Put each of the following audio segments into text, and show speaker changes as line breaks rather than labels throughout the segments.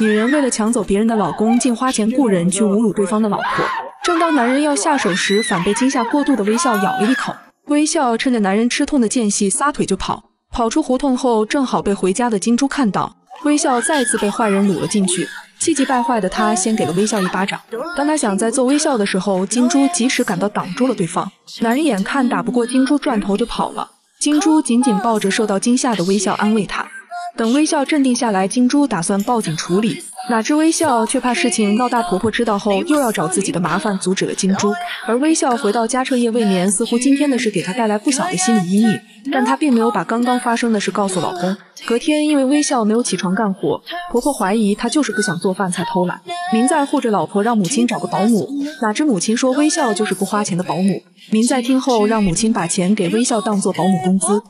女人为了抢走别人的老公，竟花钱雇人去侮辱对方的老婆。正当男人要下手时，反被惊吓过度的微笑咬了一口。微笑趁着男人吃痛的间隙撒腿就跑，跑出胡同后正好被回家的金珠看到。微笑再次被坏人掳了进去，气急败坏的他先给了微笑一巴掌。当他想再揍微笑的时候，金珠及时赶到挡住了对方。男人眼看打不过金珠，转头就跑了。金珠紧紧抱着受到惊吓的微笑，安慰他。等微笑镇定下来，金珠打算报警处理，哪知微笑却怕事情闹大，婆婆知道后又要找自己的麻烦，阻止了金珠。而微笑回到家彻夜未眠，似乎今天的事给她带来不小的心理阴影。但她并没有把刚刚发生的事告诉老公。隔天，因为微笑没有起床干活，婆婆怀疑她就是不想做饭才偷懒。明在护着老婆，让母亲找个保姆。哪知母亲说微笑就是不花钱的保姆。明在听后，让母亲把钱给微笑当做保姆工资。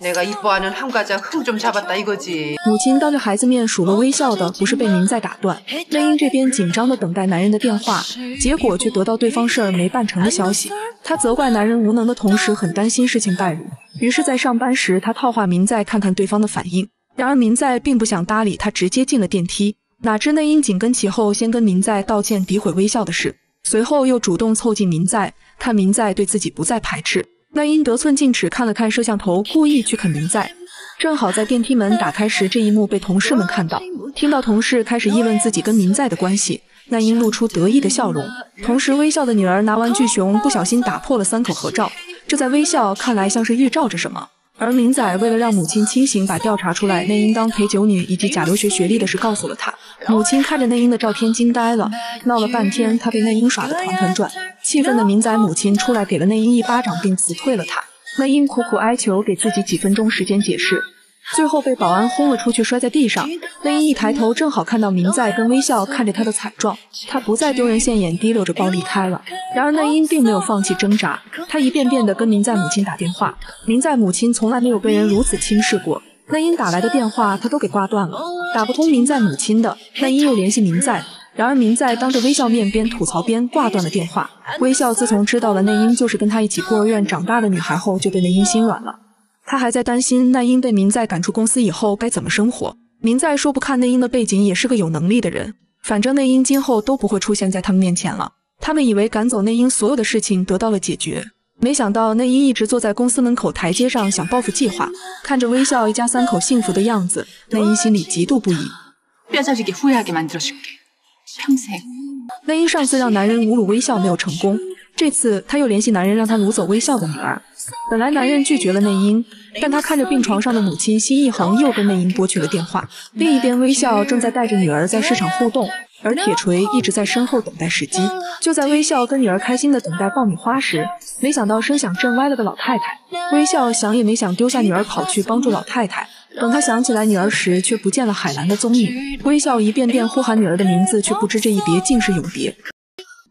母亲当着孩子面数落微笑的，不是被明在打断。乐英这边紧张的等待男人的电话，结果却得到对方事儿没办成的消息。她责怪男人无能的同时，很担心事情败露。于是，在上班时，他套话民在看看对方的反应。然而，民在并不想搭理他，直接进了电梯。哪知内英紧跟其后，先跟民在道歉、诋毁微笑的事，随后又主动凑近民在，看民在对自己不再排斥。那英得寸进尺，看了看摄像头，故意去啃民在。正好在电梯门打开时，这一幕被同事们看到，听到同事开始议论自己跟民在的关系，奈英露出得意的笑容。同时，微笑的女儿拿玩具熊不小心打破了三口合照。这在微笑看来像是预兆着什么，而明仔为了让母亲清醒，把调查出来那英当陪酒女以及假留学学历的事告诉了他。母亲看着那英的照片惊呆了，闹了半天他被那英耍得团团转，气愤的明仔母亲出来给了那英一巴掌，并辞退了他。那英苦苦哀求给自己几分钟时间解释。最后被保安轰了出去，摔在地上。那英一抬头，正好看到明在跟微笑看着他的惨状，他不再丢人现眼，提溜着包离开了。然而那英并没有放弃挣扎，他一遍遍的跟明在母亲打电话。明在母亲从来没有被人如此轻视过，那英打来的电话他都给挂断了，打不通明在母亲的，那英又联系明在，然而明在当着微笑面边吐槽边挂断了电话。微笑自从知道了那英就是跟他一起孤儿院长大的女孩后，就对那英心软了。他还在担心那英被民在赶出公司以后该怎么生活。民在说不看内英的背景，也是个有能力的人。反正内英今后都不会出现在他们面前了。他们以为赶走内英，所有的事情得到了解决。没想到内英一直坐在公司门口台阶上，想报复计划。看着微笑一家三口幸福的样子，内英心里嫉妒不已。内英上次让男人侮辱微笑没有成功。这次他又联系男人，让他掳走微笑的女儿。本来男人拒绝了内因，但他看着病床上的母亲，心一横，又跟内因拨去了电话。另一边，微笑正在带着女儿在市场互动，而铁锤一直在身后等待时机。就在微笑跟女儿开心地等待爆米花时，没想到声响震歪了个老太太。微笑想也没想，丢下女儿跑去帮助老太太。等他想起来女儿时，却不见了海兰的踪影。微笑一遍遍呼喊女儿的名字，却不知这一别竟是永别。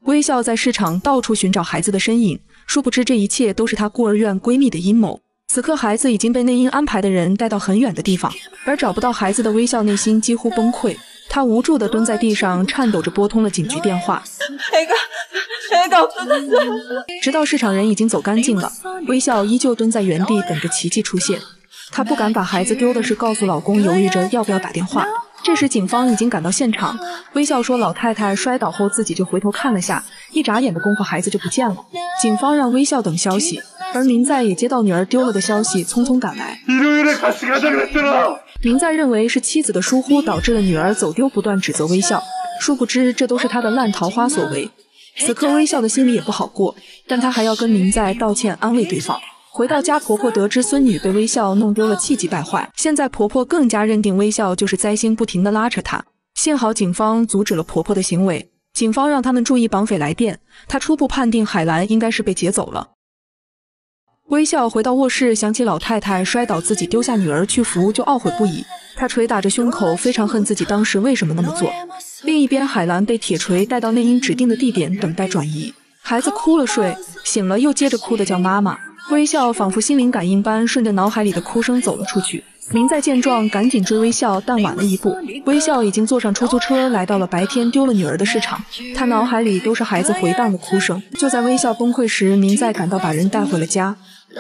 微笑在市场到处寻找孩子的身影，殊不知这一切都是她孤儿院闺蜜的阴谋。此刻，孩子已经被内因安排的人带到很远的地方，而找不到孩子的微笑内心几乎崩溃，她无助地蹲在地上，颤抖着拨通了警局电话。直到市场人已经走干净了，微笑依旧蹲在原地等着奇迹出现。她不敢把孩子丢的事告诉老公，犹豫着要不要打电话。这时，警方已经赶到现场。微笑说，老太太摔倒后自己就回头看了下，一眨眼的功夫，孩子就不见了。警方让微笑等消息，而民在也接到女儿丢了的消息，匆匆赶来。民在认为是妻子的疏忽导致了女儿走丢，不断指责微笑，殊不知这都是他的烂桃花所为。此刻，微笑的心里也不好过，但他还要跟民在道歉，安慰对方。回到家，婆婆得知孙女被微笑弄丢了，气急败坏。现在婆婆更加认定微笑就是灾星，不停地拉扯她。幸好警方阻止了婆婆的行为，警方让他们注意绑匪来电。他初步判定海兰应该是被劫走了。微笑回到卧室，想起老太太摔倒，自己丢下女儿去扶，就懊悔不已。他捶打着胸口，非常恨自己当时为什么那么做。另一边，海兰被铁锤带到内英指定的地点，等待转移。孩子哭了睡，醒了又接着哭的叫妈妈。微笑仿佛心灵感应般，顺着脑海里的哭声走了出去。明在见状，赶紧追微笑，但晚了一步，微笑已经坐上出租车，来到了白天丢了女儿的市场。他脑海里都是孩子回荡的哭声。就在微笑崩溃时，明在赶到，把人带回了家。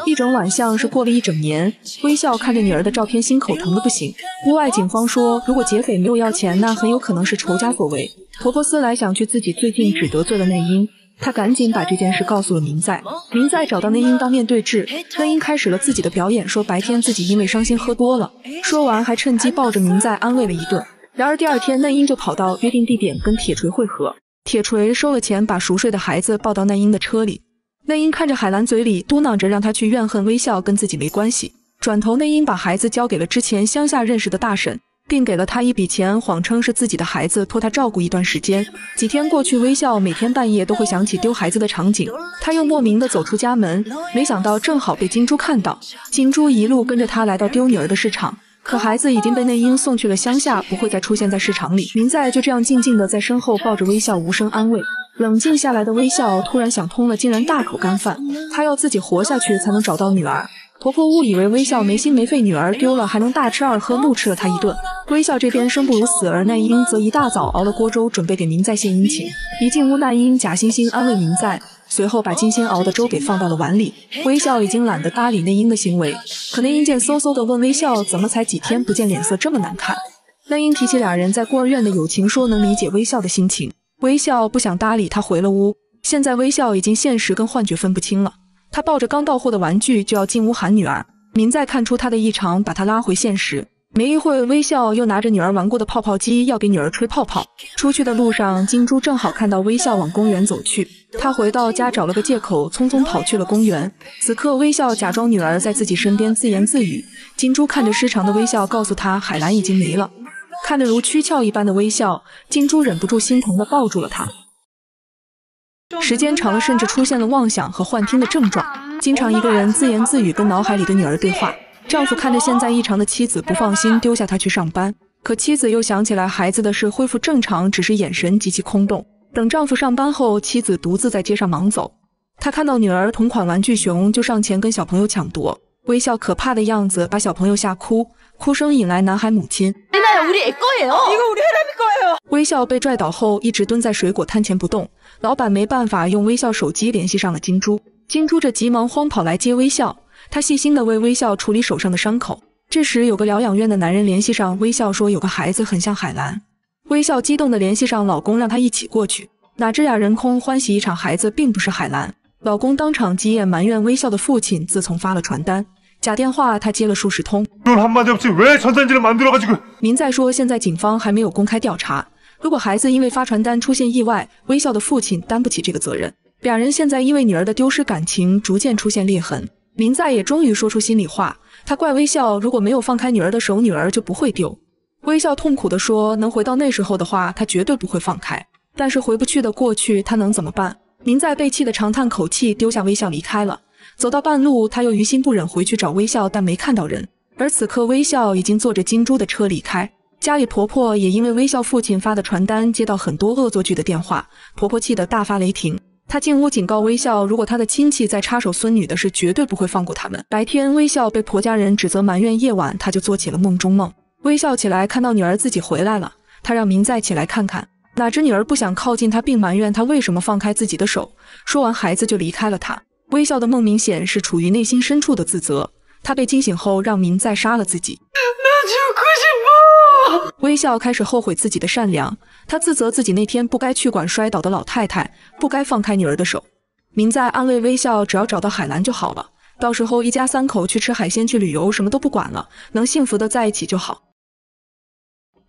一整晚像是过了一整年。微笑看着女儿的照片，心口疼的不行。屋外，警方说，如果劫匪没有要钱，那很有可能是仇家所为。婆婆思来想去，自己最近只得罪了内因。他赶紧把这件事告诉了明在，明在找到内英当面对质，内英开始了自己的表演，说白天自己因为伤心喝多了，说完还趁机抱着明在安慰了一顿。然而第二天，内英就跑到约定地点跟铁锤会合，铁锤收了钱，把熟睡的孩子抱到内英的车里。内英看着海兰，嘴里嘟囔着让他去怨恨微笑，跟自己没关系。转头，内英把孩子交给了之前乡下认识的大婶。并给了他一笔钱，谎称是自己的孩子托他照顾一段时间。几天过去，微笑每天半夜都会想起丢孩子的场景，他又莫名的走出家门，没想到正好被金珠看到。金珠一路跟着他来到丢女儿的市场，可孩子已经被内英送去了乡下，不会再出现在市场里。明在就这样静静的在身后抱着微笑，无声安慰。冷静下来的微笑突然想通了，竟然大口干饭。他要自己活下去，才能找到女儿。婆婆误以为微笑没心没肺，女儿丢了还能大吃二喝，怒斥了她一顿。微笑这边生不如死，而那英则一大早熬了锅粥，准备给明在献殷勤。一进屋，那英假惺惺安慰明在，随后把精心熬的粥给放到了碗里。微笑已经懒得搭理内英的行为，可内英见嗖嗖的问微笑，怎么才几天不见脸色这么难看？内英提起俩人在孤儿院的友情，说能理解微笑的心情。微笑不想搭理他，回了屋。现在微笑已经现实跟幻觉分不清了。他抱着刚到货的玩具就要进屋喊女儿，民在看出他的异常，把他拉回现实。没一会微笑又拿着女儿玩过的泡泡机要给女儿吹泡泡。出去的路上，金珠正好看到微笑往公园走去。他回到家找了个借口，匆匆跑去了公园。此刻，微笑假装女儿在自己身边自言自语。金珠看着失常的微笑，告诉他海兰已经没了。看着如躯壳一般的微笑，金珠忍不住心疼地抱住了他。时间长了，甚至出现了妄想和幻听的症状，经常一个人自言自语，跟脑海里的女儿对话。丈夫看着现在异常的妻子不放心，丢下她去上班。可妻子又想起来孩子的事，恢复正常，只是眼神极其空洞。等丈夫上班后，妻子独自在街上忙走。她看到女儿同款玩具熊，就上前跟小朋友抢夺，微笑可怕的样子把小朋友吓哭。哭声引来男孩母亲。微笑被拽倒后，一直蹲在水果摊前不动。老板没办法用微笑手机联系上了金珠，金珠这急忙慌跑来接微笑。他细心的为微笑处理手上的伤口。这时有个疗养院的男人联系上微笑，说有个孩子很像海兰。微笑激动的联系上老公，让他一起过去。哪知俩人空欢喜一场，孩子并不是海兰。老公当场急眼埋怨微笑的父亲，自从发了传单。假电话，他接了数十通。您在说，现在警方还没有公开调查。如果孩子因为发传单出现意外，微笑的父亲担不起这个责任。两人现在因为女儿的丢失，感情逐渐出现裂痕。民在也终于说出心里话，他怪微笑，如果没有放开女儿的手，女儿就不会丢。微笑痛苦地说，能回到那时候的话，他绝对不会放开。但是回不去的过去，他能怎么办？民在被气得长叹口气，丢下微笑离开了。走到半路，他又于心不忍回去找微笑，但没看到人。而此刻，微笑已经坐着金珠的车离开。家里婆婆也因为微笑父亲发的传单，接到很多恶作剧的电话，婆婆气得大发雷霆。她进屋警告微笑，如果她的亲戚再插手孙女的事，绝对不会放过他们。白天微笑被婆家人指责埋怨，夜晚她就做起了梦中梦。微笑起来看到女儿自己回来了，她让民再起来看看，哪知女儿不想靠近她，并埋怨她为什么放开自己的手。说完，孩子就离开了她。微笑的梦明显是处于内心深处的自责，他被惊醒后让民在杀了自己。微笑开始后悔自己的善良，他自责自己那天不该去管摔倒的老太太，不该放开女儿的手。民在安慰微笑，只要找到海兰就好了，到时候一家三口去吃海鲜，去旅游，什么都不管了，能幸福的在一起就好。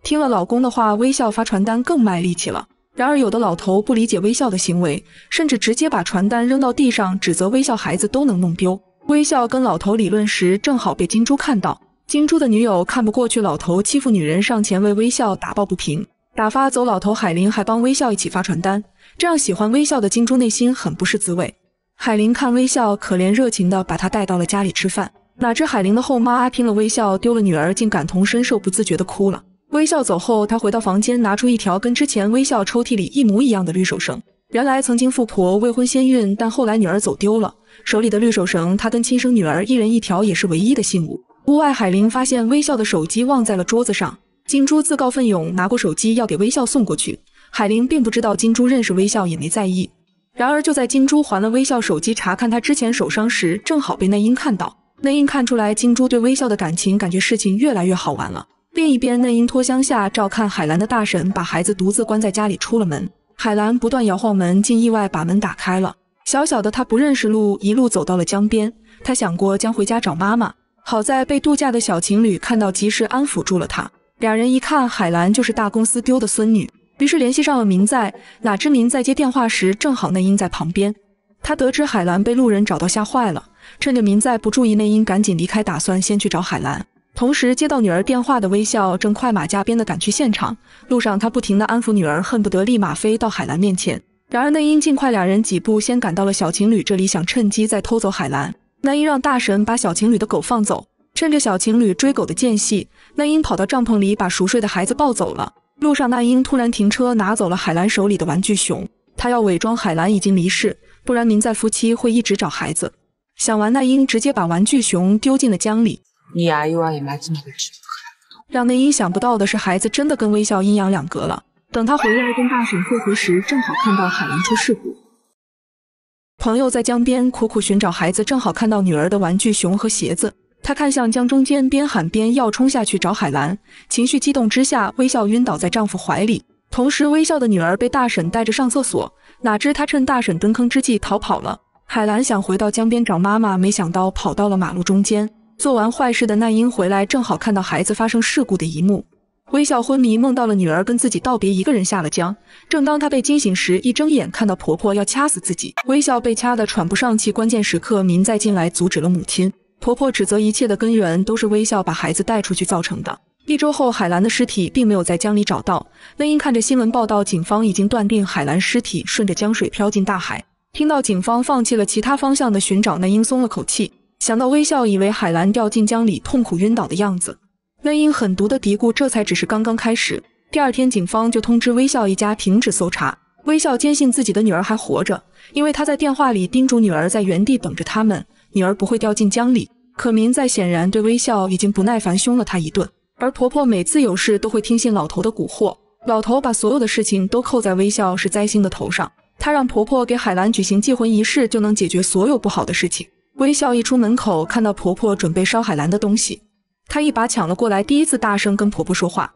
听了老公的话，微笑发传单更卖力气了。然而，有的老头不理解微笑的行为，甚至直接把传单扔到地上，指责微笑孩子都能弄丢。微笑跟老头理论时，正好被金珠看到。金珠的女友看不过去，老头欺负女人，上前为微笑打抱不平，打发走老头。海玲还帮微笑一起发传单，这让喜欢微笑的金珠内心很不是滋味。海玲看微笑可怜，热情的把她带到了家里吃饭。哪知海玲的后妈听了微笑丢了女儿，竟感同身受，不自觉的哭了。微笑走后，他回到房间，拿出一条跟之前微笑抽屉里一模一样的绿手绳。原来曾经富婆未婚先孕，但后来女儿走丢了，手里的绿手绳，他跟亲生女儿一人一条，也是唯一的信物。屋外，海玲发现微笑的手机忘在了桌子上，金珠自告奋勇拿过手机要给微笑送过去。海玲并不知道金珠认识微笑，也没在意。然而就在金珠还了微笑手机，查看她之前手伤时，正好被内英看到。内英看出来金珠对微笑的感情，感觉事情越来越好玩了。另一边，内英托乡下照看海兰的大婶把孩子独自关在家里，出了门。海兰不断摇晃门，竟意外把门打开了。小小的她不认识路，一路走到了江边。她想过将回家找妈妈，好在被度假的小情侣看到，及时安抚住了她。两人一看海兰就是大公司丢的孙女，于是联系上了民在。哪知民在接电话时正好内英在旁边，他得知海兰被路人找到，吓坏了。趁着民在不注意，内英赶紧离开，打算先去找海兰。同时接到女儿电话的微笑，正快马加鞭地赶去现场。路上，他不停地安抚女儿，恨不得立马飞到海兰面前。然而，那英尽快，两人几步先赶到了小情侣这里，想趁机再偷走海兰。那英让大神把小情侣的狗放走，趁着小情侣追狗的间隙，那英跑到帐篷里，把熟睡的孩子抱走了。路上，那英突然停车，拿走了海兰手里的玩具熊。他要伪装海兰已经离世，不然明在夫妻会一直找孩子。想完，那英直接把玩具熊丢进了江里。你么让内因想不到的是，孩子真的跟微笑阴阳两隔了。等他回来跟大婶会合时，正好看到海兰出事故。朋友在江边苦苦寻找孩子，正好看到女儿的玩具熊和鞋子。他看向江中间，边喊边要冲下去找海兰。情绪激动之下，微笑晕倒在丈夫怀里。同时，微笑的女儿被大婶带着上厕所，哪知她趁大婶蹲坑之际逃跑了。海兰想回到江边找妈妈，没想到跑到了马路中间。做完坏事的奈英回来，正好看到孩子发生事故的一幕。微笑昏迷，梦到了女儿跟自己道别，一个人下了江。正当她被惊醒时，一睁眼看到婆婆要掐死自己，微笑被掐得喘不上气。关键时刻，民再进来阻止了母亲。婆婆指责一切的根源都是微笑把孩子带出去造成的。一周后，海兰的尸体并没有在江里找到。奈英看着新闻报道，警方已经断定海兰尸体顺着江水飘进大海。听到警方放弃了其他方向的寻找，奈英松了口气。想到微笑，以为海兰掉进江里痛苦晕倒的样子，那英狠毒的嘀咕：“这才只是刚刚开始。”第二天，警方就通知微笑一家停止搜查。微笑坚信自己的女儿还活着，因为他在电话里叮嘱女儿在原地等着他们，女儿不会掉进江里。可民在显然对微笑已经不耐烦，凶了他一顿。而婆婆每次有事都会听信老头的蛊惑，老头把所有的事情都扣在微笑是灾星的头上，他让婆婆给海兰举行祭魂仪式，就能解决所有不好的事情。微笑一出门口，看到婆婆准备烧海兰的东西，她一把抢了过来，第一次大声跟婆婆说话。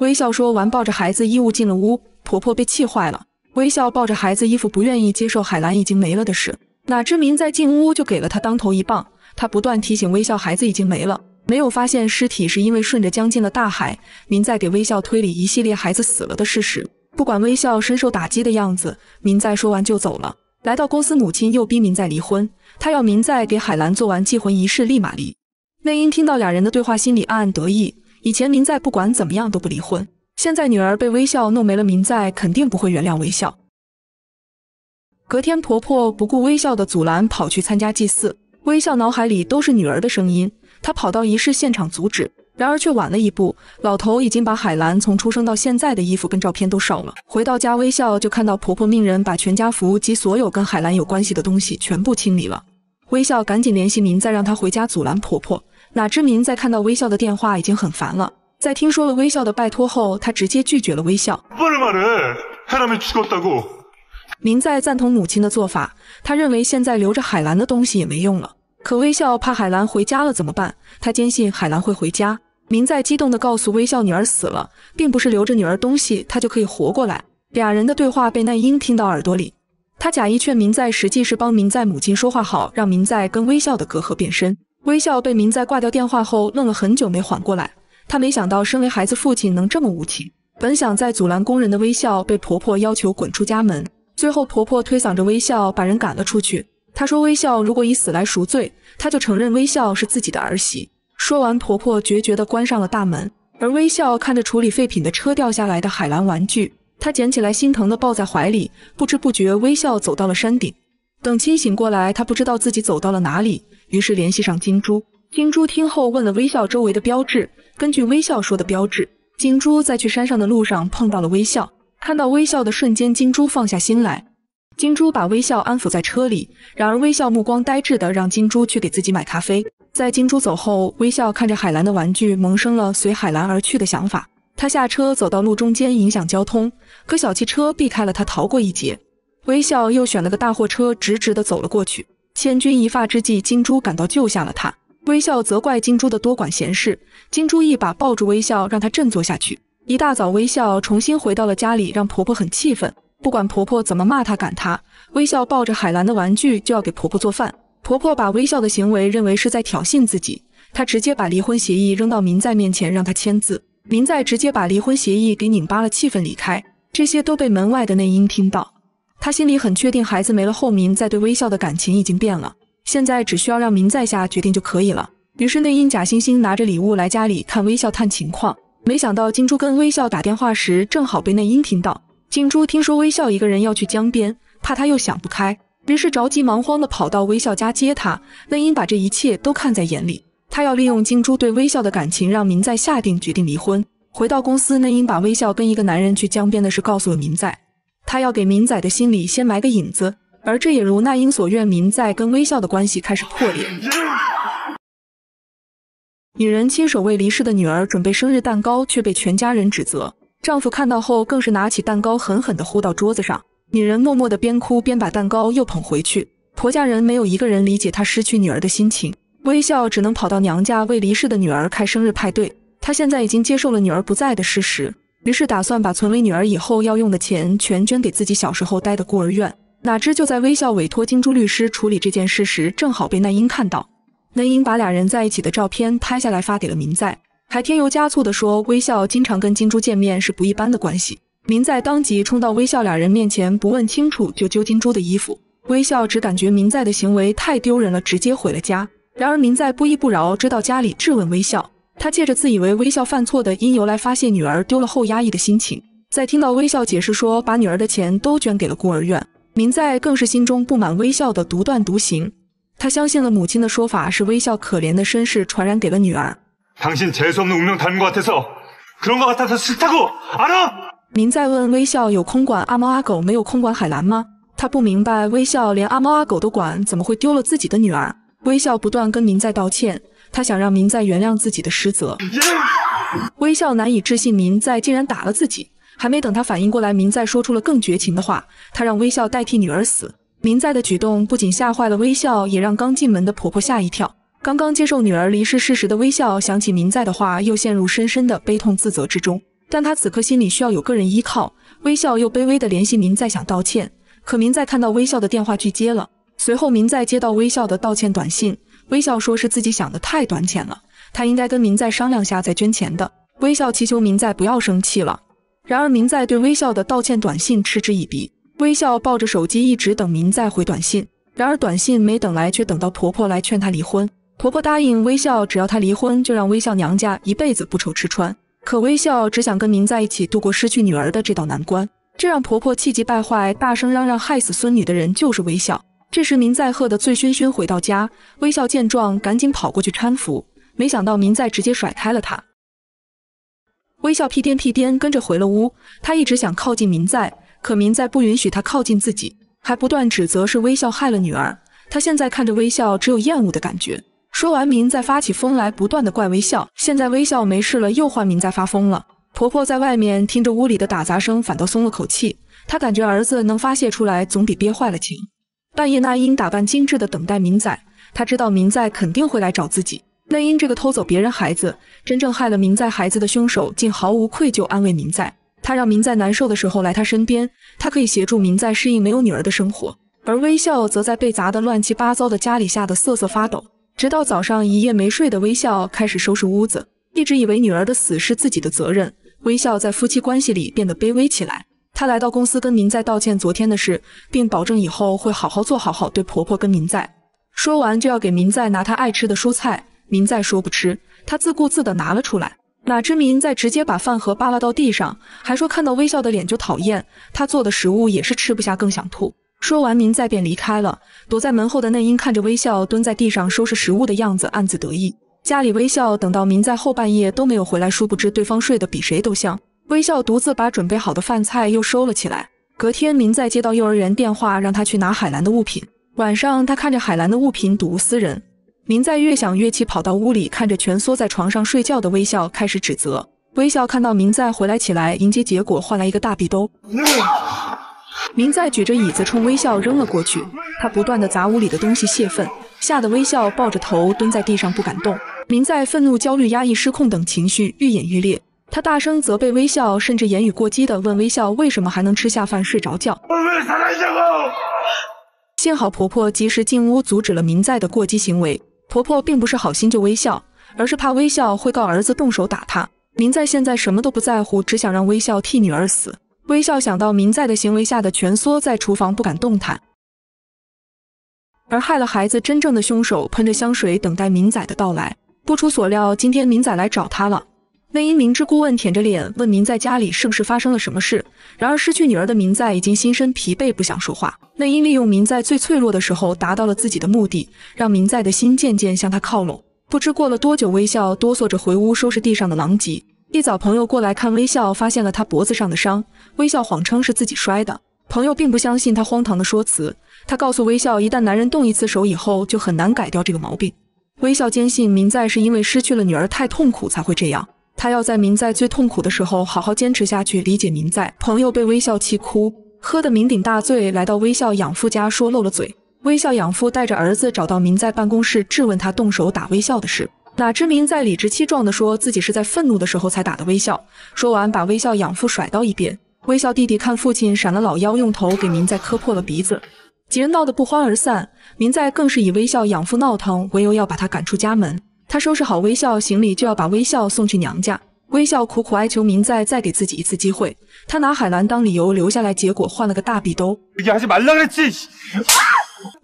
微笑说完，抱着孩子衣物进了屋。婆婆被气坏了。微笑抱着孩子衣服，不愿意接受海兰已经没了的事。哪知明在进屋就给了她当头一棒。他不断提醒微笑，孩子已经没了，没有发现尸体是因为顺着江进了大海。民在给微笑推理一系列孩子死了的事实。不管微笑深受打击的样子，民在说完就走了。来到公司，母亲又逼明在离婚，她要明在给海兰做完祭魂仪式立马离。内英听到俩人的对话，心里暗暗得意。以前明在不管怎么样都不离婚，现在女儿被微笑弄没了，明在肯定不会原谅微笑。隔天，婆婆不顾微笑的阻拦，跑去参加祭祀。微笑脑海里都是女儿的声音，她跑到仪式现场阻止。然而却晚了一步，老头已经把海兰从出生到现在的衣服跟照片都烧了。回到家，微笑就看到婆婆命人把全家福及所有跟海兰有关系的东西全部清理了。微笑赶紧联系明在，让他回家阻拦婆婆。哪知明在看到微笑的电话已经很烦了，在听说了微笑的拜托后，他直接拒绝了微笑。明在赞同母亲的做法，他认为现在留着海兰的东西也没用了。可微笑怕海兰回家了怎么办？他坚信海兰会回家。明在激动地告诉微笑，女儿死了，并不是留着女儿东西，他就可以活过来。俩人的对话被奈英听到耳朵里，他假意劝明在，实际是帮明在母亲说话好，让明在跟微笑的隔阂变深。微笑被明在挂掉电话后愣了很久没缓过来，他没想到身为孩子父亲能这么无情。本想再阻拦工人的微笑被婆婆要求滚出家门，最后婆婆推搡着微笑把人赶了出去。她说：“微笑，如果以死来赎罪，她就承认微笑是自己的儿媳。”说完，婆婆决绝地关上了大门。而微笑看着处理废品的车掉下来的海蓝玩具，她捡起来，心疼地抱在怀里。不知不觉，微笑走到了山顶。等清醒过来，她不知道自己走到了哪里，于是联系上金珠。金珠听后问了微笑周围的标志，根据微笑说的标志，金珠在去山上的路上碰到了微笑。看到微笑的瞬间，金珠放下心来。金珠把微笑安抚在车里，然而微笑目光呆滞的让金珠去给自己买咖啡。在金珠走后，微笑看着海兰的玩具，萌生了随海兰而去的想法。他下车走到路中间，影响交通，可小汽车避开了他，逃过一劫。微笑又选了个大货车，直直的走了过去。千钧一发之际，金珠赶到救下了他。微笑责怪金珠的多管闲事，金珠一把抱住微笑，让他振作下去。一大早，微笑重新回到了家里，让婆婆很气愤。不管婆婆怎么骂她、赶她，微笑抱着海兰的玩具就要给婆婆做饭。婆婆把微笑的行为认为是在挑衅自己，她直接把离婚协议扔到民在面前，让他签字。民在直接把离婚协议给拧巴了，气愤离开。这些都被门外的内因听到，他心里很确定孩子没了后，民在对微笑的感情已经变了，现在只需要让民在下决定就可以了。于是内因假惺惺拿着礼物来家里看微笑、探情况，没想到金珠跟微笑打电话时正好被内因听到。金珠听说微笑一个人要去江边，怕他又想不开，于是着急忙慌地跑到微笑家接他。奈英把这一切都看在眼里，他要利用金珠对微笑的感情，让民在下定决定离婚。回到公司，内英把微笑跟一个男人去江边的事告诉了民在，他要给民仔的心里先埋个引子，而这也如那英所愿，民在跟微笑的关系开始破裂。女人亲手为离世的女儿准备生日蛋糕，却被全家人指责。丈夫看到后，更是拿起蛋糕狠狠地呼到桌子上。女人默默地边哭边把蛋糕又捧回去。婆家人没有一个人理解她失去女儿的心情。微笑只能跑到娘家为离世的女儿开生日派对。她现在已经接受了女儿不在的事实，于是打算把存为女儿以后要用的钱全捐给自己小时候待的孤儿院。哪知就在微笑委托金珠律师处理这件事时，正好被奈英看到。奈英把俩人在一起的照片拍下来发给了民在。还添油加醋的说，微笑经常跟金珠见面是不一般的关系。民在当即冲到微笑俩人面前，不问清楚就揪金珠的衣服。微笑只感觉民在的行为太丢人了，直接回了家。然而民在不依不饶，追到家里质问微笑。他借着自以为微笑犯错的因由来发泄女儿丢了后压抑的心情。在听到微笑解释说把女儿的钱都捐给了孤儿院，民在更是心中不满微笑的独断独行。他相信了母亲的说法，是微笑可怜的身世传染给了女儿。您在问微笑有空管阿猫阿狗没有空管海兰吗？他不明白微笑连阿猫阿狗都管，怎么会丢了自己的女儿？微笑不断跟民在道歉，他想让民在原谅自己的失责。微笑难以置信，民在竟然打了自己。还没等他反应过来，民在说出了更绝情的话，他让微笑代替女儿死。民在的举动不仅吓坏了微笑，也让刚进门的婆婆吓一跳。刚刚接受女儿离世事实的微笑，想起民在的话，又陷入深深的悲痛自责之中。但他此刻心里需要有个人依靠，微笑又卑微的联系民在，想道歉。可民在看到微笑的电话，拒接了。随后，民在接到微笑的道歉短信，微笑说是自己想的太短浅了，他应该跟民在商量下再捐钱的。微笑祈求民在不要生气了。然而，民在对微笑的道歉短信嗤之以鼻。微笑抱着手机一直等民在回短信，然而短信没等来，却等到婆婆来劝他离婚。婆婆答应微笑，只要她离婚，就让微笑娘家一辈子不愁吃穿。可微笑只想跟民在一起度过失去女儿的这道难关，这让婆婆气急败坏，大声嚷嚷，害死孙女的人就是微笑。这时，民在喝得醉醺醺回到家，微笑见状，赶紧跑过去搀扶，没想到民在直接甩开了他。微笑屁颠屁颠跟着回了屋，他一直想靠近民在，可民在不允许他靠近自己，还不断指责是微笑害了女儿。他现在看着微笑，只有厌恶的感觉。说完，明在发起疯来，不断的怪微笑。现在微笑没事了，又换明在发疯了。婆婆在外面听着屋里的打砸声，反倒松了口气。她感觉儿子能发泄出来，总比憋坏了强。半夜，那英打扮精致的等待明仔，她知道明仔肯定会来找自己。那英这个偷走别人孩子、真正害了明仔孩子的凶手，竟毫无愧疚，安慰明仔。他让明仔难受的时候来他身边，他可以协助明仔适应没有女儿的生活。而微笑则在被砸得乱七八糟的家里吓得瑟瑟发抖。直到早上一夜没睡的微笑开始收拾屋子，一直以为女儿的死是自己的责任。微笑在夫妻关系里变得卑微起来。他来到公司跟民在道歉昨天的事，并保证以后会好好做，好好对婆婆跟民在。说完就要给民在拿他爱吃的蔬菜，民在说不吃，他自顾自的拿了出来。哪知民在直接把饭盒扒拉到地上，还说看到微笑的脸就讨厌，他做的食物也是吃不下，更想吐。说完，明在便离开了。躲在门后的内英看着微笑蹲在地上收拾食物的样子，暗自得意。家里微笑等到民在后半夜都没有回来，殊不知对方睡得比谁都香。微笑独自把准备好的饭菜又收了起来。隔天，民在接到幼儿园电话，让他去拿海兰的物品。晚上，他看着海兰的物品，睹物思人。民在越想越气，跑到屋里，看着蜷缩在床上睡觉的微笑，开始指责。微笑看到民在回来，起来迎接，结果换来一个大壁兜。明在举着椅子冲微笑扔了过去，他不断地砸屋里的东西泄愤，吓得微笑抱着头蹲在地上不敢动。明在愤怒、焦虑、压抑、失控等情绪愈演愈烈，他大声责备微笑，甚至言语过激地问微笑为什么还能吃下饭、睡着觉。幸好婆婆及时进屋阻止了明在的过激行为。婆婆并不是好心救微笑，而是怕微笑会告儿子动手打她。明在现在什么都不在乎，只想让微笑替女儿死。微笑想到民在的行为，吓得蜷缩在厨房不敢动弹。而害了孩子真正的凶手，喷着香水等待民在的到来。不出所料，今天民在来找他了。内英明知故问，舔着脸问民在家里是不是发生了什么事。然而失去女儿的民在已经心身疲惫，不想说话。内英利用民在最脆弱的时候，达到了自己的目的，让民在的心渐渐向他靠拢。不知过了多久，微笑哆嗦着回屋收拾地上的狼藉。一早，朋友过来看微笑，发现了他脖子上的伤。微笑谎称是自己摔的，朋友并不相信他荒唐的说辞。他告诉微笑，一旦男人动一次手以后，就很难改掉这个毛病。微笑坚信民在是因为失去了女儿太痛苦才会这样，他要在民在最痛苦的时候好好坚持下去，理解民在。朋友被微笑气哭，喝得酩酊大醉，来到微笑养父家，说漏了嘴。微笑养父带着儿子找到民在办公室，质问他动手打微笑的事。哪知明在理直气壮地说自己是在愤怒的时候才打的微笑。说完，把微笑养父甩到一边。微笑弟弟看父亲闪了老腰，用头给明在磕破了鼻子。几人闹得不欢而散。明在更是以微笑养父闹腾为由要把他赶出家门。他收拾好微笑行李就要把微笑送去娘家。微笑苦苦哀求明在再给自己一次机会。他拿海兰当理由留下来，结果换了个大逼兜。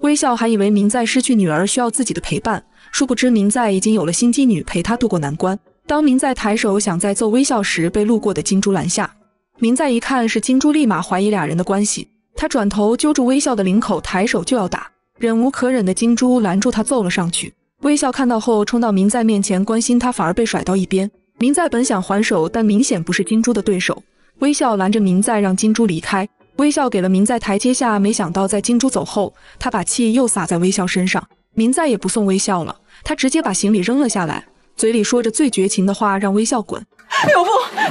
微笑还以为明在失去女儿需要自己的陪伴。殊不知，明在已经有了心机女陪他渡过难关。当明在抬手想再揍微笑时，被路过的金珠拦下。明在一看是金珠，立马怀疑俩人的关系。他转头揪住微笑的领口，抬手就要打。忍无可忍的金珠拦住他，揍了上去。微笑看到后冲到明在面前关心他，反而被甩到一边。明在本想还手，但明显不是金珠的对手。微笑拦着明在，让金珠离开。微笑给了明在台阶下，没想到在金珠走后，他把气又撒在微笑身上。明在也不送微笑了，他直接把行李扔了下来，嘴里说着最绝情的话，让微笑滚。不，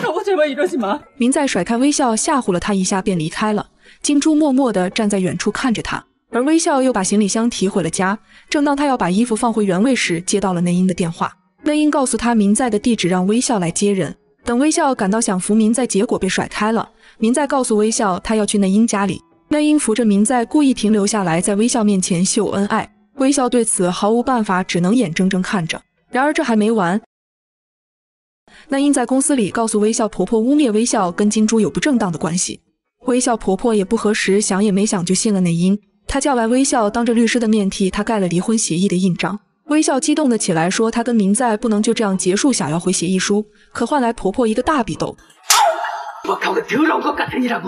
峰，我这边一个什么？明在甩开微笑，吓唬了他一下，便离开了。金珠默默地站在远处看着他，而微笑又把行李箱提回了家。正当他要把衣服放回原位时，接到了内英的电话。内英告诉他明在的地址，让微笑来接人。等微笑赶到，想扶明在，结果被甩开了。明在告诉微笑，他要去内英家里。内英扶着明在，故意停留下来，在微笑面前秀恩爱。微笑对此毫无办法，只能眼睁睁看着。然而这还没完，那英在公司里告诉微笑婆婆污蔑微笑跟金珠有不正当的关系，微笑婆婆也不核实，想也没想就信了那英。她叫来微笑，当着律师的面替她盖了离婚协议的印章。微笑激动的起来说，她跟民在不能就这样结束，想要回协议书，可换来婆婆一个大比斗。我靠，这让我干你啥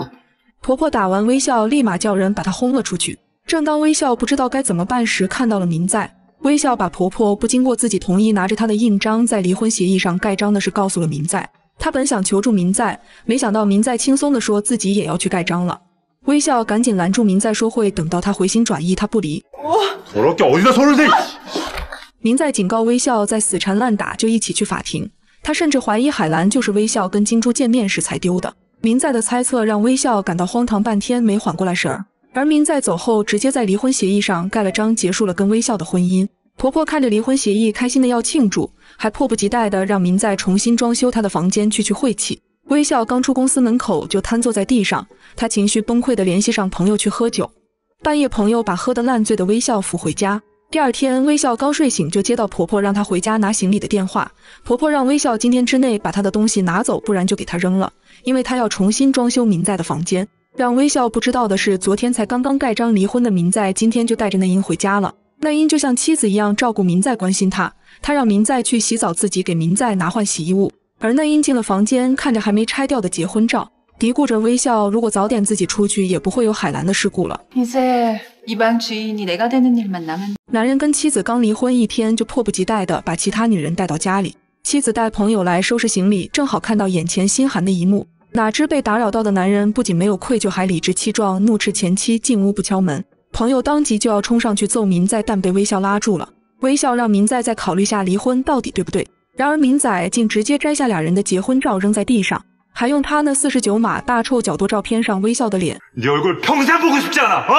婆婆打完微笑，立马叫人把她轰了出去。正当微笑不知道该怎么办时，看到了民在。微笑把婆婆不经过自己同意拿着她的印章在离婚协议上盖章的事告诉了民在。她本想求助民在，没想到民在轻松地说自己也要去盖章了。微笑赶紧拦住民在，说会等到他回心转意，他不离。民在警告微笑，再死缠烂打，就一起去法庭。他甚至怀疑海兰就是微笑跟金珠见面时才丢的。民在的猜测让微笑感到荒唐，半天没缓过来神儿。而明在走后，直接在离婚协议上盖了章，结束了跟微笑的婚姻。婆婆看着离婚协议，开心的要庆祝，还迫不及待的让明在重新装修她的房间，去去晦气。微笑刚出公司门口，就瘫坐在地上，她情绪崩溃的联系上朋友去喝酒。半夜，朋友把喝得烂醉的微笑扶回家。第二天，微笑刚睡醒，就接到婆婆让她回家拿行李的电话。婆婆让微笑今天之内把她的东西拿走，不然就给她扔了，因为她要重新装修明在的房间。让微笑不知道的是，昨天才刚刚盖章离婚的民在，今天就带着那英回家了。那英就像妻子一样照顾民在，关心他。他让民在去洗澡，自己给民在拿换洗衣物。而那英进了房间，看着还没拆掉的结婚照，嘀咕着：“微笑，如果早点自己出去，也不会有海兰的事故了。”男人跟妻子刚离婚一天，就迫不及待的把其他女人带到家里。妻子带朋友来收拾行李，正好看到眼前心寒的一幕。哪知被打扰到的男人不仅没有愧疚，还理直气壮怒斥前妻进屋不敲门。朋友当即就要冲上去揍民在，但被微笑拉住了。微笑让民在再考虑下离婚到底对不对。然而民仔竟直接摘下俩人的结婚照扔在地上，还用他那四十九码大臭脚跺照片上微笑的脸。有一个平生不这样的啊！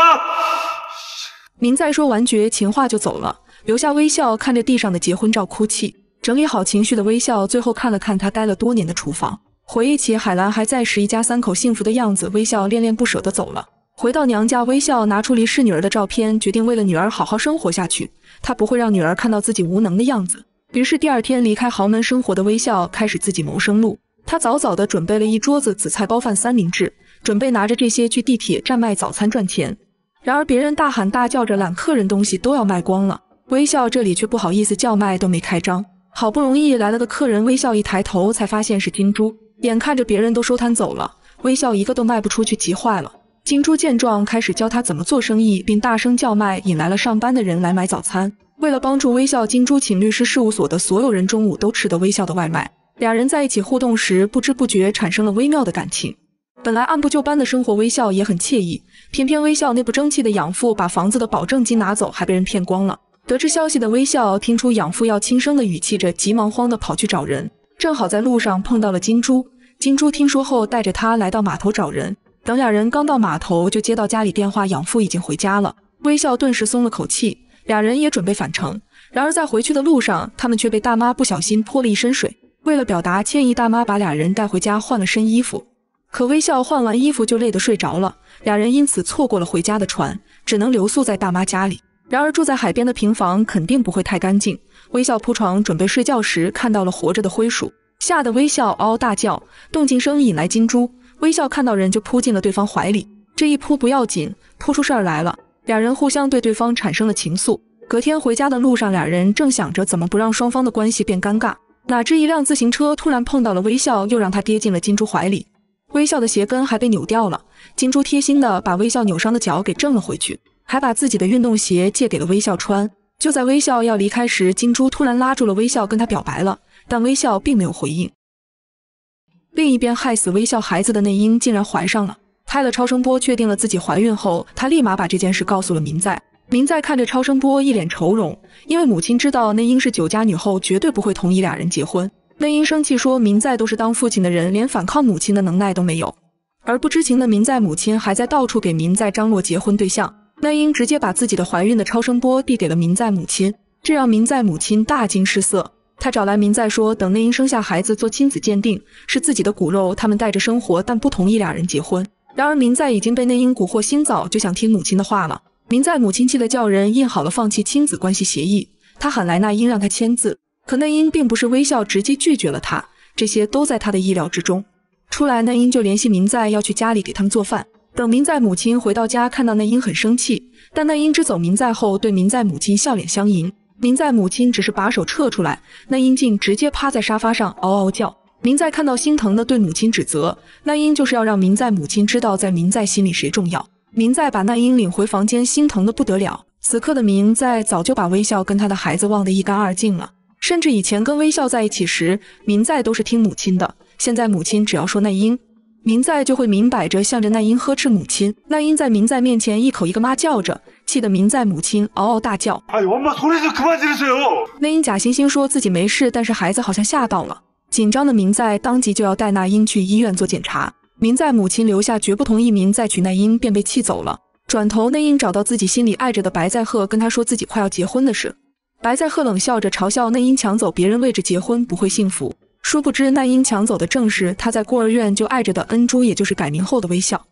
民在说完绝情话就走了，留下微笑看着地上的结婚照哭泣。整理好情绪的微笑，最后看了看他待了多年的厨房。回忆起海兰还在时，一家三口幸福的样子，微笑恋恋不舍地走了。回到娘家，微笑拿出离世女儿的照片，决定为了女儿好好生活下去。她不会让女儿看到自己无能的样子。于是第二天离开豪门生活的微笑开始自己谋生路。她早早地准备了一桌子紫菜包饭三明治，准备拿着这些去地铁站卖早餐赚钱。然而别人大喊大叫着揽客人东西都要卖光了，微笑这里却不好意思叫卖都没开张。好不容易来了个客人，微笑一抬头才发现是金珠。眼看着别人都收摊走了，微笑一个都卖不出去，急坏了。金珠见状，开始教他怎么做生意，并大声叫卖，引来了上班的人来买早餐。为了帮助微笑，金珠请律师事务所的所有人中午都吃的微笑的外卖。俩人在一起互动时，不知不觉产生了微妙的感情。本来按部就班的生活，微笑也很惬意。偏偏微笑那不争气的养父把房子的保证金拿走，还被人骗光了。得知消息的微笑，听出养父要轻生的语气，着急忙慌的跑去找人。正好在路上碰到了金珠，金珠听说后带着他来到码头找人。等俩人刚到码头，就接到家里电话，养父已经回家了。微笑顿时松了口气，俩人也准备返程。然而在回去的路上，他们却被大妈不小心泼了一身水。为了表达歉意，大妈把俩人带回家换了身衣服。可微笑换完衣服就累得睡着了，俩人因此错过了回家的船，只能留宿在大妈家里。然而住在海边的平房肯定不会太干净。微笑铺床准备睡觉时，看到了活着的灰鼠，吓得微笑嗷嗷大叫，动静声引来金珠。微笑看到人就扑进了对方怀里，这一扑不要紧，扑出事儿来了，两人互相对对方产生了情愫。隔天回家的路上，俩人正想着怎么不让双方的关系变尴尬，哪知一辆自行车突然碰到了微笑，又让他跌进了金珠怀里，微笑的鞋跟还被扭掉了，金珠贴心的把微笑扭伤的脚给正了回去。还把自己的运动鞋借给了微笑穿。就在微笑要离开时，金珠突然拉住了微笑，跟他表白了，但微笑并没有回应。另一边，害死微笑孩子的内英竟然怀上了。拍了超声波，确定了自己怀孕后，她立马把这件事告诉了民在。民在看着超声波，一脸愁容，因为母亲知道内英是酒家女后，绝对不会同意俩人结婚。内英生气说，民在都是当父亲的人，连反抗母亲的能耐都没有。而不知情的民在母亲还在到处给民在张罗结婚对象。奈英直接把自己的怀孕的超声波递给了民在母亲，这让民在母亲大惊失色。他找来民在说，等内英生下孩子做亲子鉴定，是自己的骨肉，他们带着生活，但不同意俩人结婚。然而民在已经被内英蛊惑，心早就想听母亲的话了。民在母亲气得叫人印好了放弃亲子关系协议，他喊来那英让他签字，可那英并不是微笑，直接拒绝了他。这些都在他的意料之中。出来，那英就联系民在，要去家里给他们做饭。等明在母亲回到家，看到那英很生气，但那英知走明在后，对明在母亲笑脸相迎。明在母亲只是把手撤出来，那英竟直接趴在沙发上嗷嗷叫。明在看到心疼的对母亲指责那英就是要让明在母亲知道在明在心里谁重要。明在把那英领回房间，心疼的不得了。此刻的明在早就把微笑跟他的孩子忘得一干二净了，甚至以前跟微笑在一起时，明在都是听母亲的，现在母亲只要说那英。明在就会明摆着向着奈英呵斥母亲，奈英在明在面前一口一个妈叫着，气得明在母亲嗷嗷大叫。哎，我妈昨天就可没精神了。奈英假惺惺说自己没事，但是孩子好像吓到了，紧张的明在当即就要带奈英去医院做检查。明在母亲留下绝不同意明再娶奈英，便被气走了。转头奈英找到自己心里爱着的白在赫，跟他说自己快要结婚的事。白在赫冷笑着嘲笑奈英抢走别人位置结婚不会幸福。殊不知，那英抢走的正是她在孤儿院就爱着的恩珠，也就是改名后的微笑。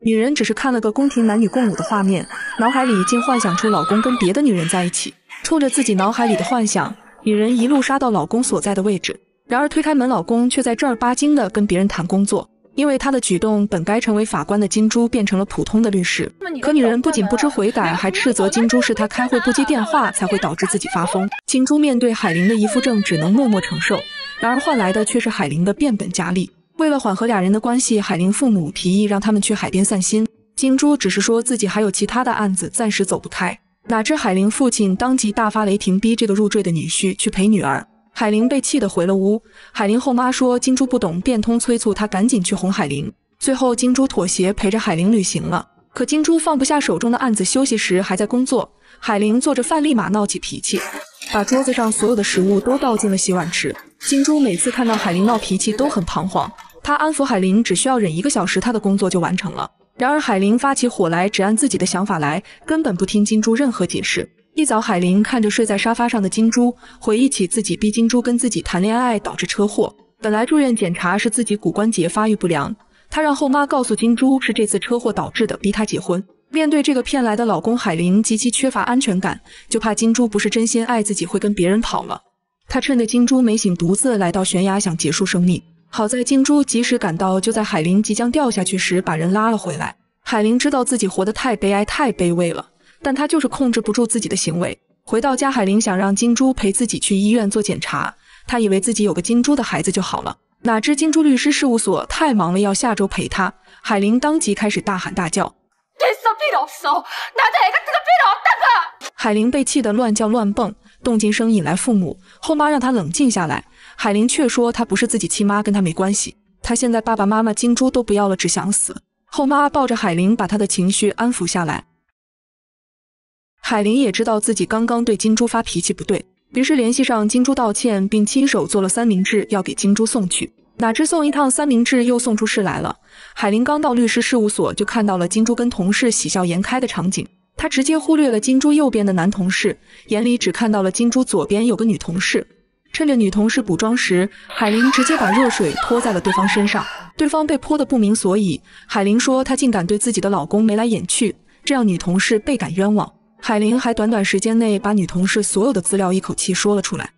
女人只是看了个宫廷男女共舞的画面，脑海里竟幻想出老公跟别的女人在一起。冲着自己脑海里的幻想，女人一路杀到老公所在的位置。然而推开门，老公却在正儿八经的跟别人谈工作。因为他的举动，本该成为法官的金珠变成了普通的律师。可女人不仅不知悔改，还斥责金珠是他开会不接电话，才会导致自己发疯。金珠面对海玲的一副证，只能默默承受，然而换来的却是海玲的变本加厉。为了缓和俩人的关系，海玲父母提议让他们去海边散心。金珠只是说自己还有其他的案子，暂时走不开。哪知海玲父亲当即大发雷霆，逼这个入赘的女婿去陪女儿。海玲被气得回了屋。海玲后妈说金珠不懂变通，催促她赶紧去哄海玲。最后金珠妥协，陪着海玲旅行了。可金珠放不下手中的案子，休息时还在工作。海玲做着饭，立马闹起脾气，把桌子上所有的食物都倒进了洗碗池。金珠每次看到海玲闹脾气都很彷徨，她安抚海玲，只需要忍一个小时，她的工作就完成了。然而海玲发起火来，只按自己的想法来，根本不听金珠任何解释。一早，海玲看着睡在沙发上的金珠，回忆起自己逼金珠跟自己谈恋爱导致车祸。本来住院检查是自己骨关节发育不良，她让后妈告诉金珠是这次车祸导致的，逼她结婚。面对这个骗来的老公，海玲极其缺乏安全感，就怕金珠不是真心爱自己会跟别人跑了。她趁着金珠没醒，独自来到悬崖想结束生命。好在金珠及时赶到，就在海玲即将掉下去时把人拉了回来。海玲知道自己活得太悲哀、太卑微了。但他就是控制不住自己的行为，回到家海玲想让金珠陪自己去医院做检查，她以为自己有个金珠的孩子就好了。哪知金珠律师事务所太忙了，要下周陪她。海玲当即开始大喊大叫。海玲被气得乱叫乱蹦，动静声引来父母。后妈让她冷静下来，海玲却说她不是自己亲妈，跟她没关系。她现在爸爸妈妈金珠都不要了，只想死。后妈抱着海玲，把她的情绪安抚下来。海林也知道自己刚刚对金珠发脾气不对，于是联系上金珠道歉，并亲手做了三明治要给金珠送去。哪知送一趟三明治又送出事来了。海林刚到律师事务所就看到了金珠跟同事喜笑颜开的场景，他直接忽略了金珠右边的男同事，眼里只看到了金珠左边有个女同事。趁着女同事补妆时，海林直接把热水泼在了对方身上，对方被泼的不明所以。海林说她竟敢对自己的老公眉来眼去，这让女同事倍感冤枉。海玲还短短时间内把女同事所有的资料一口气说了出来。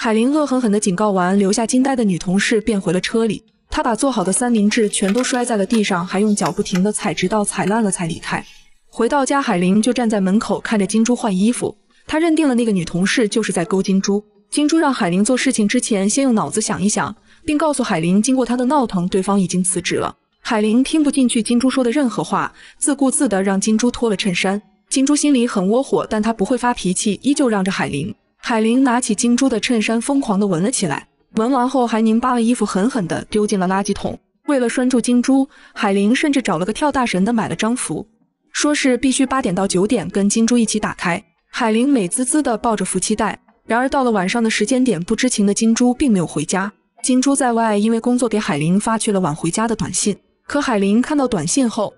海玲恶狠狠地警告完，留下惊呆的女同事，便回了车里。她把做好的三明治全都摔在了地上，还用脚不停地踩，直到踩烂了才离开。回到家，海玲就站在门口看着金珠换衣服。她认定了那个女同事就是在勾金珠。金珠让海玲做事情之前先用脑子想一想，并告诉海玲，经过她的闹腾，对方已经辞职了。海玲听不进去金珠说的任何话，自顾自地让金珠脱了衬衫。金珠心里很窝火，但她不会发脾气，依旧让着海玲。海玲拿起金珠的衬衫，疯狂地闻了起来，闻完后还拧巴了衣服，狠狠地丢进了垃圾桶。为了拴住金珠，海玲甚至找了个跳大神的买了张符，说是必须八点到九点跟金珠一起打开。海玲美滋滋地抱着福气袋，然而到了晚上的时间点，不知情的金珠并没有回家。金珠在外因为工作给海玲发去了晚回家的短信。可海玲看到短信后，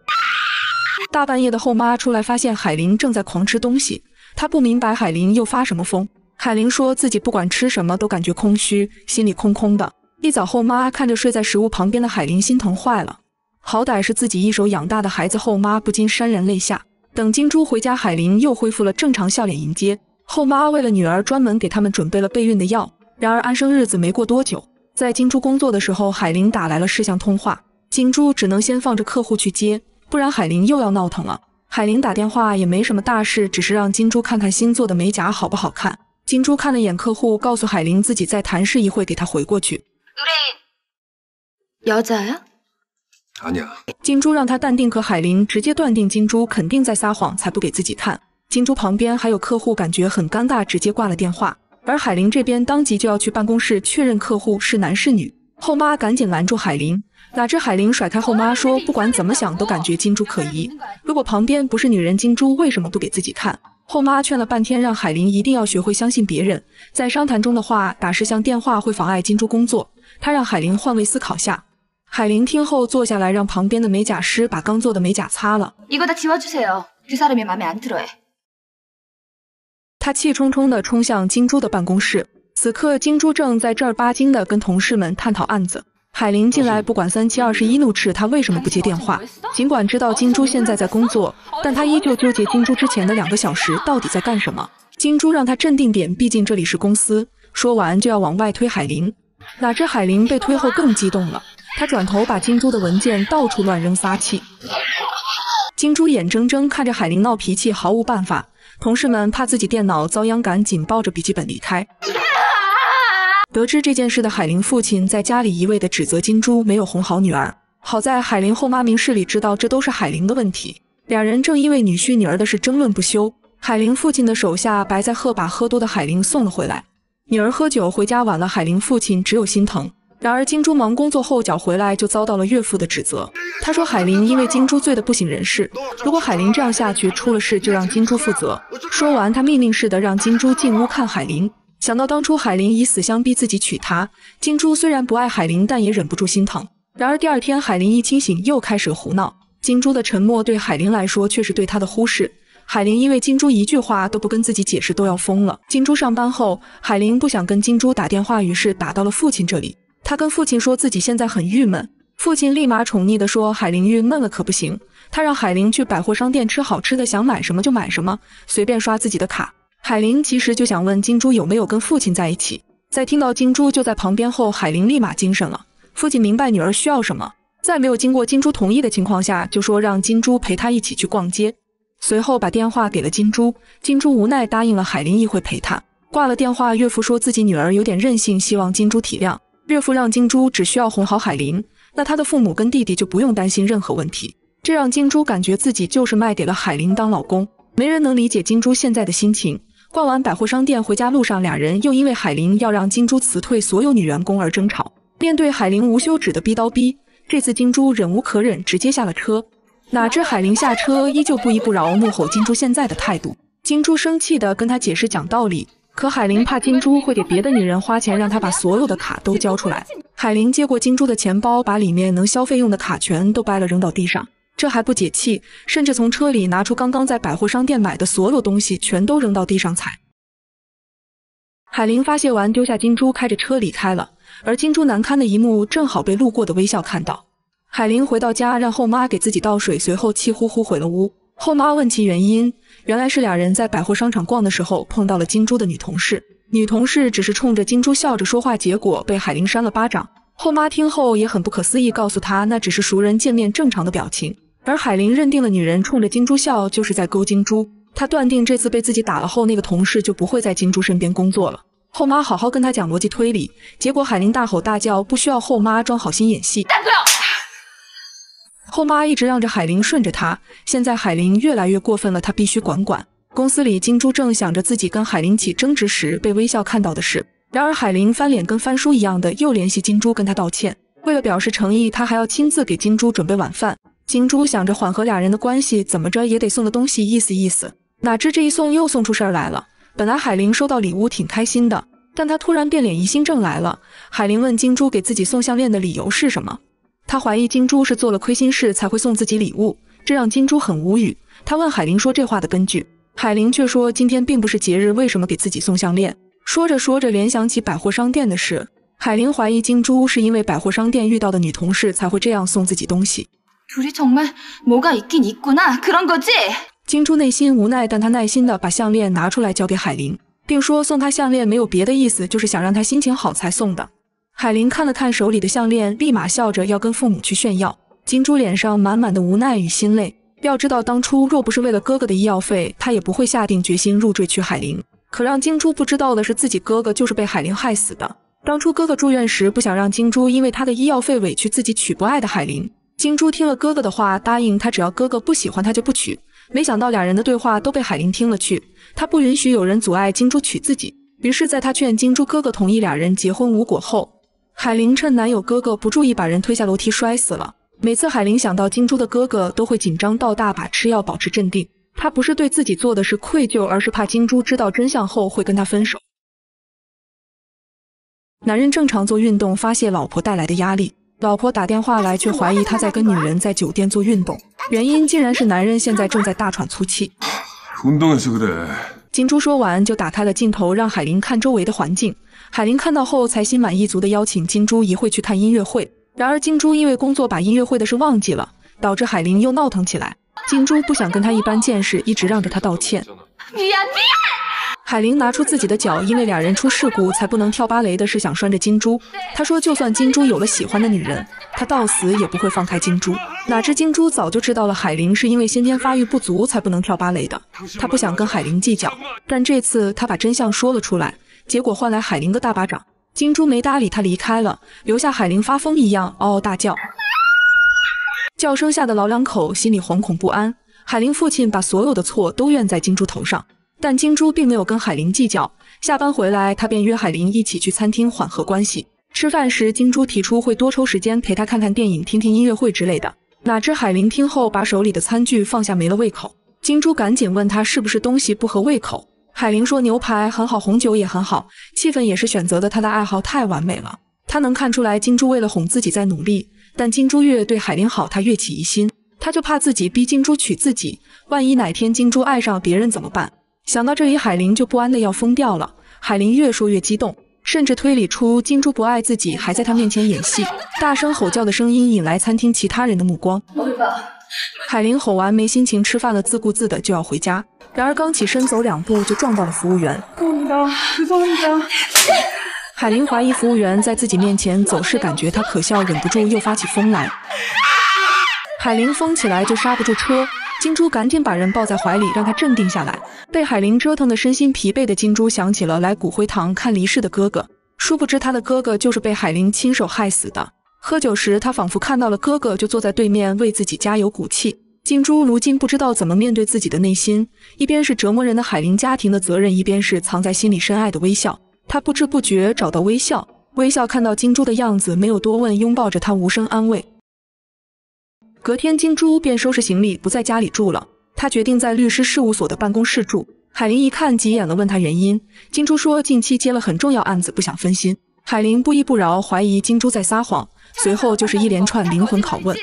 大半夜的后妈出来发现海玲正在狂吃东西，她不明白海玲又发什么疯。海玲说自己不管吃什么都感觉空虚，心里空空的。一早后妈看着睡在食物旁边的海玲，心疼坏了，好歹是自己一手养大的孩子，后妈不禁潸然泪下。等金珠回家，海玲又恢复了正常笑脸迎接。后妈为了女儿，专门给他们准备了备孕的药。然而安生日子没过多久，在金珠工作的时候，海玲打来了事项通话。金珠只能先放着客户去接，不然海玲又要闹腾了。海玲打电话也没什么大事，只是让金珠看看新做的美甲好不好看。金珠看了眼客户，告诉海玲自己再谈事，一会给她回过去。瑶仔啊，阿娘。金珠让他淡定，可海玲直接断定金珠肯定在撒谎，才不给自己看。金珠旁边还有客户，感觉很尴尬，直接挂了电话。而海玲这边当即就要去办公室确认客户是男是女。后妈赶紧拦住海玲，哪知海玲甩开后妈说：“不管怎么想，都感觉金珠可疑。如果旁边不是女人，金珠为什么不给自己看？”后妈劝了半天，让海玲一定要学会相信别人。在商谈中的话打是向电话会妨碍金珠工作，她让海玲换位思考下。海玲听后坐下来，让旁边的美甲师把刚做的美甲擦了。他气冲冲的冲向金珠的办公室。此刻金珠正在正儿八经的跟同事们探讨案子。海林进来不管三七二十一，怒斥他为什么不接电话。尽管知道金珠现在在工作，但他依旧纠结金珠之前的两个小时到底在干什么。金珠让他镇定点，毕竟这里是公司。说完就要往外推海林，哪知海林被推后更激动了，他转头把金珠的文件到处乱扔撒气。金珠眼睁睁看着海林闹脾气，毫无办法。同事们怕自己电脑遭殃，赶紧抱着笔记本离开。得知这件事的海玲父亲在家里一味的指责金珠没有哄好女儿。好在海玲后妈明事理，知道这都是海玲的问题。两人正因为女婿女儿的事争论不休。海玲父亲的手下白在鹤把喝多的海玲送了回来。女儿喝酒回家晚了，海玲父亲只有心疼。然而金珠忙工作后脚回来就遭到了岳父的指责。他说海玲因为金珠醉得不省人事，如果海玲这样下去出了事就让金珠负责。说完，他命令似的让金珠进屋看海玲。想到当初海玲以死相逼自己娶她，金珠虽然不爱海玲，但也忍不住心疼。然而第二天海玲一清醒又开始胡闹，金珠的沉默对海玲来说却是对她的忽视。海玲因为金珠一句话都不跟自己解释都要疯了。金珠上班后，海玲不想跟金珠打电话，于是打到了父亲这里。她跟父亲说自己现在很郁闷，父亲立马宠溺的说海玲郁闷了可不行，他让海玲去百货商店吃好吃的，想买什么就买什么，随便刷自己的卡。海玲其实就想问金珠有没有跟父亲在一起，在听到金珠就在旁边后，海玲立马精神了。父亲明白女儿需要什么，在没有经过金珠同意的情况下，就说让金珠陪他一起去逛街，随后把电话给了金珠。金珠无奈答应了海玲一会陪她。挂了电话，岳父说自己女儿有点任性，希望金珠体谅。岳父让金珠只需要哄好海玲，那他的父母跟弟弟就不用担心任何问题。这让金珠感觉自己就是卖给了海玲当老公，没人能理解金珠现在的心情。逛完百货商店回家路上，俩人又因为海玲要让金珠辞退所有女员工而争吵。面对海玲无休止的逼刀逼，这次金珠忍无可忍，直接下了车。哪知海玲下车依旧不依不饶，怒吼金珠现在的态度。金珠生气的跟他解释讲道理，可海玲怕金珠会给别的女人花钱，让他把所有的卡都交出来。海玲接过金珠的钱包，把里面能消费用的卡全都掰了扔到地上。这还不解气，甚至从车里拿出刚刚在百货商店买的所有东西，全都扔到地上踩。海玲发泄完，丢下金珠，开着车离开了。而金珠难堪的一幕，正好被路过的微笑看到。海玲回到家，让后妈给自己倒水，随后气呼呼回了屋。后妈问其原因，原来是俩人在百货商场逛的时候，碰到了金珠的女同事。女同事只是冲着金珠笑着说话，结果被海玲扇了巴掌。后妈听后也很不可思议，告诉她那只是熟人见面正常的表情。而海玲认定了女人冲着金珠笑就是在勾金珠，她断定这次被自己打了后，那个同事就不会在金珠身边工作了。后妈好好跟她讲逻辑推理，结果海玲大吼大叫，不需要后妈装好心演戏。站住！后妈一直让着海玲顺着她，现在海玲越来越过分了，她必须管管。公司里，金珠正想着自己跟海玲起争执时被微笑看到的事，然而海玲翻脸跟翻书一样的又联系金珠跟她道歉，为了表示诚意，她还要亲自给金珠准备晚饭。金珠想着缓和俩人的关系，怎么着也得送个东西意思意思。哪知这一送又送出事儿来了。本来海玲收到礼物挺开心的，但她突然变脸，疑心症来了。海玲问金珠给自己送项链的理由是什么？她怀疑金珠是做了亏心事才会送自己礼物，这让金珠很无语。她问海玲说这话的根据，海玲却说今天并不是节日，为什么给自己送项链？说着说着联想起百货商店的事，海玲怀疑金珠是因为百货商店遇到的女同事才会这样送自己东西。둘이정말뭐가있긴있구나그런거 지。 金珠内心无奈，但她耐心的把项链拿出来交给海玲，并说送她项链没有别的意思，就是想让她心情好才送的。海玲看了看手里的项链，立马笑着要跟父母去炫耀。金珠脸上满满的无奈与心累。要知道当初若不是为了哥哥的医药费，她也不会下定决心入赘娶海玲。可让金珠不知道的是，自己哥哥就是被海玲害死的。当初哥哥住院时，不想让金珠因为他的医药费委屈自己娶不爱的海玲。金珠听了哥哥的话，答应他只要哥哥不喜欢他就不娶。没想到俩人的对话都被海玲听了去，她不允许有人阻碍金珠娶自己。于是，在她劝金珠哥哥同意俩人结婚无果后，海玲趁男友哥哥不注意把人推下楼梯摔死了。每次海玲想到金珠的哥哥，都会紧张到大把吃药保持镇定。她不是对自己做的是愧疚，而是怕金珠知道真相后会跟他分手。男人正常做运动发泄老婆带来的压力。老婆打电话来，却怀疑他在跟女人在酒店做运动，原因竟然是男人现在正在大喘粗气。金珠说完就打开了镜头，让海林看周围的环境。海林看到后才心满意足的邀请金珠一会去看音乐会。然而金珠因为工作把音乐会的事忘记了，导致海林又闹腾起来。金珠不想跟他一般见识，一直让着他道歉。你你呀，呀！海玲拿出自己的脚，因为俩人出事故才不能跳芭蕾的，是想拴着金珠。她说，就算金珠有了喜欢的女人，她到死也不会放开金珠。哪知金珠早就知道了海玲是因为先天发育不足才不能跳芭蕾的，她不想跟海玲计较，但这次她把真相说了出来，结果换来海玲的大巴掌。金珠没搭理她，离开了，留下海玲发疯一样嗷嗷大叫，叫声吓得老两口心里惶恐不安。海玲父亲把所有的错都怨在金珠头上。但金珠并没有跟海玲计较。下班回来，他便约海玲一起去餐厅缓和关系。吃饭时，金珠提出会多抽时间陪他看看电影、听听音乐会之类的。哪知海玲听后，把手里的餐具放下，没了胃口。金珠赶紧问他是不是东西不合胃口。海玲说牛排很好，红酒也很好，气氛也是选择的，他的爱好太完美了。他能看出来金珠为了哄自己在努力，但金珠越对海玲好，他越起疑心。他就怕自己逼金珠娶自己，万一哪天金珠爱上别人怎么办？想到这里，海林就不安的要疯掉了。海林越说越激动，甚至推理出金珠不爱自己，还在他面前演戏，大声吼叫的声音引来餐厅其他人的目光。海林吼完没心情吃饭了，自顾自的就要回家。然而刚起身走两步，就撞到了服务员。海林怀疑服务员在自己面前走是感觉他可笑，忍不住又发起疯来。海林疯起来就刹不住车。金珠赶紧把人抱在怀里，让他镇定下来。被海玲折腾的身心疲惫的金珠想起了来骨灰堂看离世的哥哥，殊不知他的哥哥就是被海玲亲手害死的。喝酒时，他仿佛看到了哥哥就坐在对面为自己加油鼓气。金珠如今不知道怎么面对自己的内心，一边是折磨人的海玲家庭的责任，一边是藏在心里深爱的微笑。他不知不觉找到微笑，微笑看到金珠的样子，没有多问，拥抱着他无声安慰。隔天，金珠便收拾行李，不在家里住了。他决定在律师事务所的办公室住。海玲一看，急眼了，问他原因。金珠说，近期接了很重要案子，不想分心。海玲不依不饶，怀疑金珠在撒谎。随后就是一连串灵魂拷问。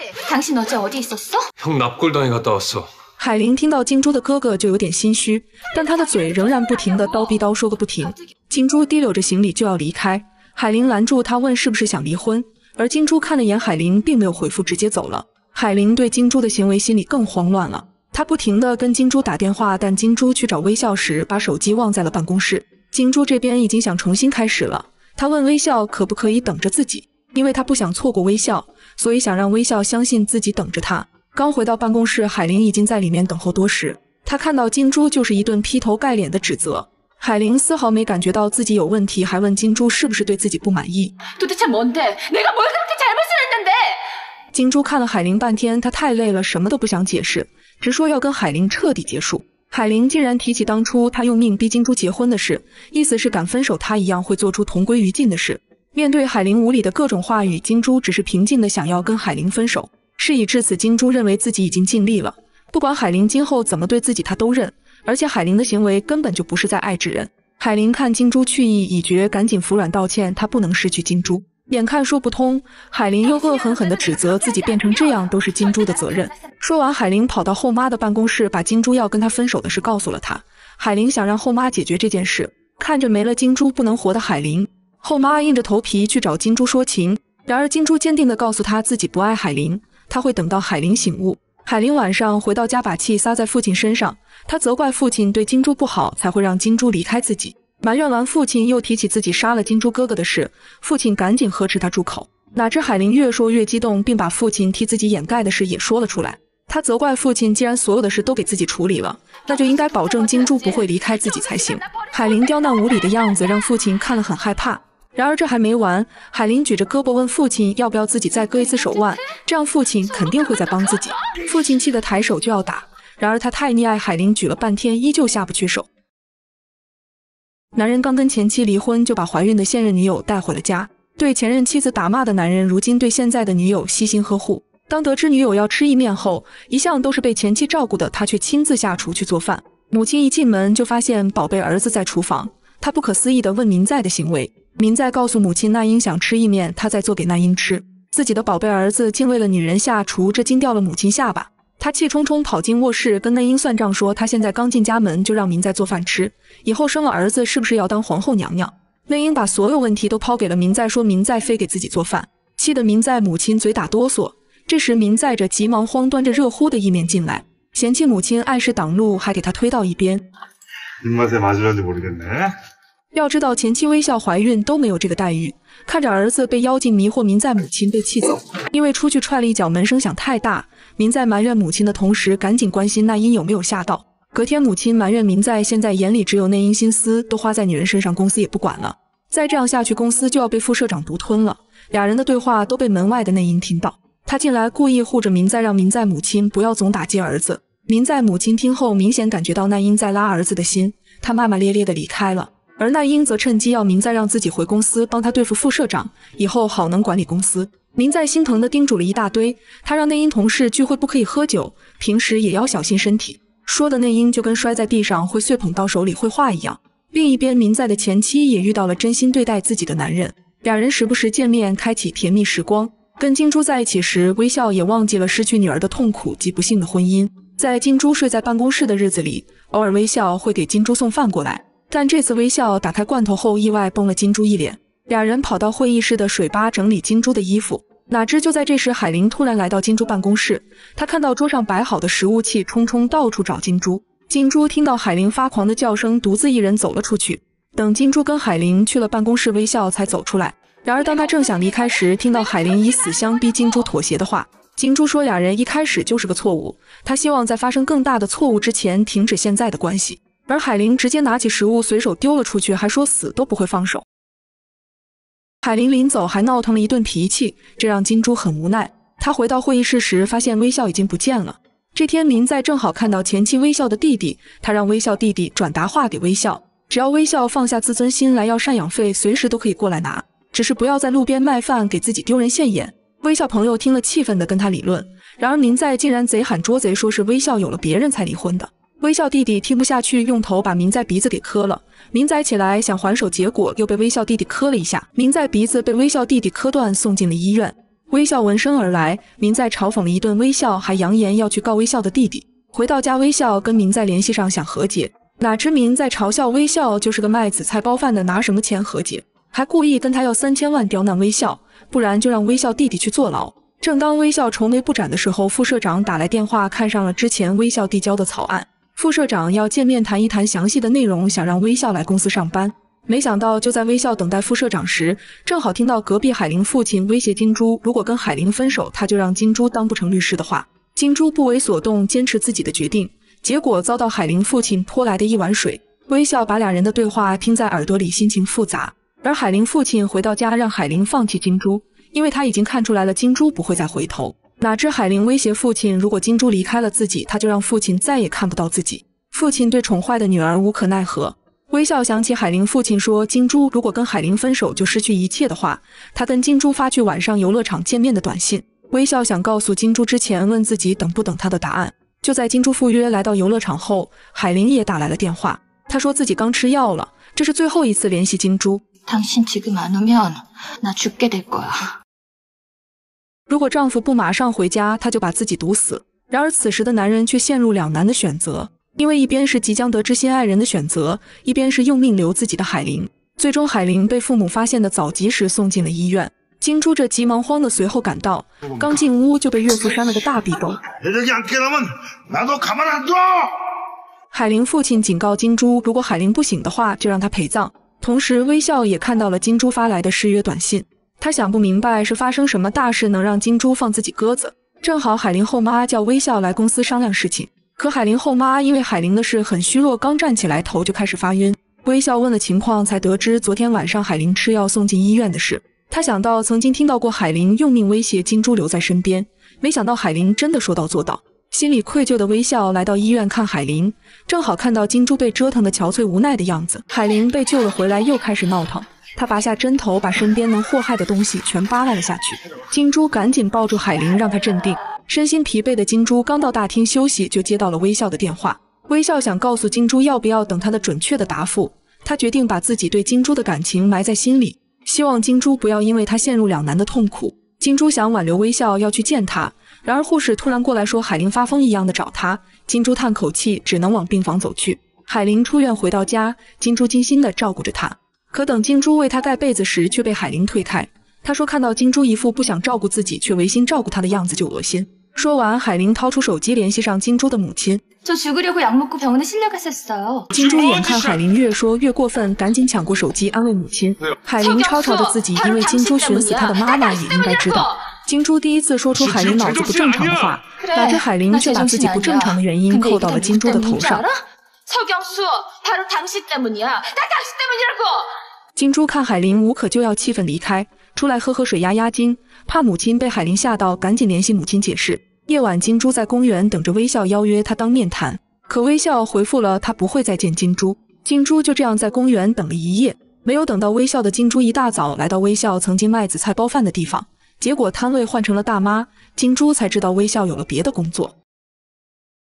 海玲听到金珠的哥哥，就有点心虚，但他的嘴仍然不停的叨逼叨说个不停。金珠提溜着行李就要离开，海玲拦住他，问是不是想离婚。而金珠看了眼海玲，并没有回复，直接走了。海玲对金珠的行为心里更慌乱了，她不停地跟金珠打电话，但金珠去找微笑时把手机忘在了办公室。金珠这边已经想重新开始了，她问微笑可不可以等着自己，因为她不想错过微笑，所以想让微笑相信自己等着她。刚回到办公室，海玲已经在里面等候多时，她看到金珠就是一顿劈头盖脸的指责。海玲丝毫没感觉到自己有问题，还问金珠是不是对自己不满意。金珠看了海玲半天，她太累了，什么都不想解释，直说要跟海玲彻底结束。海玲竟然提起当初她用命逼金珠结婚的事，意思是敢分手，她一样会做出同归于尽的事。面对海玲无理的各种话语，金珠只是平静的想要跟海玲分手。事已至此，金珠认为自己已经尽力了，不管海玲今后怎么对自己，她都认。而且海玲的行为根本就不是在爱之人。海玲看金珠去意已决，赶紧服软道歉，她不能失去金珠。眼看说不通，海玲又恶狠狠地指责自己变成这样都是金珠的责任。说完，海玲跑到后妈的办公室，把金珠要跟她分手的事告诉了她。海林想让后妈解决这件事，看着没了金珠不能活的海玲，后妈硬着头皮去找金珠说情。然而金珠坚定地告诉她自己不爱海玲，他会等到海玲醒悟。海玲晚上回到家，把气撒在父亲身上，她责怪父亲对金珠不好，才会让金珠离开自己。埋怨完父亲，又提起自己杀了金珠哥哥的事，父亲赶紧呵斥他住口。哪知海玲越说越激动，并把父亲替自己掩盖的事也说了出来。他责怪父亲，既然所有的事都给自己处理了，那就应该保证金珠不会离开自己才行。海玲刁难无理的样子让父亲看了很害怕。然而这还没完，海玲举着胳膊问父亲要不要自己再割一次手腕，这样父亲肯定会再帮自己。父亲气得抬手就要打，然而他太溺爱海玲，举了半天依旧下不去手。男人刚跟前妻离婚，就把怀孕的现任女友带回了家。对前任妻子打骂的男人，如今对现在的女友悉心呵护。当得知女友要吃意面后，一向都是被前妻照顾的他却亲自下厨去做饭。母亲一进门就发现宝贝儿子在厨房，他不可思议地问民在的行为。民在告诉母亲，那英想吃意面，他在做给那英吃。自己的宝贝儿子竟为了女人下厨，这惊掉了母亲下巴。他气冲冲跑进卧室，跟内英算账，说他现在刚进家门就让民在做饭吃，以后生了儿子是不是要当皇后娘娘？内英把所有问题都抛给了民在，说民在非给自己做饭，气得民在母亲嘴打哆嗦。这时民在着急忙慌端着热乎的意面进来，嫌弃母亲碍事挡路，还给他推到一边。要知道前妻微笑怀孕都没有这个待遇。看着儿子被妖精迷惑，民在母亲被气走，因为出去踹了一脚门声响太大。民在埋怨母亲的同时，赶紧关心那英有没有吓到。隔天，母亲埋怨民在，现在眼里只有那英，心思都花在女人身上，公司也不管了。再这样下去，公司就要被副社长独吞了。俩人的对话都被门外的内英听到，他进来故意护着民在，让民在母亲不要总打击儿子。民在母亲听后，明显感觉到那英在拉儿子的心，他骂骂咧咧的离开了。而那英则趁机要民在让自己回公司，帮他对付副社长，以后好能管理公司。民在心疼的叮嘱了一大堆，他让内因同事聚会不可以喝酒，平时也要小心身体。说的内因就跟摔在地上会碎捧到手里会画一样。另一边，民在的前妻也遇到了真心对待自己的男人，俩人时不时见面，开启甜蜜时光。跟金珠在一起时，微笑也忘记了失去女儿的痛苦及不幸的婚姻。在金珠睡在办公室的日子里，偶尔微笑会给金珠送饭过来，但这次微笑打开罐头后意外崩了金珠一脸。俩人跑到会议室的水吧整理金珠的衣服。哪知就在这时，海玲突然来到金珠办公室，她看到桌上摆好的食物器，冲冲到处找金珠。金珠听到海玲发狂的叫声，独自一人走了出去。等金珠跟海玲去了办公室，微笑才走出来。然而，当他正想离开时，听到海玲以死相逼金珠妥协的话，金珠说俩人一开始就是个错误，他希望在发生更大的错误之前停止现在的关系。而海玲直接拿起食物随手丢了出去，还说死都不会放手。海玲临走还闹腾了一顿脾气，这让金珠很无奈。他回到会议室时，发现微笑已经不见了。这天，民在正好看到前妻微笑的弟弟，他让微笑弟弟转达话给微笑：只要微笑放下自尊心来要赡养费，随时都可以过来拿，只是不要在路边卖饭给自己丢人现眼。微笑朋友听了，气愤的跟他理论，然而民在竟然贼喊捉贼，说是微笑有了别人才离婚的。微笑弟弟听不下去，用头把明在鼻子给磕了。明仔起来想还手，结果又被微笑弟弟磕了一下。明在鼻子被微笑弟弟磕断，送进了医院。微笑闻声而来，明在嘲讽了一顿微笑，还扬言要去告微笑的弟弟。回到家，微笑跟明在联系上，想和解，哪知明在嘲笑微笑就是个卖紫菜包饭的，拿什么钱和解？还故意跟他要三千万，刁难微笑，不然就让微笑弟弟去坐牢。正当微笑愁眉不展的时候，副社长打来电话，看上了之前微笑递交的草案。副社长要见面谈一谈详细的内容，想让微笑来公司上班。没想到就在微笑等待副社长时，正好听到隔壁海玲父亲威胁金珠，如果跟海玲分手，他就让金珠当不成律师的话。金珠不为所动，坚持自己的决定，结果遭到海玲父亲泼来的一碗水。微笑把俩人的对话听在耳朵里，心情复杂。而海玲父亲回到家，让海玲放弃金珠，因为他已经看出来了，金珠不会再回头。哪知海玲威胁父亲，如果金珠离开了自己，他就让父亲再也看不到自己。父亲对宠坏的女儿无可奈何。微笑想起海玲父亲说：“金珠如果跟海玲分手，就失去一切的话。”他跟金珠发去晚上游乐场见面的短信。微笑想告诉金珠之前问自己等不等他的答案。就在金珠赴约来到游乐场后，海玲也打来了电话。她说自己刚吃药了，这是最后一次联系金珠。如果丈夫不马上回家，她就把自己毒死。然而此时的男人却陷入两难的选择，因为一边是即将得知心爱人的选择，一边是用命留自己的海玲。最终，海玲被父母发现的早，及时送进了医院。金珠这急忙慌的随后赶到，刚进屋就被岳父扇了个大逼兜。海玲父亲警告金珠，如果海玲不醒的话，就让她陪葬。同时，微笑也看到了金珠发来的失约短信。他想不明白是发生什么大事能让金珠放自己鸽子。正好海玲后妈叫微笑来公司商量事情，可海玲后妈因为海玲的事很虚弱，刚站起来头就开始发晕。微笑问了情况，才得知昨天晚上海玲吃药送进医院的事。他想到曾经听到过海玲用命威胁金珠留在身边，没想到海玲真的说到做到。心里愧疚的微笑来到医院看海玲，正好看到金珠被折腾的憔悴无奈的样子。海玲被救了回来，又开始闹腾。他拔下针头，把身边能祸害的东西全扒拉了下去。金珠赶紧抱住海玲，让她镇定。身心疲惫的金珠刚到大厅休息，就接到了微笑的电话。微笑想告诉金珠要不要等他的准确的答复。他决定把自己对金珠的感情埋在心里，希望金珠不要因为他陷入两难的痛苦。金珠想挽留微笑，要去见他，然而护士突然过来说海玲发疯一样的找他。金珠叹口气，只能往病房走去。海玲出院回到家，金珠精心的照顾着她。可等金珠为他盖被子时，却被海玲推开。他说看到金珠一副不想照顾自己，却违心照顾他的样子就恶心。说完，海玲掏出手机联系上金珠的母亲。金珠眼看海玲越说越过分，赶紧抢过手机安慰母亲。海玲吵吵着自己，因为金珠寻死他的妈妈也应该知道。金珠第一次说出海玲脑子不正常的话，导致海玲却把自己不正常的原因扣到了金珠的头上。金珠看海玲无可救药，气愤离开，出来喝喝水压压惊，怕母亲被海玲吓到，赶紧联系母亲解释。夜晚，金珠在公园等着微笑邀约他当面谈，可微笑回复了他不会再见金珠。金珠就这样在公园等了一夜，没有等到微笑的金珠一大早来到微笑曾经卖紫菜包饭的地方，结果摊位换成了大妈，金珠才知道微笑有了别的工作。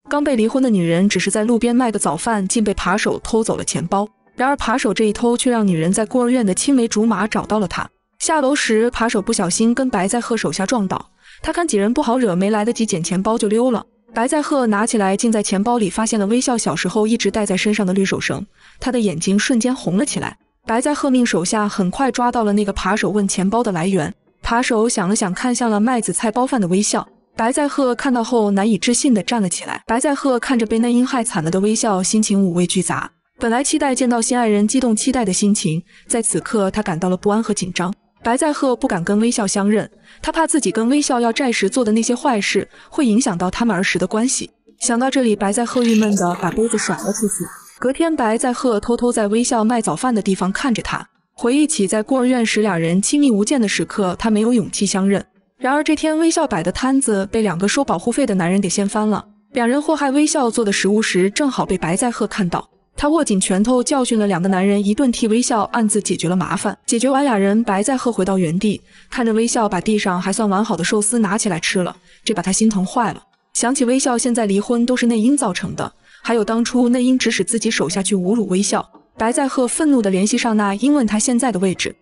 刚被离婚的女人，只是在路边卖个早饭，竟被扒手偷走了钱包。然而，扒手这一偷却让女人在孤儿院的青梅竹马找到了他。下楼时，扒手不小心跟白在鹤手下撞倒，他看几人不好惹，没来得及捡钱包就溜了。白在鹤拿起来，竟在钱包里发现了微笑小时候一直戴在身上的绿手绳，他的眼睛瞬间红了起来。白在鹤命手下很快抓到了那个扒手，问钱包的来源。扒手想了想，看向了麦子菜包饭的微笑。白在鹤看到后，难以置信地站了起来。白在鹤看着被那英害惨了的微笑，心情五味俱杂。本来期待见到心爱人，激动期待的心情，在此刻他感到了不安和紧张。白在赫不敢跟微笑相认，他怕自己跟微笑要债时做的那些坏事，会影响到他们儿时的关系。想到这里，白在赫郁闷的把杯子甩了出去。隔天，白在赫偷偷在微笑卖早饭的地方看着他，回忆起在孤儿院时两人亲密无间的时刻，他没有勇气相认。然而这天，微笑摆的摊子被两个收保护费的男人给掀翻了，两人祸害微笑做的食物时，正好被白在赫看到。他握紧拳头，教训了两个男人一顿，替微笑暗自解决了麻烦。解决完，俩人白在鹤回到原地，看着微笑把地上还算完好的寿司拿起来吃了，这把他心疼坏了。想起微笑现在离婚都是内因造成的，还有当初内因指使自己手下去侮辱微笑，白在鹤愤怒地联系上那英，问他现在的位置。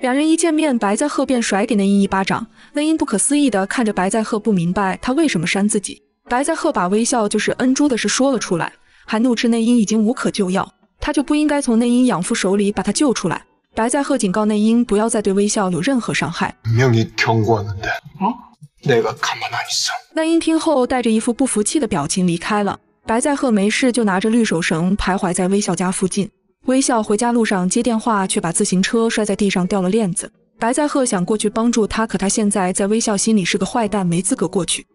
两人一见面，白在鹤便甩给那英一巴掌。那英不可思议地看着白在鹤，不明白他为什么扇自己。白在鹤把微笑就是恩珠的事说了出来。还怒斥内因已经无可救药，他就不应该从内因养父手里把他救出来。白在赫警告内因不要再对微笑有任何伤害。内因听后带着一副不服气的表情离开了。白在赫没事就拿着绿手绳徘徊在微笑家附近。微笑回家路上接电话，却把自行车摔在地上掉了链子。白在赫想过去帮助他，可他现在在微笑心里是个坏蛋，没资格过去。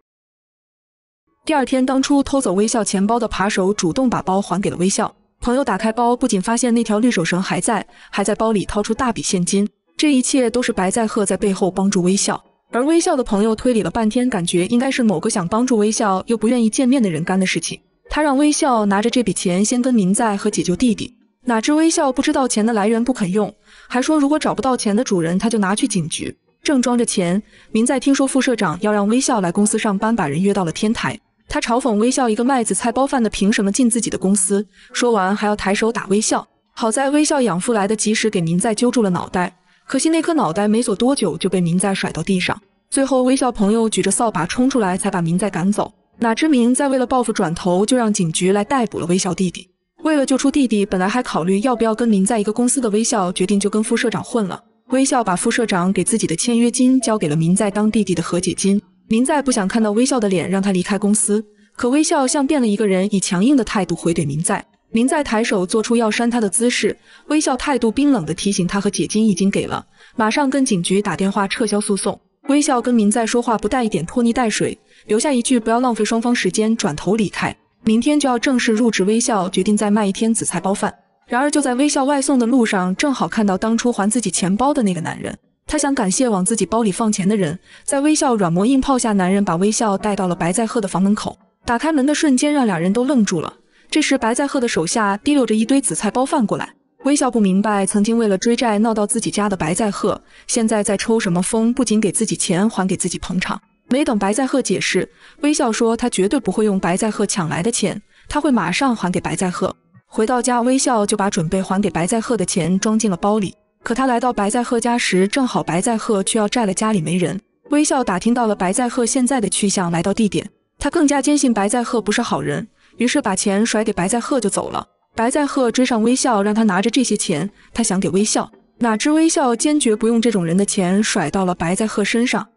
第二天，当初偷走微笑钱包的扒手主动把包还给了微笑朋友。打开包，不仅发现那条绿手绳还在，还在包里掏出大笔现金。这一切都是白在赫在背后帮助微笑。而微笑的朋友推理了半天，感觉应该是某个想帮助微笑又不愿意见面的人干的事情。他让微笑拿着这笔钱先跟明在和解救弟弟。哪知微笑不知道钱的来源，不肯用，还说如果找不到钱的主人，他就拿去警局。正装着钱，明在听说副社长要让微笑来公司上班，把人约到了天台。他嘲讽微笑，一个麦子菜包饭的凭什么进自己的公司？说完还要抬手打微笑。好在微笑养父来得及时，给民在揪住了脑袋。可惜那颗脑袋没锁多久，就被民在甩到地上。最后微笑朋友举着扫把冲出来，才把民在赶走。哪知民在为了报复，转头就让警局来逮捕了微笑弟弟。为了救出弟弟，本来还考虑要不要跟民在一个公司的微笑，决定就跟副社长混了。微笑把副社长给自己的签约金交给了民在当弟弟的和解金。明在不想看到微笑的脸，让他离开公司。可微笑像变了一个人，以强硬的态度回怼明在。明在抬手做出要扇他的姿势，微笑态度冰冷的提醒他，和解金已经给了，马上跟警局打电话撤销诉讼。微笑跟明在说话不带一点拖泥带水，留下一句不要浪费双方时间，转头离开。明天就要正式入职，微笑决定再卖一天紫菜包饭。然而就在微笑外送的路上，正好看到当初还自己钱包的那个男人。他想感谢往自己包里放钱的人，在微笑软磨硬泡下，男人把微笑带到了白在赫的房门口。打开门的瞬间，让俩人都愣住了。这时，白在赫的手下提溜着一堆紫菜包饭过来。微笑不明白，曾经为了追债闹到自己家的白在赫，现在在抽什么风？不仅给自己钱，还给自己捧场。没等白在赫解释，微笑说他绝对不会用白在赫抢来的钱，他会马上还给白在赫。回到家，微笑就把准备还给白在赫的钱装进了包里。可他来到白在鹤家时，正好白在鹤去要债了，家里没人。微笑打听到了白在鹤现在的去向，来到地点，他更加坚信白在鹤不是好人，于是把钱甩给白在鹤就走了。白在鹤追上微笑，让他拿着这些钱，他想给微笑。哪知微笑坚决不用这种人的钱，甩到了白在鹤身上。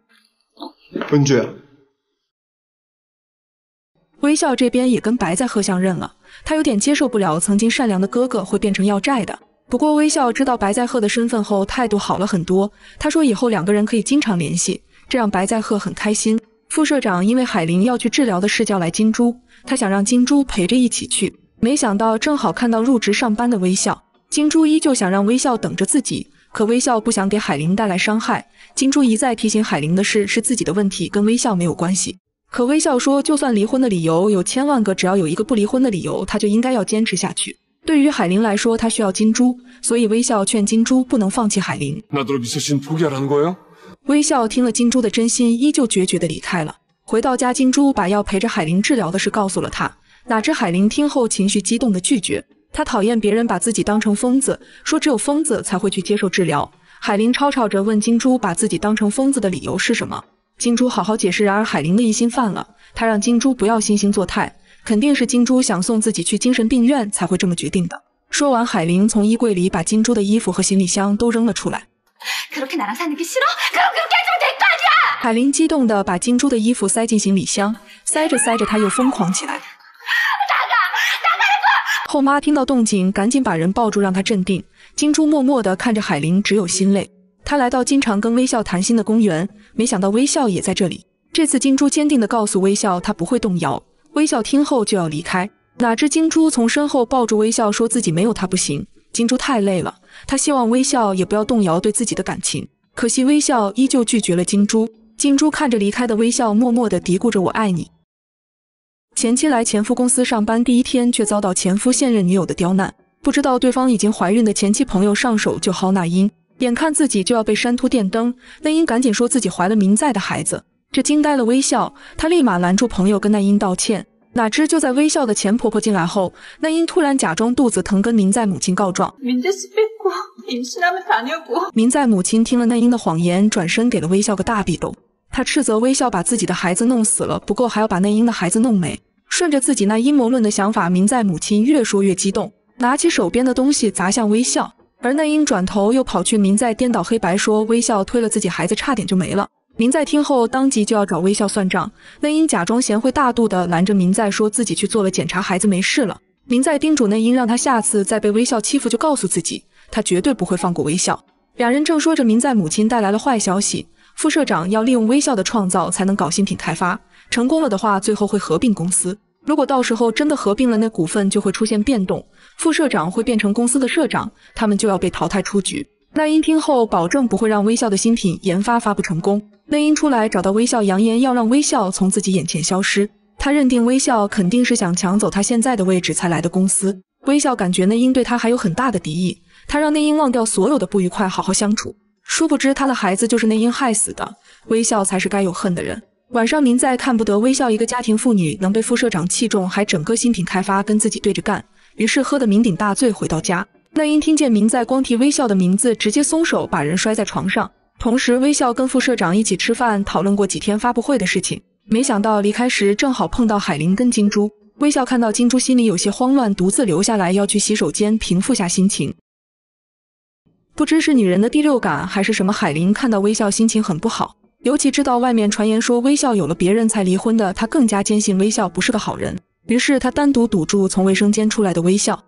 文俊，微笑这边也跟白在鹤相认了，他有点接受不了曾经善良的哥哥会变成要债的。不过微笑知道白在赫的身份后，态度好了很多。他说以后两个人可以经常联系，这让白在赫很开心。副社长因为海玲要去治疗的事叫来金珠，他想让金珠陪着一起去，没想到正好看到入职上班的微笑。金珠依旧想让微笑等着自己，可微笑不想给海玲带来伤害。金珠一再提醒海玲的事是自己的问题，跟微笑没有关系。可微笑说，就算离婚的理由有千万个，只要有一个不离婚的理由，他就应该要坚持下去。对于海玲来说，她需要金珠，所以微笑劝金珠不能放弃海玲。微笑听了金珠的真心，依旧决绝的离开了。回到家，金珠把要陪着海玲治疗的事告诉了他。哪知海玲听后情绪激动的拒绝，他讨厌别人把自己当成疯子，说只有疯子才会去接受治疗。海玲吵吵着问金珠把自己当成疯子的理由是什么，金珠好好解释，然而海玲的疑心犯了，他让金珠不要惺惺作态。肯定是金珠想送自己去精神病院才会这么决定的。说完，海玲从衣柜里把金珠的衣服和行李箱都扔了出来。海玲激动的把金珠的衣服塞进行李箱，塞着塞着，她又疯狂起来。后妈听到动静，赶紧把人抱住，让她镇定。金珠默默的看着海玲，只有心累。她来到经常跟微笑谈心的公园，没想到微笑也在这里。这次，金珠坚定的告诉微笑，她不会动摇。微笑听后就要离开，哪知金珠从身后抱住微笑，说自己没有他不行。金珠太累了，他希望微笑也不要动摇对自己的感情。可惜微笑依旧拒绝了金珠。金珠看着离开的微笑，默默的嘀咕着我爱你。前妻来前夫公司上班第一天，却遭到前夫现任女友的刁难。不知道对方已经怀孕的前妻朋友上手就薅那英，眼看自己就要被山秃电灯，那英赶紧说自己怀了民在的孩子。这惊呆了微笑，他立马拦住朋友跟那英道歉。哪知就在微笑的钱婆婆进来后，那英突然假装肚子疼跟明在母亲告状。明在母亲听了那英的谎言，转身给了微笑个大逼斗。她斥责微笑把自己的孩子弄死了，不过还要把那英的孩子弄没。顺着自己那阴谋论的想法，明在母亲越说越激动，拿起手边的东西砸向微笑。而那英转头又跑去民在颠倒黑白说微笑推了自己孩子差点就没了。民在听后，当即就要找微笑算账。那英假装贤惠大度的拦着民在，说自己去做了检查，孩子没事了。民在叮嘱内英，让他下次再被微笑欺负就告诉自己，他绝对不会放过微笑。两人正说着，民在母亲带来了坏消息：副社长要利用微笑的创造才能搞新品开发，成功了的话，最后会合并公司。如果到时候真的合并了，那股份就会出现变动，副社长会变成公司的社长，他们就要被淘汰出局。奈英听后，保证不会让微笑的新品研发发布成功。内英出来找到微笑，扬言要让微笑从自己眼前消失。他认定微笑肯定是想抢走他现在的位置才来的公司。微笑感觉内英对他还有很大的敌意，他让内英忘掉所有的不愉快，好好相处。殊不知他的孩子就是内英害死的，微笑才是该有恨的人。晚上明在看不得微笑一个家庭妇女能被副社长器重，还整个新品开发跟自己对着干，于是喝得酩酊大醉回到家。内英听见明在光提微笑的名字，直接松手把人摔在床上。同时，微笑跟副社长一起吃饭，讨论过几天发布会的事情。没想到离开时正好碰到海林跟金珠。微笑看到金珠，心里有些慌乱，独自留下来要去洗手间平复下心情。不知是女人的第六感还是什么，海林看到微笑心情很不好。尤其知道外面传言说微笑有了别人才离婚的，她更加坚信微笑不是个好人。于是她单独堵住从卫生间出来的微笑。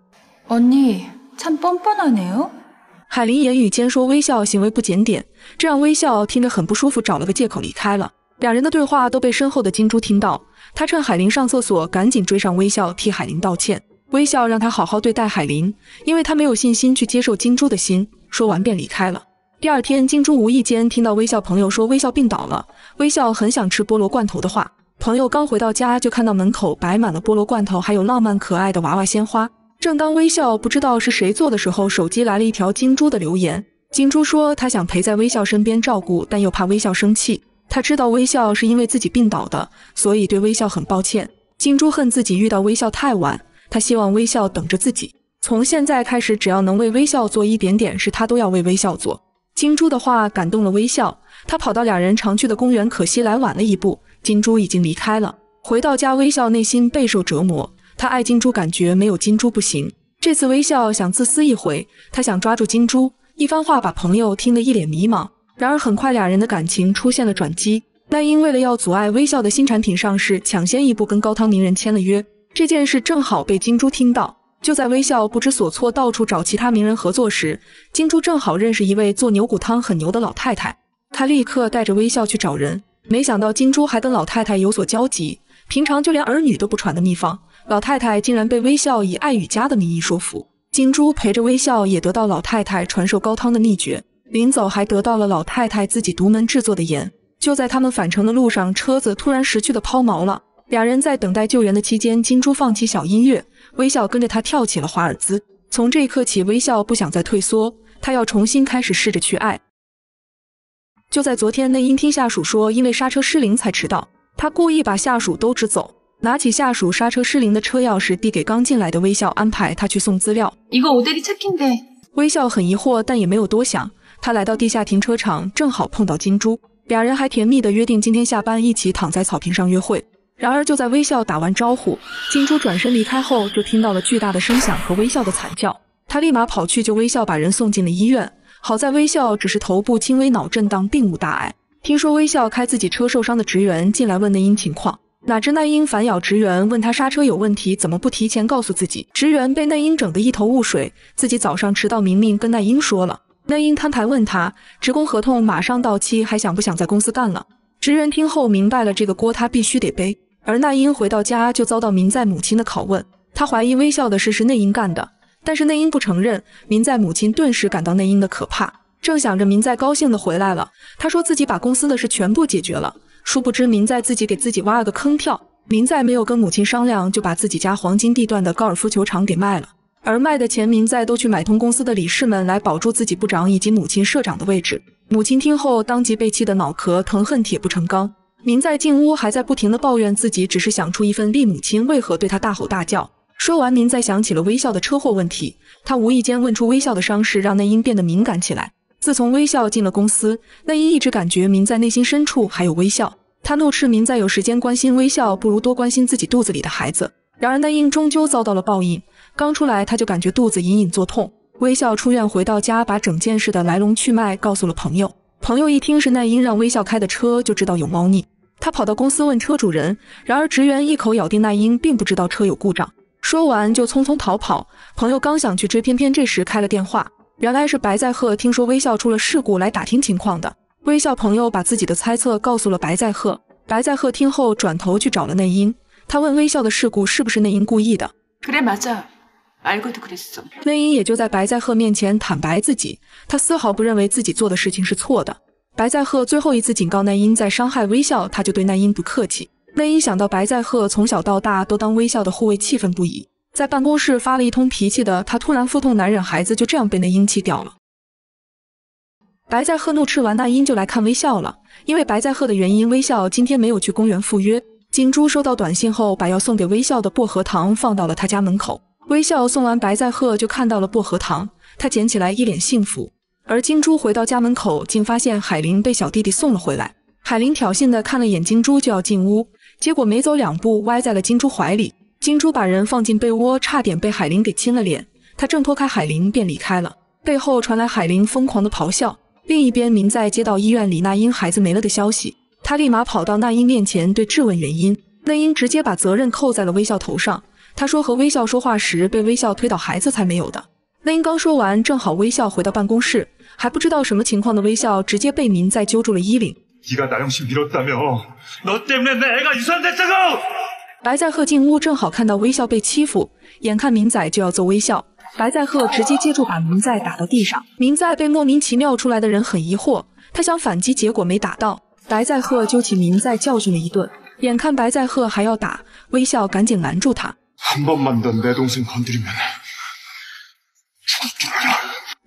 海林言语间说微笑行为不检点，这让微笑听着很不舒服，找了个借口离开了。两人的对话都被身后的金珠听到，他趁海林上厕所，赶紧追上微笑，替海林道歉。微笑让他好好对待海林，因为他没有信心去接受金珠的心。说完便离开了。第二天，金珠无意间听到微笑朋友说微笑病倒了，微笑很想吃菠萝罐头的话，朋友刚回到家就看到门口摆满了菠萝罐头，还有浪漫可爱的娃娃鲜花。正当微笑不知道是谁做的时候，手机来了一条金珠的留言。金珠说，她想陪在微笑身边照顾，但又怕微笑生气。她知道微笑是因为自己病倒的，所以对微笑很抱歉。金珠恨自己遇到微笑太晚，她希望微笑等着自己。从现在开始，只要能为微笑做一点点事，她都要为微笑做。金珠的话感动了微笑，她跑到两人常去的公园，可惜来晚了一步，金珠已经离开了。回到家，微笑内心备受折磨。他爱金珠，感觉没有金珠不行。这次微笑想自私一回，他想抓住金珠，一番话把朋友听得一脸迷茫。然而很快，俩人的感情出现了转机。奈英为了要阻碍微笑的新产品上市，抢先一步跟高汤名人签了约。这件事正好被金珠听到。就在微笑不知所措，到处找其他名人合作时，金珠正好认识一位做牛骨汤很牛的老太太。他立刻带着微笑去找人，没想到金珠还跟老太太有所交集。平常就连儿女都不传的秘方。老太太竟然被微笑以爱与家的名义说服。金珠陪着微笑，也得到老太太传授高汤的秘诀。临走还得到了老太太自己独门制作的盐。就在他们返程的路上，车子突然识趣的抛锚了。两人在等待救援的期间，金珠放起小音乐，微笑跟着他跳起了华尔兹。从这一刻起，微笑不想再退缩，他要重新开始试着去爱。就在昨天，内因听下属说，因为刹车失灵才迟到，他故意把下属都支走。拿起下属刹车失灵的车钥匙，递给刚进来的微笑，安排他去送资料。微笑很疑惑，但也没有多想。他来到地下停车场，正好碰到金珠，俩人还甜蜜的约定今天下班一起躺在草坪上约会。然而就在微笑打完招呼，金珠转身离开后，就听到了巨大的声响和微笑的惨叫。他立马跑去救微笑，把人送进了医院。好在微笑只是头部轻微脑震荡，并无大碍。听说微笑开自己车受伤的职员进来问内因情况。哪知奈英反咬职员，问他刹车有问题，怎么不提前告诉自己？职员被奈英整得一头雾水，自己早上迟到明明跟奈英说了。奈英摊牌问他，职工合同马上到期，还想不想在公司干了？职员听后明白了，这个锅他必须得背。而奈英回到家就遭到民在母亲的拷问，他怀疑微笑的事是奈英干的，但是奈英不承认。民在母亲顿时感到奈英的可怕，正想着民在高兴的回来了，他说自己把公司的事全部解决了。殊不知，民在自己给自己挖了个坑跳。民在没有跟母亲商量，就把自己家黄金地段的高尔夫球场给卖了，而卖的钱民在都去买通公司的理事们，来保住自己部长以及母亲社长的位置。母亲听后，当即被气得脑壳疼，恨铁不成钢。民在进屋，还在不停的抱怨自己只是想出一份力，母亲为何对他大吼大叫？说完，民在想起了微笑的车祸问题，他无意间问出微笑的伤势，让内因变得敏感起来。自从微笑进了公司，奈英一直感觉明在内心深处还有微笑。他怒斥明在有时间关心微笑，不如多关心自己肚子里的孩子。然而那英终究遭到了报应，刚出来他就感觉肚子隐隐作痛。微笑出院回到家，把整件事的来龙去脉告诉了朋友。朋友一听是奈英让微笑开的车，就知道有猫腻。他跑到公司问车主人，然而职员一口咬定奈英并不知道车有故障，说完就匆匆逃跑。朋友刚想去追，偏偏这时开了电话。原来是白在赫听说微笑出了事故来打听情况的。微笑朋友把自己的猜测告诉了白在赫，白在赫听后转头去找了内因。他问微笑的事故是不是内因故意的。内因也就在白在赫面前坦白自己，他丝毫不认为自己做的事情是错的。白在赫最后一次警告内因在伤害微笑，他就对内因不客气。内因想到白在赫从小到大都当微笑的护卫，气愤不已。在办公室发了一通脾气的他，突然腹痛难忍，孩子就这样被那阴气掉了。白在赫怒斥完那阴，就来看微笑了。因为白在赫的原因，微笑今天没有去公园赴约。金珠收到短信后，把要送给微笑的薄荷糖放到了他家门口。微笑送完白在赫，就看到了薄荷糖，他捡起来，一脸幸福。而金珠回到家门口，竟发现海琳被小弟弟送了回来。海琳挑衅的看了眼金珠，就要进屋，结果没走两步，歪在了金珠怀里。金珠把人放进被窝，差点被海玲给亲了脸。他挣脱开海玲，便离开了。背后传来海玲疯狂的咆哮。另一边，民在接到医院李那英孩子没了的消息，他立马跑到那英面前，对质问原因。那英直接把责任扣在了微笑头上。他说和微笑说话时被微笑推倒，孩子才没有的。那英刚说完，正好微笑回到办公室，还不知道什么情况的微笑直接被民在揪住了衣领。白在赫进屋，正好看到微笑被欺负，眼看明仔就要揍微笑，白在赫直接接住，把明仔打到地上。明仔被莫名其妙出来的人很疑惑，他想反击，结果没打到。白在赫揪起明仔教训了一顿，眼看白在赫还要打，微笑赶紧拦住他。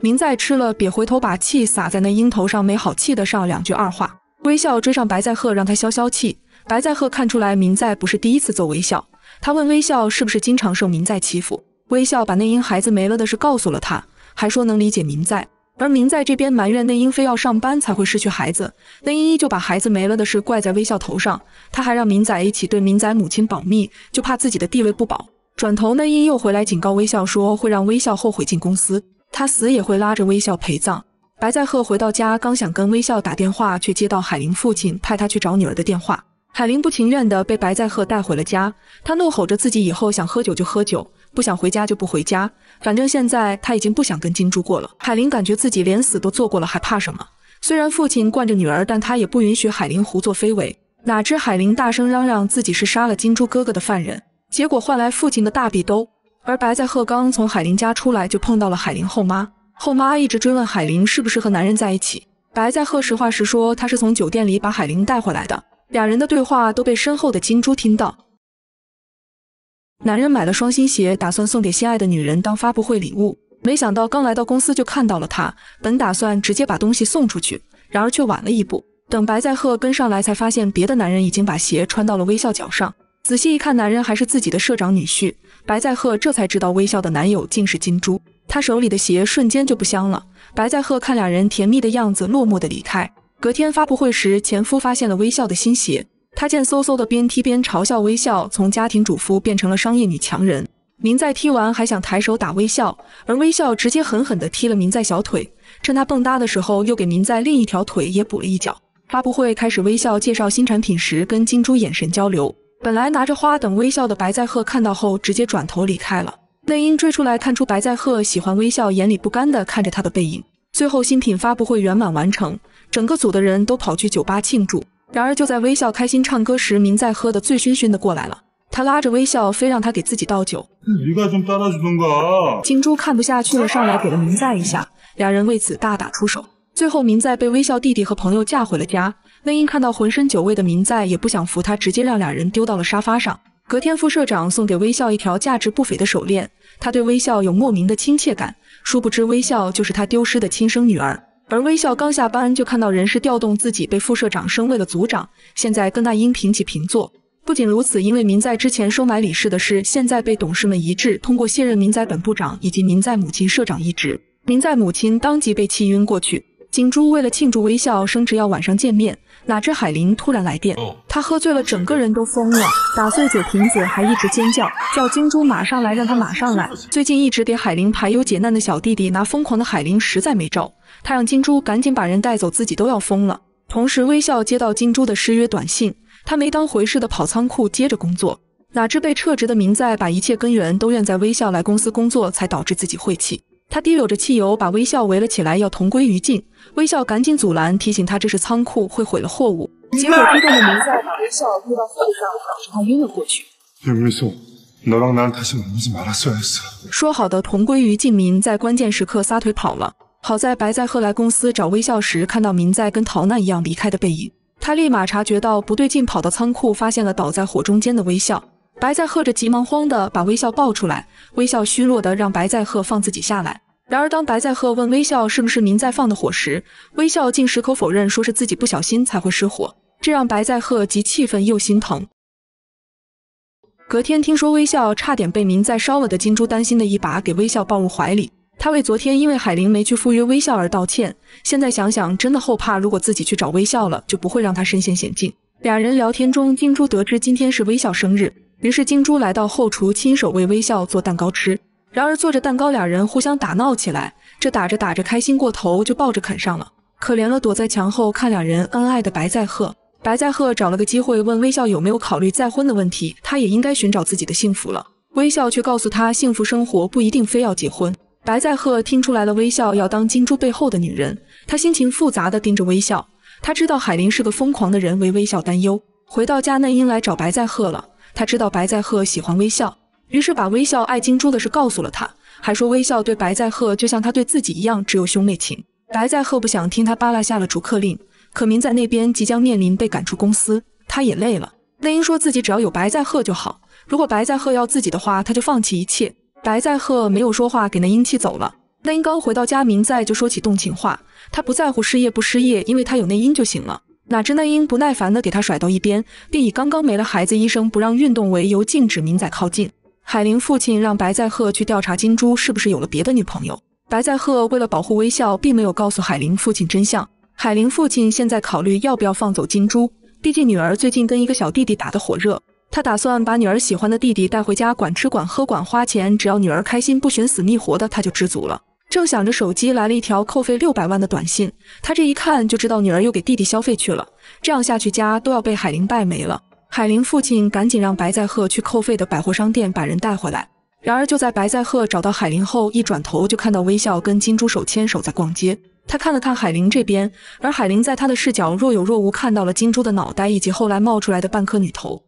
明仔吃了瘪，回头把气撒在那鹰头上，没好气的上两句二话。微笑追上白在赫，让他消消气。白在赫看出来明在不是第一次揍微笑，他问微笑是不是经常受明在欺负。微笑把内英孩子没了的事告诉了他，还说能理解明在。而明在这边埋怨内英非要上班才会失去孩子，内英依旧把孩子没了的事怪在微笑头上。他还让明仔一起对明仔母亲保密，就怕自己的地位不保。转头内英又回来警告微笑，说会让微笑后悔进公司，他死也会拉着微笑陪葬。白在赫回到家，刚想跟微笑打电话，却接到海玲父亲派他去找女儿的电话。海玲不情愿地被白在鹤带回了家，她怒吼着自己以后想喝酒就喝酒，不想回家就不回家，反正现在她已经不想跟金珠过了。海玲感觉自己连死都做过了，还怕什么？虽然父亲惯着女儿，但他也不允许海玲胡作非为。哪知海玲大声嚷嚷自己是杀了金珠哥哥的犯人，结果换来父亲的大笔兜。而白在鹤刚从海玲家出来，就碰到了海玲后妈。后妈一直追问海玲是不是和男人在一起。白在鹤实话实说，他是从酒店里把海玲带回来的。俩人的对话都被身后的金珠听到。男人买了双新鞋，打算送给心爱的女人当发布会礼物。没想到刚来到公司就看到了她，本打算直接把东西送出去，然而却晚了一步。等白在赫跟上来，才发现别的男人已经把鞋穿到了微笑脚上。仔细一看，男人还是自己的社长女婿。白在赫这才知道微笑的男友竟是金珠，他手里的鞋瞬间就不香了。白在赫看俩人甜蜜的样子，落寞的离开。隔天发布会时，前夫发现了微笑的新鞋。他贱嗖嗖的边踢边嘲笑微笑，从家庭主妇变成了商业女强人。民在踢完还想抬手打微笑，而微笑直接狠狠的踢了民在小腿，趁他蹦跶的时候又给民在另一条腿也补了一脚。发布会开始，微笑介绍新产品时跟金珠眼神交流，本来拿着花等微笑的白在赫看到后直接转头离开了。内因追出来看出白在赫喜欢微笑，眼里不甘的看着他的背影。最后新品发布会圆满完成。整个组的人都跑去酒吧庆祝。然而就在微笑开心唱歌时，民在喝得醉醺醺的过来了，他拉着微笑，非让他给自己倒酒。金珠看不下去了，上来给了民在一下，俩人为此大打出手。最后民在被微笑弟弟和朋友架回了家。内英看到浑身酒味的民在，也不想扶他，直接让俩人丢到了沙发上。隔天，副社长送给微笑一条价值不菲的手链，他对微笑有莫名的亲切感，殊不知微笑就是他丢失的亲生女儿。而微笑刚下班就看到人事调动自己被副社长升为了组长，现在跟那英平起平坐。不仅如此，因为民在之前收买李氏的事，现在被董事们一致通过卸任民在本部长以及民在母亲社长一职。民在母亲当即被气晕过去。景珠为了庆祝微笑升职，要晚上见面。哪知海玲突然来电，她喝醉了，整个人都疯了，打碎酒瓶子还一直尖叫，叫金珠马上来，让他马上来。最近一直给海玲排忧解难的小弟弟，拿疯狂的海玲实在没招。他让金珠赶紧把人带走，自己都要疯了。同时，微笑接到金珠的失约短信，他没当回事的跑仓库接着工作。哪知被撤职的民在把一切根源都怨在微笑来公司工作才导致自己晦气。他滴溜着汽油把微笑围了起来，要同归于尽。微笑赶紧阻拦，提醒他这是仓库，会毁了货物。结果激动的民在把微笑推到货上，导致他晕了过去。没错，说好的同归于尽，民在关键时刻撒腿跑了。好在白在赫来公司找微笑时，看到民在跟逃难一样离开的背影，他立马察觉到不对劲，跑到仓库发现了倒在火中间的微笑。白在赫着急忙慌的把微笑抱出来，微笑虚弱的让白在赫放自己下来。然而当白在赫问微笑是不是民在放的火时，微笑竟矢口否认，说是自己不小心才会失火，这让白在赫既气愤又心疼。隔天听说微笑差点被民在烧了的金珠，担心的一把给微笑抱入怀里。他为昨天因为海玲没去赴约微笑而道歉。现在想想，真的后怕。如果自己去找微笑了，就不会让他身陷险境。两人聊天中，金珠得知今天是微笑生日，于是金珠来到后厨，亲手为微笑做蛋糕吃。然而做着蛋糕，两人互相打闹起来，这打着打着开心过头，就抱着啃上了。可怜了躲在墙后看两人恩爱的白在赫。白在赫找了个机会问微笑有没有考虑再婚的问题，他也应该寻找自己的幸福了。微笑却告诉他，幸福生活不一定非要结婚。白在赫听出来了，微笑要当金珠背后的女人。他心情复杂的盯着微笑，他知道海林是个疯狂的人，为微笑担忧。回到家，内英来找白在赫了。他知道白在赫喜欢微笑，于是把微笑爱金珠的事告诉了他，还说微笑对白在赫就像他对自己一样，只有兄妹情。白在赫不想听他扒拉，下了逐客令。可明在那边即将面临被赶出公司，他也累了。内英说自己只要有白在赫就好，如果白在赫要自己的话，他就放弃一切。白在赫没有说话，给那英气走了。那英刚回到家，明载就说起动情话，他不在乎失业不失业，因为他有那英就行了。哪知那英不耐烦的给他甩到一边，并以刚刚没了孩子，医生不让运动为由，禁止明载靠近。海玲父亲让白在赫去调查金珠是不是有了别的女朋友。白在赫为了保护微笑，并没有告诉海玲父亲真相。海玲父亲现在考虑要不要放走金珠，毕竟女儿最近跟一个小弟弟打得火热。他打算把女儿喜欢的弟弟带回家，管吃管喝管花钱，只要女儿开心，不寻死觅活的，他就知足了。正想着，手机来了一条扣费六百万的短信，他这一看就知道女儿又给弟弟消费去了。这样下去，家都要被海玲败没了。海玲父亲赶紧让白在鹤去扣费的百货商店把人带回来。然而就在白在鹤找到海玲后，一转头就看到微笑跟金珠手牵手在逛街。他看了看海玲这边，而海玲在他的视角若有若无看到了金珠的脑袋，以及后来冒出来的半颗女头。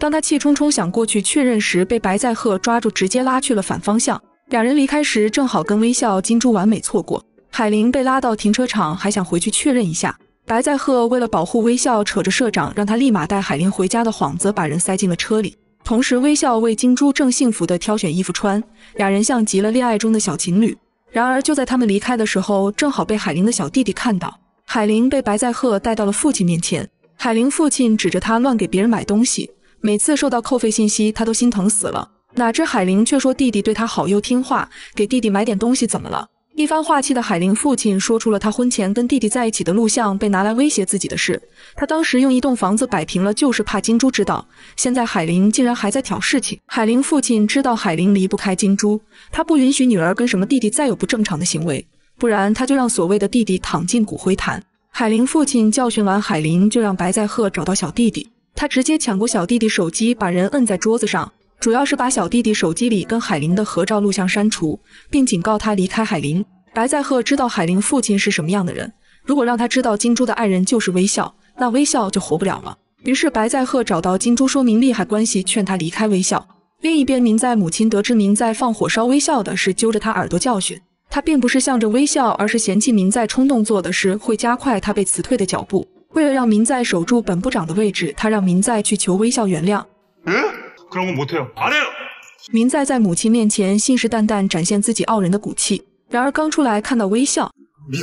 当他气冲冲想过去确认时，被白在赫抓住，直接拉去了反方向。两人离开时，正好跟微笑、金珠完美错过。海玲被拉到停车场，还想回去确认一下。白在赫为了保护微笑，扯着社长，让他立马带海玲回家的幌子，把人塞进了车里。同时，微笑为金珠正幸福地挑选衣服穿，俩人像极了恋爱中的小情侣。然而，就在他们离开的时候，正好被海玲的小弟弟看到。海玲被白在赫带到了父亲面前，海玲父亲指着他乱给别人买东西。每次收到扣费信息，他都心疼死了。哪知海玲却说弟弟对她好又听话，给弟弟买点东西怎么了？一番话气的海玲父亲说出了他婚前跟弟弟在一起的录像被拿来威胁自己的事。他当时用一栋房子摆平了，就是怕金珠知道。现在海玲竟然还在挑事情。海玲父亲知道海玲离不开金珠，他不允许女儿跟什么弟弟再有不正常的行为，不然他就让所谓的弟弟躺进骨灰坛。海玲父亲教训完海玲，就让白在鹤找到小弟弟。他直接抢过小弟弟手机，把人摁在桌子上，主要是把小弟弟手机里跟海林的合照、录像删除，并警告他离开海林。白在赫知道海林父亲是什么样的人，如果让他知道金珠的爱人就是微笑，那微笑就活不了了。于是白在赫找到金珠，说明利害关系，劝他离开微笑。另一边，明在母亲得知明在放火烧微笑的是，揪着他耳朵教训他，并不是向着微笑，而是嫌弃明在冲动做的事会加快他被辞退的脚步。为了让民在守住本部长的位置，他让民在去求微笑原谅。嗯，그런건못해요안해요民在在母亲面前信誓旦旦展现自己傲人的骨气，然而刚出来看到微笑，미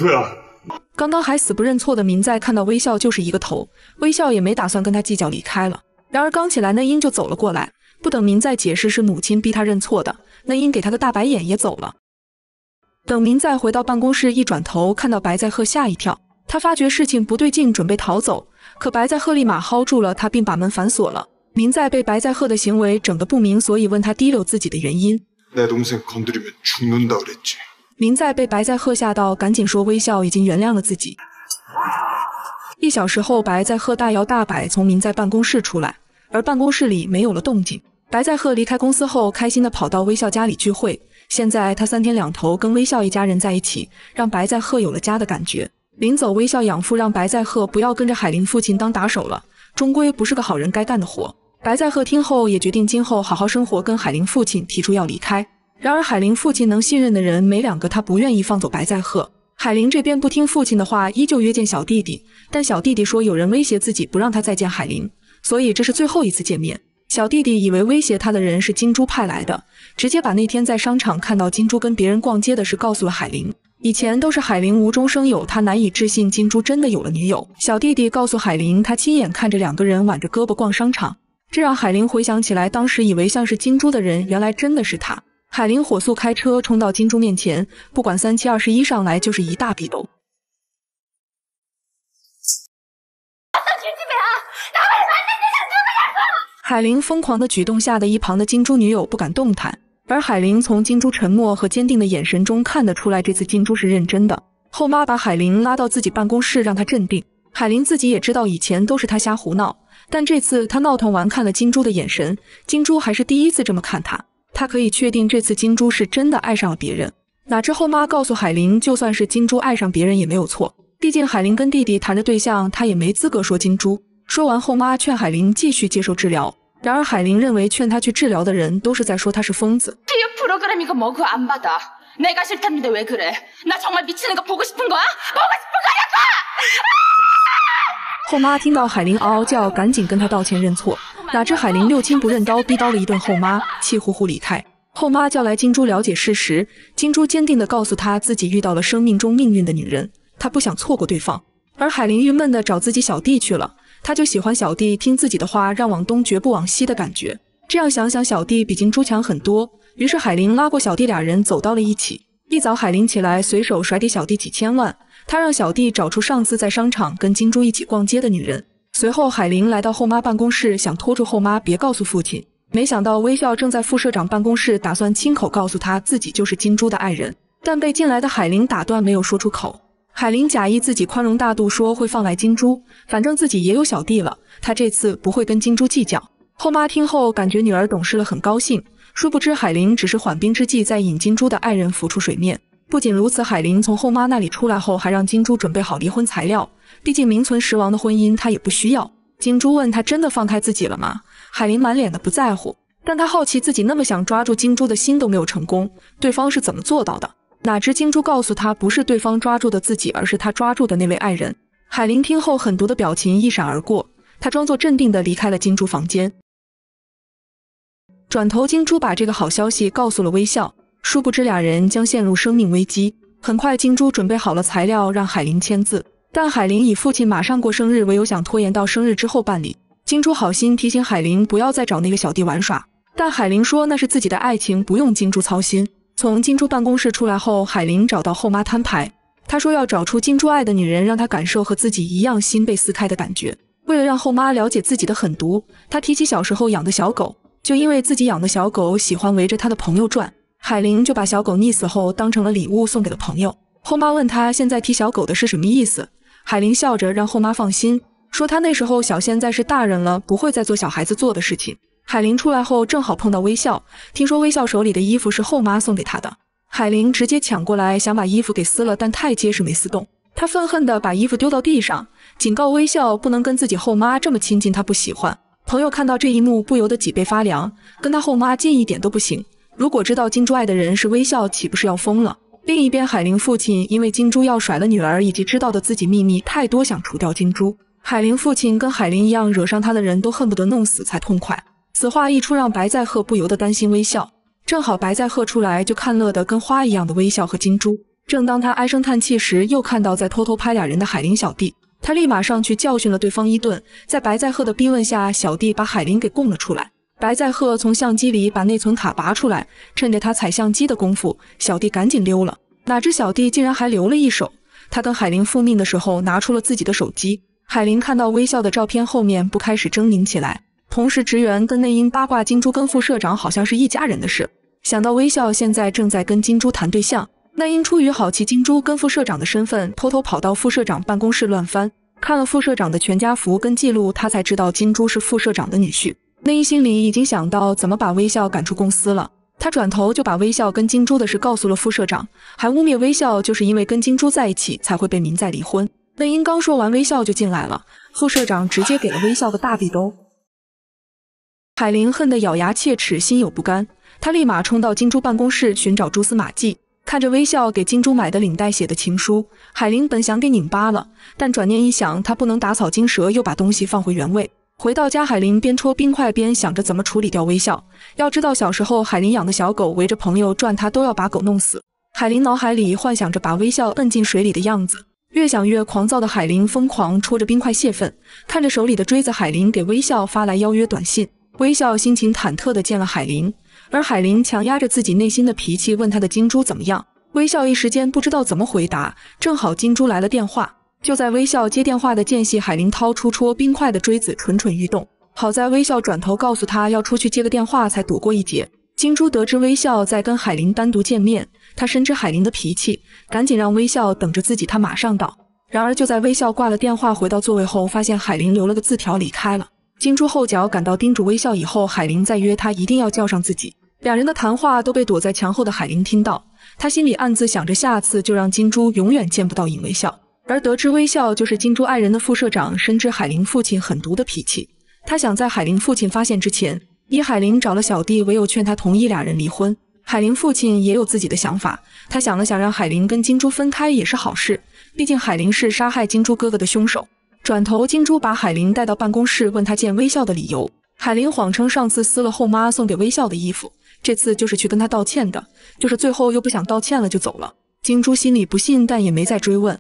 刚刚还死不认错的民在看到微笑就是一个头，微笑也没打算跟他计较，离开了。然而刚起来，那英就走了过来，不等民在解释是母亲逼他认错的，那英给他的大白眼也走了。等民在回到办公室，一转头看到白在赫，吓一跳。他发觉事情不对劲，准备逃走，可白在赫立马薅住了他，并把门反锁了。民在被白在赫的行为整得不明所以，问他提溜自己的原因。民在被白在赫吓到，赶紧说微笑已经原谅了自己。一小时后，白在赫大摇大摆从民在办公室出来，而办公室里没有了动静。白在赫离开公司后，开心地跑到微笑家里聚会。现在他三天两头跟微笑一家人在一起，让白在赫有了家的感觉。临走，微笑养父让白在鹤不要跟着海玲父亲当打手了，终归不是个好人该干的活。白在鹤听后也决定今后好好生活，跟海玲父亲提出要离开。然而海玲父亲能信任的人没两个，他不愿意放走白在鹤。海玲这边不听父亲的话，依旧约见小弟弟，但小弟弟说有人威胁自己，不让他再见海玲，所以这是最后一次见面。小弟弟以为威胁他的人是金珠派来的，直接把那天在商场看到金珠跟别人逛街的事告诉了海玲。以前都是海玲无中生有，他难以置信金珠真的有了女友。小弟弟告诉海玲，他亲眼看着两个人挽着胳膊逛商场，这让海玲回想起来，当时以为像是金珠的人，原来真的是他。海玲火速开车冲到金珠面前，不管三七二十一，上来就是一大笔兜。海玲疯狂的举动吓得一旁的金珠女友不敢动弹。而海玲从金珠沉默和坚定的眼神中看得出来，这次金珠是认真的。后妈把海玲拉到自己办公室，让她镇定。海玲自己也知道，以前都是她瞎胡闹，但这次她闹腾完，看了金珠的眼神，金珠还是第一次这么看她。她可以确定，这次金珠是真的爱上了别人。哪知后妈告诉海玲，就算是金珠爱上别人也没有错，毕竟海玲跟弟弟谈的对象，她也没资格说金珠。说完，后妈劝海玲继续接受治疗。然而，海玲认为劝她去治疗的人都是在说她是疯子。后妈听到海玲嗷嗷叫，赶紧跟她道歉认错。哪知海玲六亲不认，刀逼刀了一顿，后妈气呼呼离开。后妈叫来金珠了解事实，金珠坚定地告诉她自己遇到了生命中命运的女人，她不想错过对方。而海玲郁闷地找自己小弟去了。他就喜欢小弟听自己的话，让往东绝不往西的感觉。这样想想，小弟比金珠强很多。于是海玲拉过小弟，俩人走到了一起。一早，海玲起来，随手甩给小弟几千万。他让小弟找出上次在商场跟金珠一起逛街的女人。随后，海玲来到后妈办公室，想拖住后妈，别告诉父亲。没想到，微笑正在副社长办公室，打算亲口告诉他自己就是金珠的爱人，但被进来的海玲打断，没有说出口。海玲假意自己宽容大度，说会放来金珠，反正自己也有小弟了，她这次不会跟金珠计较。后妈听后感觉女儿懂事了，很高兴。殊不知海玲只是缓兵之计，在引金珠的爱人浮出水面。不仅如此，海玲从后妈那里出来后，还让金珠准备好离婚材料，毕竟名存实亡的婚姻她也不需要。金珠问她真的放开自己了吗？海玲满脸的不在乎，但她好奇自己那么想抓住金珠的心都没有成功，对方是怎么做到的？哪知金珠告诉他，不是对方抓住的自己，而是他抓住的那位爱人。海玲听后，狠毒的表情一闪而过，她装作镇定的离开了金珠房间。转头，金珠把这个好消息告诉了微笑。殊不知，俩人将陷入生命危机。很快，金珠准备好了材料，让海玲签字。但海玲以父亲马上过生日为由，想拖延到生日之后办理。金珠好心提醒海玲，不要再找那个小弟玩耍，但海玲说那是自己的爱情，不用金珠操心。从金珠办公室出来后，海玲找到后妈摊牌。她说要找出金珠爱的女人，让她感受和自己一样心被撕开的感觉。为了让后妈了解自己的狠毒，她提起小时候养的小狗，就因为自己养的小狗喜欢围着她的朋友转，海玲就把小狗溺死后当成了礼物送给了朋友。后妈问她现在提小狗的是什么意思，海玲笑着让后妈放心，说她那时候小，现在是大人了，不会再做小孩子做的事情。海玲出来后正好碰到微笑，听说微笑手里的衣服是后妈送给她的，海玲直接抢过来想把衣服给撕了，但太结实没撕动。她愤恨地把衣服丢到地上，警告微笑不能跟自己后妈这么亲近，她不喜欢。朋友看到这一幕不由得脊背发凉，跟他后妈近一点都不行。如果知道金珠爱的人是微笑，岂不是要疯了？另一边，海玲父亲因为金珠要甩了女儿，以及知道的自己秘密太多，想除掉金珠。海玲父亲跟海玲一样，惹上他的人都恨不得弄死才痛快。此话一出，让白在鹤不由得担心。微笑正好，白在鹤出来就看乐得跟花一样的微笑和金珠。正当他唉声叹气时，又看到在偷偷拍俩人的海林小弟，他立马上去教训了对方一顿。在白在鹤的逼问下，小弟把海林给供了出来。白在鹤从相机里把内存卡拔出来，趁着他踩相机的功夫，小弟赶紧溜了。哪知小弟竟然还留了一手，他跟海林复命的时候拿出了自己的手机。海林看到微笑的照片后面，不开始狰狞起来。同时，职员跟内英八卦金珠跟副社长好像是一家人的事。想到微笑现在正在跟金珠谈对象，内英出于好奇，金珠跟副社长的身份，偷偷跑到副社长办公室乱翻，看了副社长的全家福跟记录，他才知道金珠是副社长的女婿。内英心里已经想到怎么把微笑赶出公司了，他转头就把微笑跟金珠的事告诉了副社长，还污蔑微笑就是因为跟金珠在一起才会被民在离婚。内英刚说完，微笑就进来了，副社长直接给了微笑个大比兜。海玲恨得咬牙切齿，心有不甘。她立马冲到金珠办公室寻找蛛丝马迹。看着微笑给金珠买的领带写的情书，海玲本想给拧巴了，但转念一想，她不能打草惊蛇，又把东西放回原位。回到家，海玲边戳冰块边想着怎么处理掉微笑。要知道小时候，海玲养的小狗围着朋友转，她都要把狗弄死。海玲脑海里幻想着把微笑摁进水里的样子，越想越狂躁的海玲疯狂戳着冰块泄愤。看着手里的锥子，海玲给微笑发来邀约短信。微笑心情忐忑地见了海林，而海林强压着自己内心的脾气，问他的金珠怎么样。微笑一时间不知道怎么回答，正好金珠来了电话。就在微笑接电话的间隙，海林掏出戳冰块的锥子，蠢蠢欲动。好在微笑转头告诉他要出去接个电话，才躲过一劫。金珠得知微笑在跟海林单独见面，他深知海林的脾气，赶紧让微笑等着自己，他马上到。然而就在微笑挂了电话回到座位后，发现海林留了个字条离开了。金珠后脚赶到，叮嘱微笑以后海玲再约他，一定要叫上自己。两人的谈话都被躲在墙后的海玲听到，她心里暗自想着，下次就让金珠永远见不到尹微笑。而得知微笑就是金珠爱人的副社长，深知海玲父亲狠毒的脾气，他想在海玲父亲发现之前，以海玲找了小弟，唯有劝他同意俩人离婚。海玲父亲也有自己的想法，他想了想，让海玲跟金珠分开也是好事，毕竟海玲是杀害金珠哥哥的凶手。转头，金珠把海玲带到办公室，问她见微笑的理由。海玲谎称上次撕了后妈送给微笑的衣服，这次就是去跟她道歉的，就是最后又不想道歉了就走了。金珠心里不信，但也没再追问。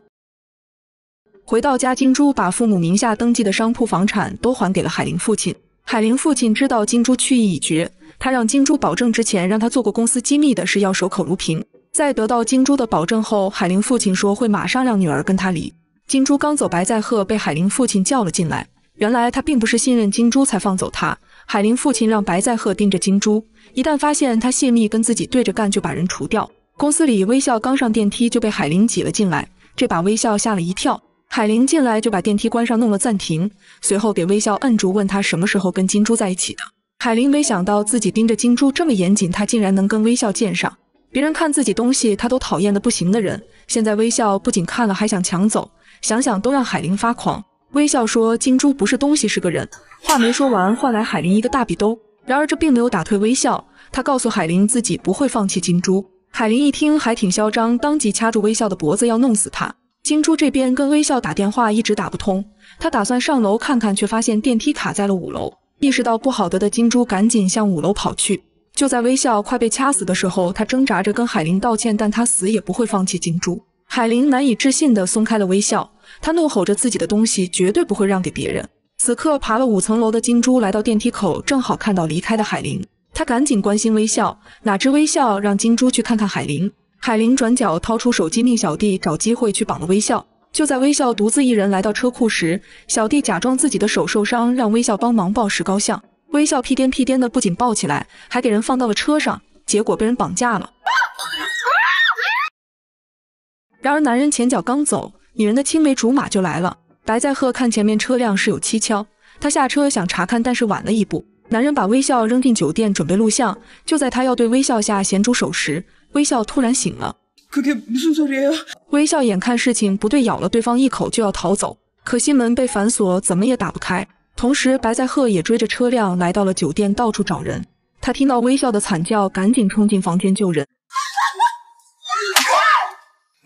回到家，金珠把父母名下登记的商铺、房产都还给了海玲父亲。海玲父亲知道金珠去意已决，他让金珠保证之前让他做过公司机密的事要守口如瓶。在得到金珠的保证后，海玲父亲说会马上让女儿跟他离。金珠刚走，白在鹤被海玲父亲叫了进来。原来他并不是信任金珠才放走他。海玲父亲让白在鹤盯着金珠，一旦发现他泄密跟自己对着干，就把人除掉。公司里微笑刚上电梯就被海玲挤了进来，这把微笑吓了一跳。海玲进来就把电梯关上，弄了暂停，随后给微笑摁住，问他什么时候跟金珠在一起的。海玲没想到自己盯着金珠这么严谨，他竟然能跟微笑见上。别人看自己东西他都讨厌的不行的人，现在微笑不仅看了还想抢走。想想都让海玲发狂，微笑说：“金珠不是东西，是个人。”话没说完，换来海玲一个大比兜。然而这并没有打退微笑，他告诉海玲自己不会放弃金珠。海玲一听还挺嚣张，当即掐住微笑的脖子要弄死他。金珠这边跟微笑打电话一直打不通，他打算上楼看看，却发现电梯卡在了五楼。意识到不好得的金珠赶紧向五楼跑去。就在微笑快被掐死的时候，他挣扎着跟海玲道歉，但他死也不会放弃金珠。海玲难以置信地松开了微笑，她怒吼着自己的东西绝对不会让给别人。此刻爬了五层楼的金珠来到电梯口，正好看到离开的海玲，她赶紧关心微笑，哪知微笑让金珠去看看海玲。海玲转角掏出手机，命小弟找机会去绑了微笑。就在微笑独自一人来到车库时，小弟假装自己的手受伤，让微笑帮忙抱石膏像。微笑屁颠屁颠的不仅抱起来，还给人放到了车上，结果被人绑架了。然而，男人前脚刚走，女人的青梅竹马就来了。白在赫看前面车辆是有蹊跷，他下车想查看，但是晚了一步。男人把微笑扔进酒店，准备录像。就在他要对微笑下咸猪手时，微笑突然醒了。微笑眼看事情不对，咬了对方一口就要逃走，可惜门被反锁，怎么也打不开。同时，白在赫也追着车辆来到了酒店，到处找人。他听到微笑的惨叫，赶紧冲进房间救人。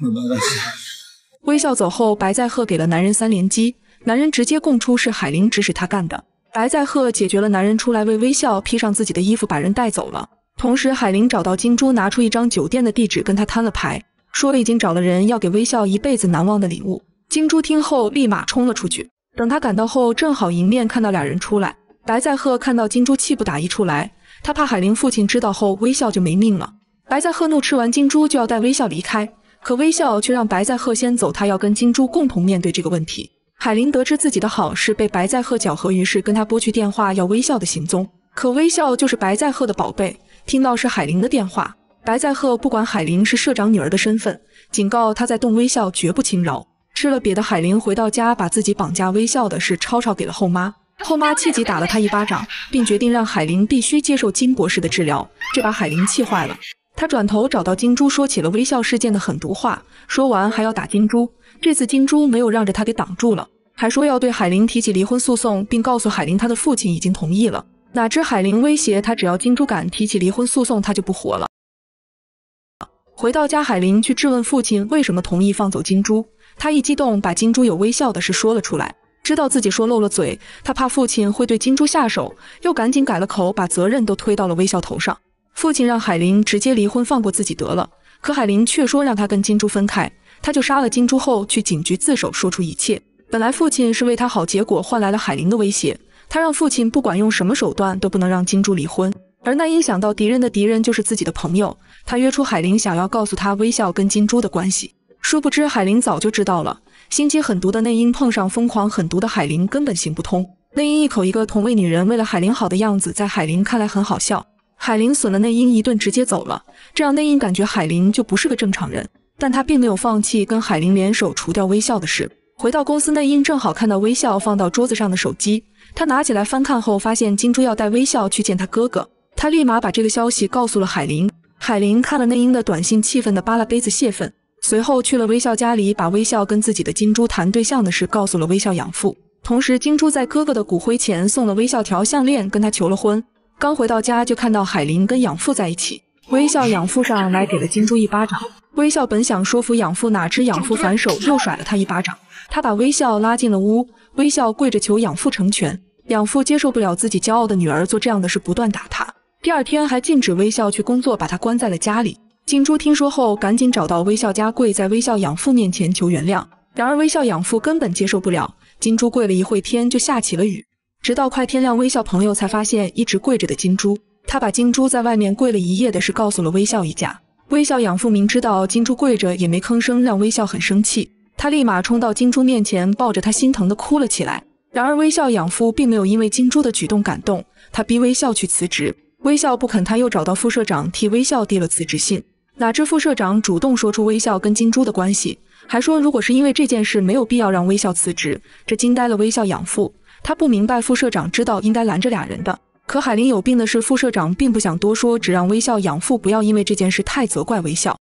微笑走后，白在赫给了男人三连击，男人直接供出是海玲指使他干的。白在赫解决了男人，出来为微笑披上自己的衣服，把人带走了。同时，海玲找到金珠，拿出一张酒店的地址，跟他摊了牌，说了已经找了人，要给微笑一辈子难忘的礼物。金珠听后，立马冲了出去。等他赶到后，正好迎面看到俩人出来。白在赫看到金珠，气不打一处来，他怕海玲父亲知道后，微笑就没命了。白在赫怒斥完金珠，就要带微笑离开。可微笑却让白在鹤先走，他要跟金珠共同面对这个问题。海玲得知自己的好事被白在鹤搅和，于是跟他拨去电话要微笑的行踪。可微笑就是白在鹤的宝贝，听到是海玲的电话，白在鹤不管海玲是社长女儿的身份，警告他在动微笑绝不轻饶。吃了瘪的海玲回到家，把自己绑架微笑的事吵吵给了后妈，后妈气急打了他一巴掌，并决定让海玲必须接受金博士的治疗，这把海玲气坏了。他转头找到金珠，说起了微笑事件的狠毒话，说完还要打金珠。这次金珠没有让着他给挡住了，还说要对海玲提起离婚诉讼，并告诉海玲他的父亲已经同意了。哪知海玲威胁他，只要金珠敢提起离婚诉讼，他就不活了。回到家，海玲去质问父亲为什么同意放走金珠，他一激动把金珠有微笑的事说了出来，知道自己说漏了嘴，他怕父亲会对金珠下手，又赶紧改了口，把责任都推到了微笑头上。父亲让海林直接离婚，放过自己得了。可海林却说让他跟金珠分开，他就杀了金珠后去警局自首，说出一切。本来父亲是为他好，结果换来了海林的威胁。他让父亲不管用什么手段都不能让金珠离婚。而那英想到敌人的敌人就是自己的朋友，他约出海林，想要告诉他微笑跟金珠的关系。殊不知海林早就知道了。心机狠毒的内英碰上疯狂狠毒的海林，根本行不通。内英一口一个同为女人，为了海林好的样子，在海林看来很好笑。海灵损了内因一顿，直接走了，这让内因感觉海灵就不是个正常人，但他并没有放弃跟海灵联手除掉微笑的事。回到公司，内因正好看到微笑放到桌子上的手机，他拿起来翻看后，发现金珠要带微笑去见他哥哥，他立马把这个消息告诉了海灵。海灵看了内因的短信，气愤的扒拉杯子泄愤，随后去了微笑家里，把微笑跟自己的金珠谈对象的事告诉了微笑养父，同时金珠在哥哥的骨灰前送了微笑条项链，跟他求了婚。刚回到家就看到海林跟养父在一起，微笑养父上来给了金珠一巴掌，微笑本想说服养父，哪知养父反手又甩了他一巴掌，他把微笑拉进了屋，微笑跪着求养父成全，养父接受不了自己骄傲的女儿做这样的事，不断打他，第二天还禁止微笑去工作，把他关在了家里。金珠听说后，赶紧找到微笑家，跪在微笑养父面前求原谅，然而微笑养父根本接受不了，金珠跪了一会，天就下起了雨。直到快天亮，微笑朋友才发现一直跪着的金珠。他把金珠在外面跪了一夜的事告诉了微笑一家。微笑养父明知道金珠跪着也没吭声，让微笑很生气。他立马冲到金珠面前，抱着他心疼的哭了起来。然而微笑养父并没有因为金珠的举动感动，他逼微笑去辞职。微笑不肯，他又找到副社长替微笑递了辞职信。哪知副社长主动说出微笑跟金珠的关系，还说如果是因为这件事，没有必要让微笑辞职。这惊呆了微笑养父。他不明白副社长知道应该拦着俩人的，可海林有病的是副社长并不想多说，只让微笑养父不要因为这件事太责怪微笑。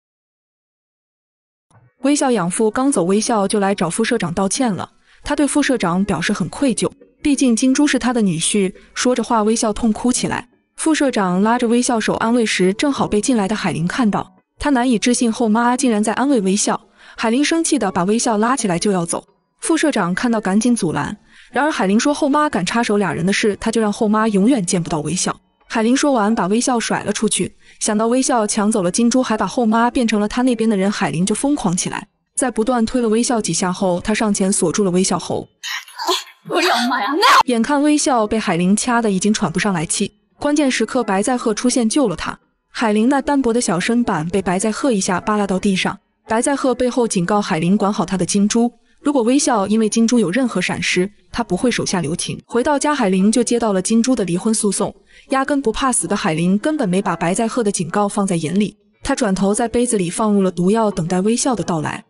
微笑养父刚走，微笑就来找副社长道歉了，他对副社长表示很愧疚，毕竟金珠是他的女婿。说着话，微笑痛哭起来。副社长拉着微笑手安慰时，正好被进来的海林看到，他难以置信后妈竟然在安慰微笑。海林生气的把微笑拉起来就要走，副社长看到赶紧阻拦。然而海玲说后妈敢插手俩人的事，她就让后妈永远见不到微笑。海玲说完，把微笑甩了出去。想到微笑抢走了金珠，还把后妈变成了他那边的人，海玲就疯狂起来。在不断推了微笑几下后，她上前锁住了微笑喉。哎，我的妈呀！那 眼看微笑被海玲掐得已经喘不上来气，关键时刻白在鹤出现救了他。海玲那单薄的小身板被白在鹤一下扒拉到地上。白在鹤背后警告海玲管好她的金珠。如果微笑因为金珠有任何闪失，他不会手下留情。回到家，海玲就接到了金珠的离婚诉讼。压根不怕死的海玲根本没把白在赫的警告放在眼里。她转头在杯子里放入了毒药，等待微笑的到来。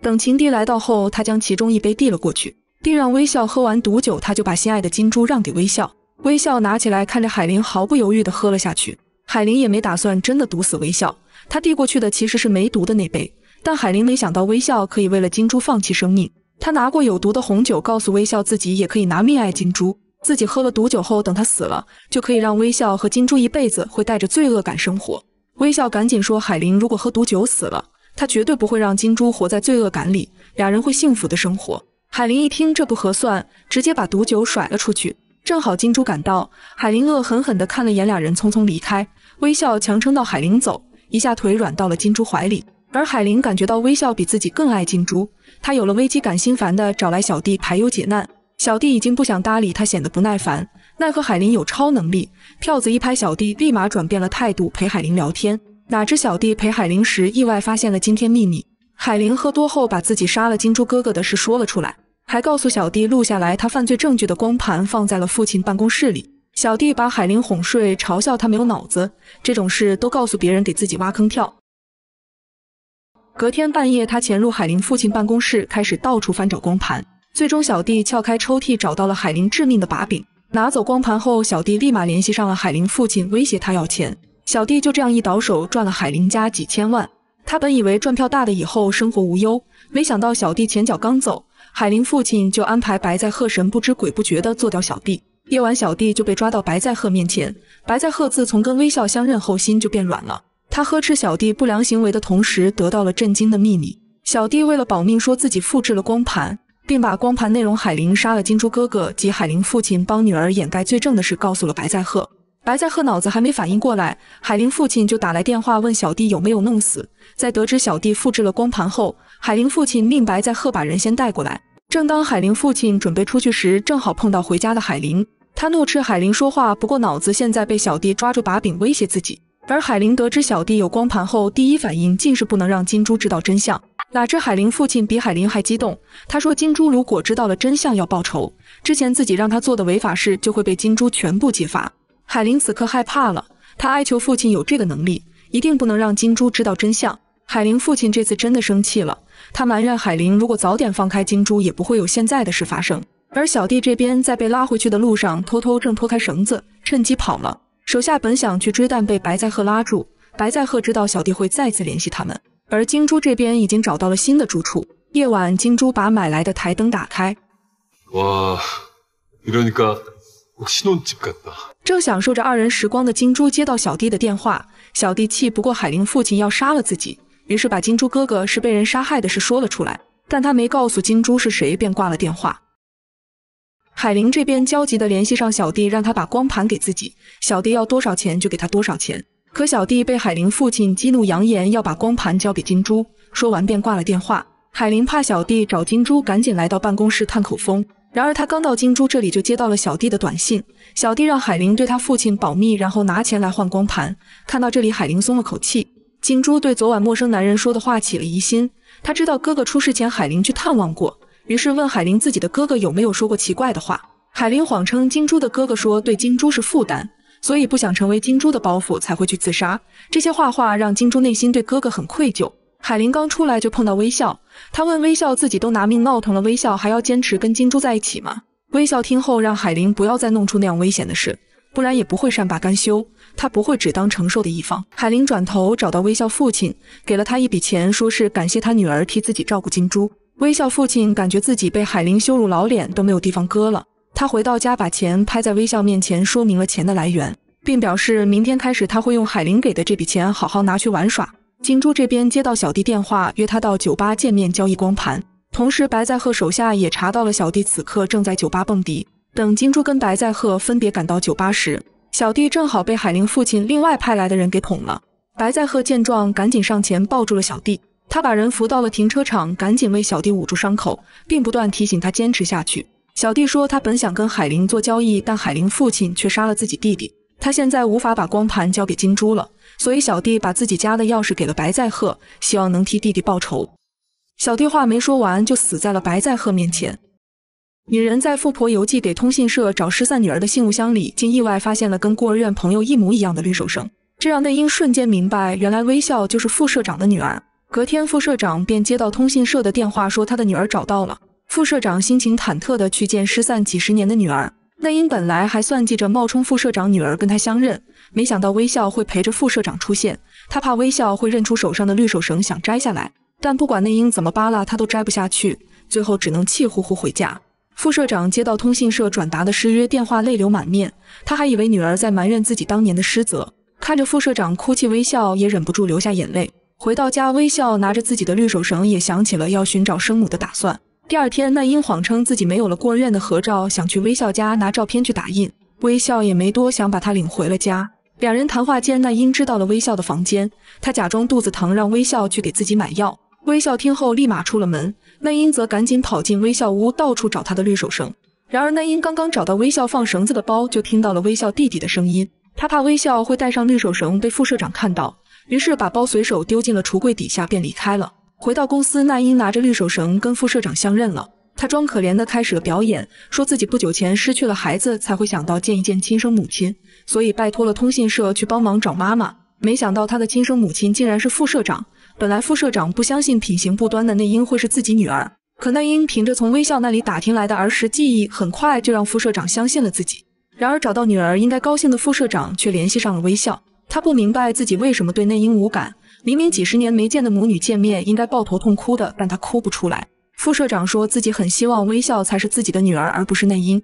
等情敌来到后，她将其中一杯递了过去，并让微笑喝完毒酒，她就把心爱的金珠让给微笑。微笑拿起来看着海玲，毫不犹豫地喝了下去。海玲也没打算真的毒死微笑，她递过去的其实是没毒的那杯。但海玲没想到微笑可以为了金珠放弃生命。她拿过有毒的红酒，告诉微笑自己也可以拿命爱金珠。自己喝了毒酒后，等他死了，就可以让微笑和金珠一辈子会带着罪恶感生活。微笑赶紧说，海玲如果喝毒酒死了，她绝对不会让金珠活在罪恶感里，俩人会幸福的生活。海玲一听这不合算，直接把毒酒甩了出去。正好金珠赶到，海玲恶狠狠地看了眼俩人，匆匆离开。微笑强撑到海玲走一下，腿软到了金珠怀里。而海林感觉到微笑比自己更爱金珠，他有了危机感，心烦的找来小弟排忧解难。小弟已经不想搭理他，显得不耐烦。奈何海林有超能力，票子一拍，小弟立马转变了态度，陪海林聊天。哪知小弟陪海林时，意外发现了惊天秘密。海林喝多后，把自己杀了金珠哥哥的事说了出来，还告诉小弟录下来他犯罪证据的光盘放在了父亲办公室里。小弟把海林哄睡，嘲笑他没有脑子，这种事都告诉别人，给自己挖坑跳。隔天半夜，他潜入海林父亲办公室，开始到处翻找光盘。最终，小弟撬开抽屉，找到了海林致命的把柄，拿走光盘后，小弟立马联系上了海林父亲，威胁他要钱。小弟就这样一倒手，赚了海林家几千万。他本以为赚票大的以后生活无忧，没想到小弟前脚刚走，海林父亲就安排白在鹤神不知鬼不觉地做掉小弟。夜晚，小弟就被抓到白在鹤面前。白在鹤自从跟微笑相认后，心就变软了。他呵斥小弟不良行为的同时，得到了震惊的秘密。小弟为了保命，说自己复制了光盘，并把光盘内容海玲杀了金珠哥哥及海玲父亲帮女儿掩盖罪证的事告诉了白在赫。白在赫脑子还没反应过来，海玲父亲就打来电话问小弟有没有弄死。在得知小弟复制了光盘后，海玲父亲命白在赫把人先带过来。正当海玲父亲准备出去时，正好碰到回家的海玲，他怒斥海玲说话，不过脑子。现在被小弟抓住把柄，威胁自己。而海玲得知小弟有光盘后，第一反应竟是不能让金珠知道真相。哪知海玲父亲比海玲还激动，他说金珠如果知道了真相要报仇，之前自己让他做的违法事就会被金珠全部揭发。海玲此刻害怕了，他哀求父亲有这个能力，一定不能让金珠知道真相。海玲父亲这次真的生气了，他埋怨海玲如果早点放开金珠，也不会有现在的事发生。而小弟这边在被拉回去的路上，偷偷挣脱开绳子，趁机跑了。手下本想去追，但被白在赫拉住。白在赫知道小弟会再次联系他们，而金珠这边已经找到了新的住处。夜晚，金珠把买来的台灯打开。正享受着二人时光的金珠接到小弟的电话，小弟气不过海玲父亲要杀了自己，于是把金珠哥哥是被人杀害的事说了出来，但他没告诉金珠是谁，便挂了电话。海玲这边焦急地联系上小弟，让他把光盘给自己，小弟要多少钱就给他多少钱。可小弟被海玲父亲激怒，扬言要把光盘交给金珠，说完便挂了电话。海玲怕小弟找金珠，赶紧来到办公室探口风。然而他刚到金珠这里，就接到了小弟的短信，小弟让海玲对他父亲保密，然后拿钱来换光盘。看到这里，海玲松了口气。金珠对昨晚陌生男人说的话起了疑心，他知道哥哥出事前海玲去探望过。于是问海玲自己的哥哥有没有说过奇怪的话，海玲谎称金珠的哥哥说对金珠是负担，所以不想成为金珠的包袱才会去自杀。这些话让金珠内心对哥哥很愧疚。海玲刚出来就碰到微笑，她问微笑自己都拿命闹腾了，微笑还要坚持跟金珠在一起吗？微笑听后让海玲不要再弄出那样危险的事，不然也不会善罢甘休，她不会只当承受的一方。海玲转头找到微笑父亲，给了他一笔钱，说是感谢他女儿替自己照顾金珠。微笑父亲感觉自己被海玲羞辱，老脸都没有地方搁了。他回到家，把钱拍在微笑面前，说明了钱的来源，并表示明天开始他会用海玲给的这笔钱好好拿去玩耍。金珠这边接到小弟电话，约他到酒吧见面交易光盘。同时，白在赫手下也查到了小弟此刻正在酒吧蹦迪。等金珠跟白在赫分别赶到酒吧时，小弟正好被海玲父亲另外派来的人给捅了。白在赫见状，赶紧上前抱住了小弟。他把人扶到了停车场，赶紧为小弟捂住伤口，并不断提醒他坚持下去。小弟说，他本想跟海玲做交易，但海玲父亲却杀了自己弟弟，他现在无法把光盘交给金珠了，所以小弟把自己家的钥匙给了白在赫，希望能替弟弟报仇。小弟话没说完，就死在了白在赫面前。女人在富婆邮寄给通信社找失散女儿的信物箱里，竟意外发现了跟孤儿院朋友一模一样的绿手绳，这让内因瞬间明白，原来微笑就是副社长的女儿。隔天，副社长便接到通信社的电话，说他的女儿找到了。副社长心情忐忑地去见失散几十年的女儿那英，本来还算计着冒充副社长女儿跟他相认，没想到微笑会陪着副社长出现。他怕微笑会认出手上的绿手绳，想摘下来，但不管内英怎么扒拉，他都摘不下去。最后只能气呼呼回家。副社长接到通信社转达的失约电话，泪流满面。他还以为女儿在埋怨自己当年的失责，看着副社长哭泣，微笑也忍不住流下眼泪。回到家，微笑拿着自己的绿手绳，也想起了要寻找生母的打算。第二天，奈英谎称自己没有了孤儿院的合照，想去微笑家拿照片去打印。微笑也没多想，把他领回了家。两人谈话间，奈英知道了微笑的房间，他假装肚子疼，让微笑去给自己买药。微笑听后立马出了门，奈英则赶紧跑进微笑屋，到处找他的绿手绳。然而奈英刚刚找到微笑放绳子的包，就听到了微笑弟弟的声音。他怕微笑会带上绿手绳被副社长看到。于是把包随手丢进了橱柜底下，便离开了。回到公司，那英拿着绿手绳跟副社长相认了。他装可怜的开始了表演，说自己不久前失去了孩子，才会想到见一见亲生母亲，所以拜托了通信社去帮忙找妈妈。没想到他的亲生母亲竟然是副社长。本来副社长不相信品行不端的那英会是自己女儿，可那英凭着从微笑那里打听来的儿时记忆，很快就让副社长相信了自己。然而找到女儿应该高兴的副社长，却联系上了微笑。他不明白自己为什么对内英无感，明明几十年没见的母女见面，应该抱头痛哭的，但他哭不出来。副社长说自己很希望微笑才是自己的女儿，而不是内英。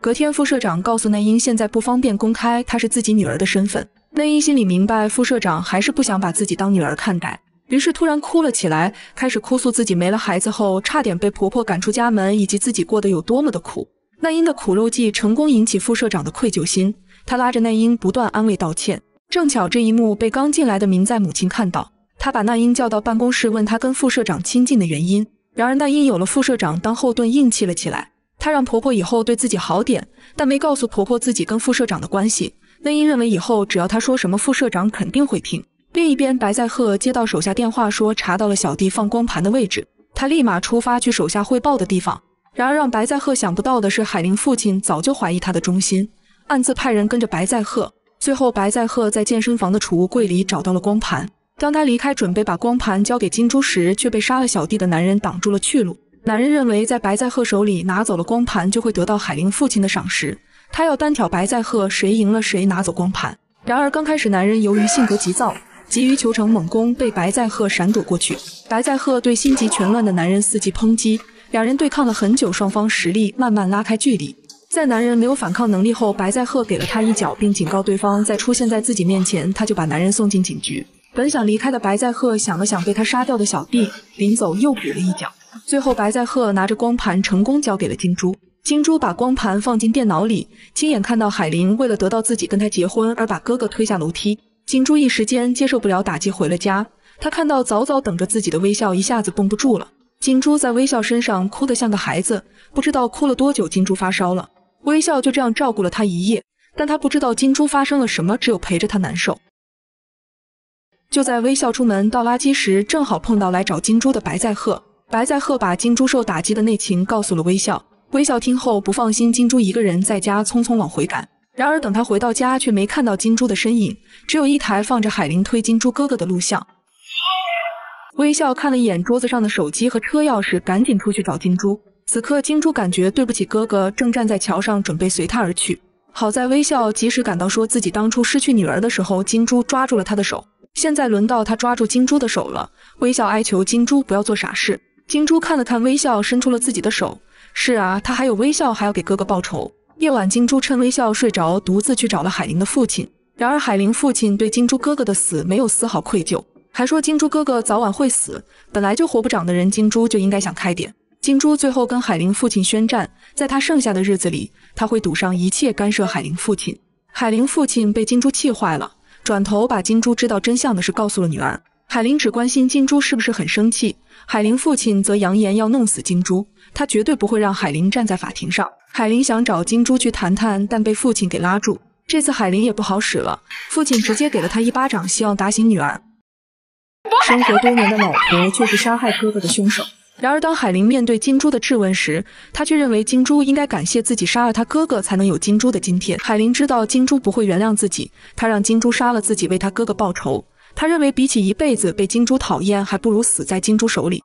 隔天，副社长告诉内英，现在不方便公开她是自己女儿的身份。内英心里明白，副社长还是不想把自己当女儿看待，于是突然哭了起来，开始哭诉自己没了孩子后，差点被婆婆赶出家门，以及自己过得有多么的苦。那英的苦肉计成功引起副社长的愧疚心。他拉着那英不断安慰道歉，正巧这一幕被刚进来的明在母亲看到，他把那英叫到办公室，问他跟副社长亲近的原因。然而那英有了副社长当后盾，硬气了起来，她让婆婆以后对自己好点，但没告诉婆婆自己跟副社长的关系。那英认为以后只要她说什么副社长肯定会听。另一边，白在赫接到手下电话说查到了小弟放光盘的位置，他立马出发去手下汇报的地方。然而让白在赫想不到的是，海玲父亲早就怀疑他的忠心。暗自派人跟着白在鹤，最后白在鹤在健身房的储物柜里找到了光盘。当他离开，准备把光盘交给金珠时，却被杀了小弟的男人挡住了去路。男人认为，在白在鹤手里拿走了光盘，就会得到海玲父亲的赏识，他要单挑白在鹤，谁赢了谁拿走光盘。然而刚开始，男人由于性格急躁，急于求成，猛攻，被白在鹤闪躲过去。白在鹤对心急全乱的男人伺机抨击，两人对抗了很久，双方实力慢慢拉开距离。在男人没有反抗能力后，白在赫给了他一脚，并警告对方再出现在自己面前，他就把男人送进警局。本想离开的白在赫想了想被他杀掉的小弟，临走又补了一脚。最后，白在赫拿着光盘成功交给了金珠。金珠把光盘放进电脑里，亲眼看到海林为了得到自己跟他结婚而把哥哥推下楼梯。金珠一时间接受不了打击，回了家。他看到早早等着自己的微笑一下子绷不住了。金珠在微笑身上哭得像个孩子，不知道哭了多久。金珠发烧了。微笑就这样照顾了他一夜，但他不知道金珠发生了什么，只有陪着他难受。就在微笑出门倒垃圾时，正好碰到来找金珠的白在赫。白在赫把金珠受打击的内情告诉了微笑。微笑听后不放心金珠一个人在家，匆匆往回赶。然而等他回到家，却没看到金珠的身影，只有一台放着海玲推金珠哥哥的录像。微笑看了一眼桌子上的手机和车钥匙，赶紧出去找金珠。此刻，金珠感觉对不起哥哥，正站在桥上准备随他而去。好在微笑及时赶到，说自己当初失去女儿的时候，金珠抓住了他的手。现在轮到他抓住金珠的手了。微笑哀求金珠不要做傻事。金珠看了看微笑，伸出了自己的手。是啊，他还有微笑，还要给哥哥报仇。夜晚，金珠趁微笑睡着，独自去找了海玲的父亲。然而，海玲父亲对金珠哥哥的死没有丝毫愧疚，还说金珠哥哥早晚会死，本来就活不长的人，金珠就应该想开点。金珠最后跟海玲父亲宣战，在他剩下的日子里，他会赌上一切干涉海玲父亲。海玲父亲被金珠气坏了，转头把金珠知道真相的事告诉了女儿。海玲只关心金珠是不是很生气，海玲父亲则扬言要弄死金珠，他绝对不会让海玲站在法庭上。海玲想找金珠去谈谈，但被父亲给拉住。这次海玲也不好使了，父亲直接给了他一巴掌，希望打醒女儿。生活多年的老婆就是杀害哥哥的凶手。然而，当海灵面对金珠的质问时，她却认为金珠应该感谢自己杀了他哥哥才能有金珠的今天。海灵知道金珠不会原谅自己，她让金珠杀了自己为他哥哥报仇。他认为比起一辈子被金珠讨厌，还不如死在金珠手里。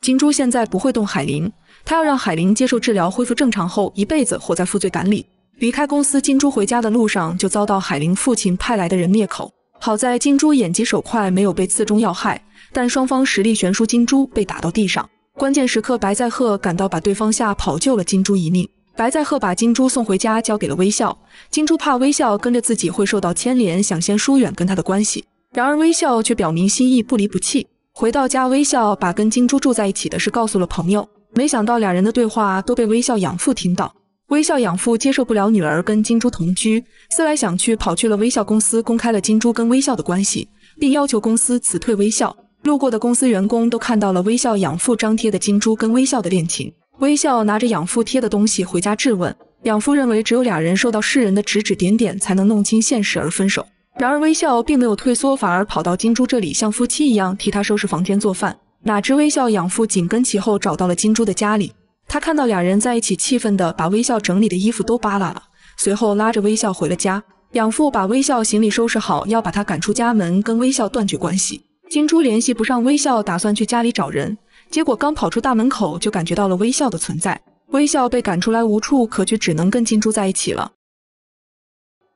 金珠现在不会动海灵，他要让海灵接受治疗，恢复正常后一辈子活在负罪感里。离开公司，金珠回家的路上就遭到海灵父亲派来的人灭口。好在金珠眼疾手快，没有被刺中要害。但双方实力悬殊，金珠被打到地上。关键时刻，白在赫赶到，把对方吓跑，救了金珠一命。白在赫把金珠送回家，交给了微笑。金珠怕微笑跟着自己会受到牵连，想先疏远跟他的关系。然而微笑却表明心意，不离不弃。回到家，微笑把跟金珠住在一起的事告诉了朋友。没想到两人的对话都被微笑养父听到。微笑养父接受不了女儿跟金珠同居，思来想去，跑去了微笑公司，公开了金珠跟微笑的关系，并要求公司辞退微笑。路过的公司员工都看到了微笑养父张贴的金珠跟微笑的恋情。微笑拿着养父贴的东西回家质问养父，认为只有俩人受到世人的指指点点才能弄清现实而分手。然而微笑并没有退缩，反而跑到金珠这里像夫妻一样替她收拾房间做饭。哪知微笑养父紧跟其后找到了金珠的家里，他看到俩人在一起，气愤的把微笑整理的衣服都扒拉了，随后拉着微笑回了家。养父把微笑行李收拾好，要把他赶出家门，跟微笑断绝关系。金珠联系不上微笑，打算去家里找人，结果刚跑出大门口就感觉到了微笑的存在。微笑被赶出来，无处可去，只能跟金珠在一起了。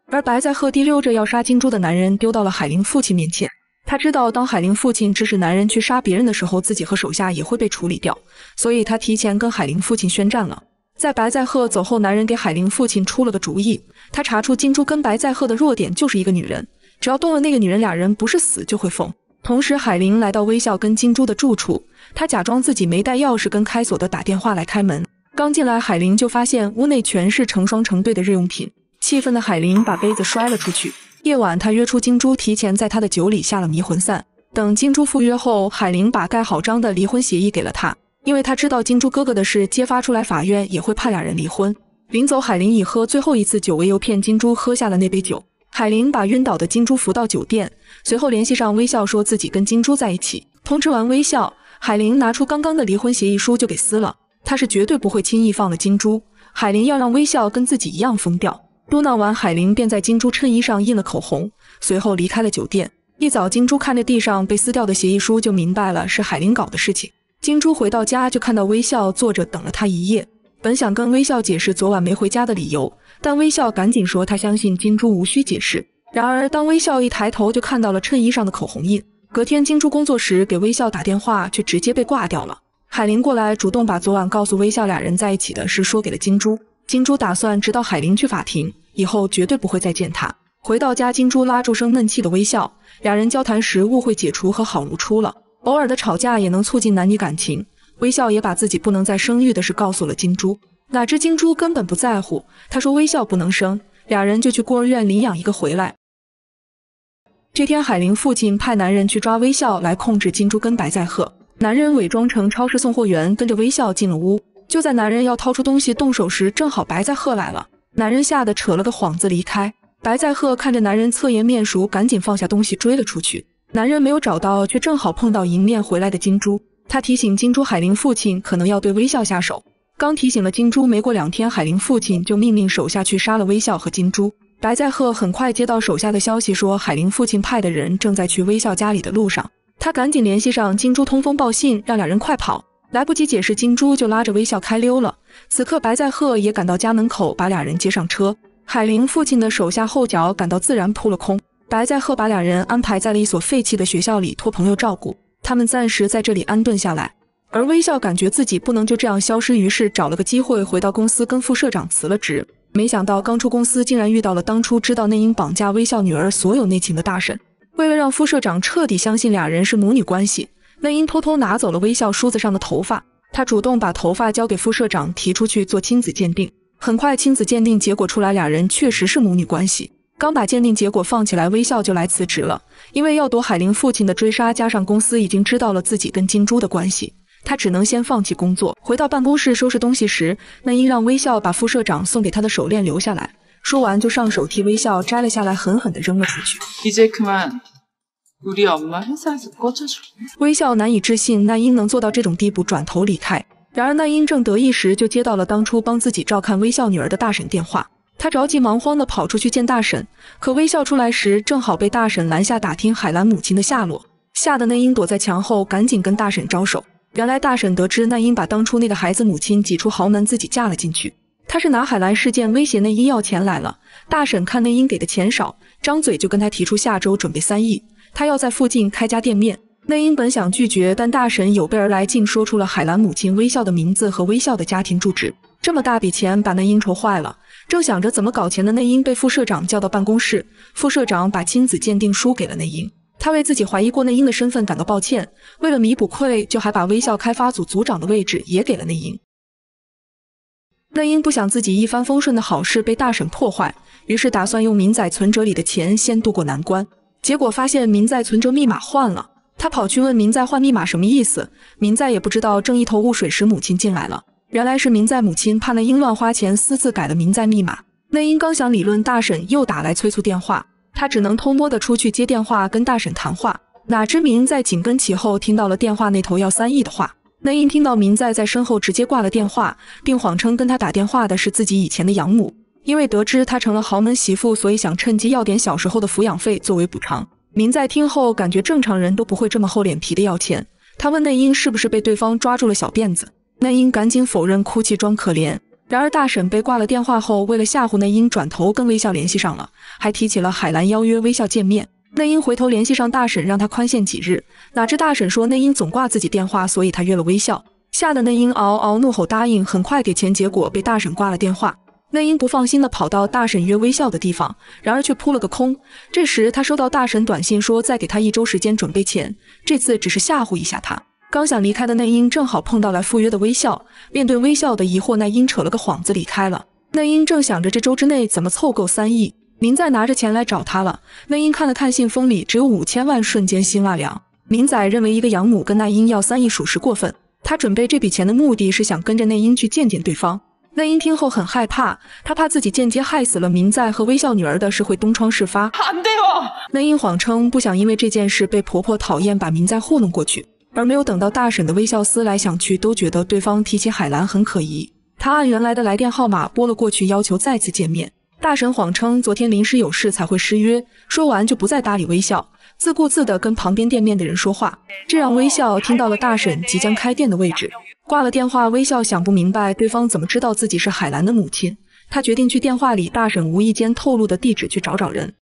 而白在鹤溜着要杀金珠的男人，丢到了海玲父亲面前。他知道，当海玲父亲指使男人去杀别人的时候，自己和手下也会被处理掉，所以他提前跟海玲父亲宣战了。在白在鹤走后，男人给海玲父亲出了个主意，他查出金珠跟白在鹤的弱点就是一个女人，只要动了那个女人，俩人不是死就会疯。同时，海玲来到微笑跟金珠的住处，她假装自己没带钥匙，跟开锁的打电话来开门。刚进来，海玲就发现屋内全是成双成对的日用品，气愤的海玲把杯子摔了出去。夜晚，她约出金珠，提前在他的酒里下了迷魂散。等金珠赴约后，海玲把盖好章的离婚协议给了他，因为他知道金珠哥哥的事揭发出来，法院也会判俩人离婚。临走，海玲以喝最后一次酒为由，骗金珠喝下了那杯酒。海玲把晕倒的金珠扶到酒店，随后联系上微笑，说自己跟金珠在一起。通知完微笑，海玲拿出刚刚的离婚协议书就给撕了。她是绝对不会轻易放了金珠。海玲要让微笑跟自己一样疯掉。嘟囔完，海玲便在金珠衬衣上印了口红，随后离开了酒店。一早，金珠看着地上被撕掉的协议书，就明白了是海玲搞的事情。金珠回到家就看到微笑坐着等了他一夜，本想跟微笑解释昨晚没回家的理由。但微笑赶紧说，他相信金珠无需解释。然而，当微笑一抬头就看到了衬衣上的口红印。隔天，金珠工作时给微笑打电话，却直接被挂掉了。海玲过来，主动把昨晚告诉微笑俩人在一起的事说给了金珠。金珠打算直到海玲去法庭以后，绝对不会再见他。回到家，金珠拉住生闷气的微笑，俩人交谈时误会解除和好如初了。偶尔的吵架也能促进男女感情。微笑也把自己不能再生育的事告诉了金珠。哪知金珠根本不在乎，他说微笑不能生，俩人就去孤儿院领养一个回来。这天，海玲父亲派男人去抓微笑来控制金珠跟白在鹤。男人伪装成超市送货员，跟着微笑进了屋。就在男人要掏出东西动手时，正好白在鹤来了，男人吓得扯了个幌子离开。白在鹤看着男人侧颜面熟，赶紧放下东西追了出去。男人没有找到，却正好碰到迎面回来的金珠，他提醒金珠海玲父亲可能要对微笑下手。刚提醒了金珠，没过两天，海玲父亲就命令手下去杀了微笑和金珠。白在赫很快接到手下的消息，说海玲父亲派的人正在去微笑家里的路上，他赶紧联系上金珠，通风报信，让两人快跑。来不及解释，金珠就拉着微笑开溜了。此刻，白在赫也赶到家门口，把俩人接上车。海玲父亲的手下后脚赶到，自然扑了空。白在赫把俩人安排在了一所废弃的学校里，托朋友照顾他们，暂时在这里安顿下来。而微笑感觉自己不能就这样消失，于是找了个机会回到公司，跟副社长辞了职。没想到刚出公司，竟然遇到了当初知道内英绑架微笑女儿所有内情的大婶。为了让副社长彻底相信俩人是母女关系，内英偷偷拿走了微笑梳子上的头发。她主动把头发交给副社长，提出去做亲子鉴定。很快亲子鉴定结果出来，俩人确实是母女关系。刚把鉴定结果放起来，微笑就来辞职了，因为要躲海玲父亲的追杀，加上公司已经知道了自己跟金珠的关系。他只能先放弃工作，回到办公室收拾东西时，那英让微笑把副社长送给她的手链留下来。说完就上手替微笑摘了下来，狠狠地扔了出去。微笑难以置信，那英能做到这种地步，转头离开。然而那英正得意时，就接到了当初帮自己照看微笑女儿的大婶电话。他着急忙慌地跑出去见大婶，可微笑出来时正好被大婶拦下，打听海兰母亲的下落，吓得那英躲在墙后，赶紧跟大婶招手。原来大婶得知那英把当初那个孩子母亲挤出豪门，自己嫁了进去。她是拿海兰事件威胁内英要钱来了。大婶看内英给的钱少，张嘴就跟他提出下周准备三亿，他要在附近开家店面。内英本想拒绝，但大婶有备而来，竟说出了海兰母亲微笑的名字和微笑的家庭住址。这么大笔钱把内英愁坏了，正想着怎么搞钱的内英被副社长叫到办公室，副社长把亲子鉴定书给了内英。他为自己怀疑过内英的身份感到抱歉，为了弥补愧疚，还把微笑开发组组长的位置也给了内英。内英不想自己一帆风顺的好事被大婶破坏，于是打算用民仔存折里的钱先渡过难关。结果发现民仔存折密码换了，他跑去问民仔换密码什么意思，民仔也不知道，正一头雾水时，母亲进来了。原来是民仔母亲怕内英乱花钱，私自改了民仔密码。内英刚想理论，大婶又打来催促电话。他只能偷摸的出去接电话，跟大婶谈话。哪知明在紧跟其后，听到了电话那头要三亿的话。内英听到明在在身后直接挂了电话，并谎称跟他打电话的是自己以前的养母，因为得知他成了豪门媳妇，所以想趁机要点小时候的抚养费作为补偿。明在听后，感觉正常人都不会这么厚脸皮的要钱。他问内英是不是被对方抓住了小辫子，内英赶紧否认，哭泣装可怜。然而大婶被挂了电话后，为了吓唬内英，转头跟微笑联系上了，还提起了海兰邀约微笑见面。内英回头联系上大婶，让他宽限几日。哪知大婶说内英总挂自己电话，所以他约了微笑，吓得内英嗷嗷怒吼答应，很快给钱，结果被大婶挂了电话。内英不放心的跑到大婶约微笑的地方，然而却扑了个空。这时他收到大婶短信说再给他一周时间准备钱，这次只是吓唬一下他。刚想离开的奈英正好碰到来赴约的微笑，面对微笑的疑惑，奈英扯了个幌子离开了。奈英正想着这周之内怎么凑够三亿，民在拿着钱来找他了。奈英看了看信封里只有五千万，瞬间心哇凉。民在认为一个养母跟奈英要三亿属实过分，他准备这笔钱的目的是想跟着奈英去见见对方。奈英听后很害怕，他怕自己间接害死了民在和微笑女儿的事会东窗事发。奈英谎称不想因为这件事被婆婆讨厌，把民在糊弄过去。而没有等到大婶的微笑，思来想去都觉得对方提起海兰很可疑。他按原来的来电号码拨了过去，要求再次见面。大婶谎称昨天临时有事才会失约，说完就不再搭理微笑，自顾自地跟旁边店面的人说话。这让微笑听到了大婶即将开店的位置。挂了电话，微笑想不明白对方怎么知道自己是海兰的母亲。他决定去电话里大婶无意间透露的地址去找找人。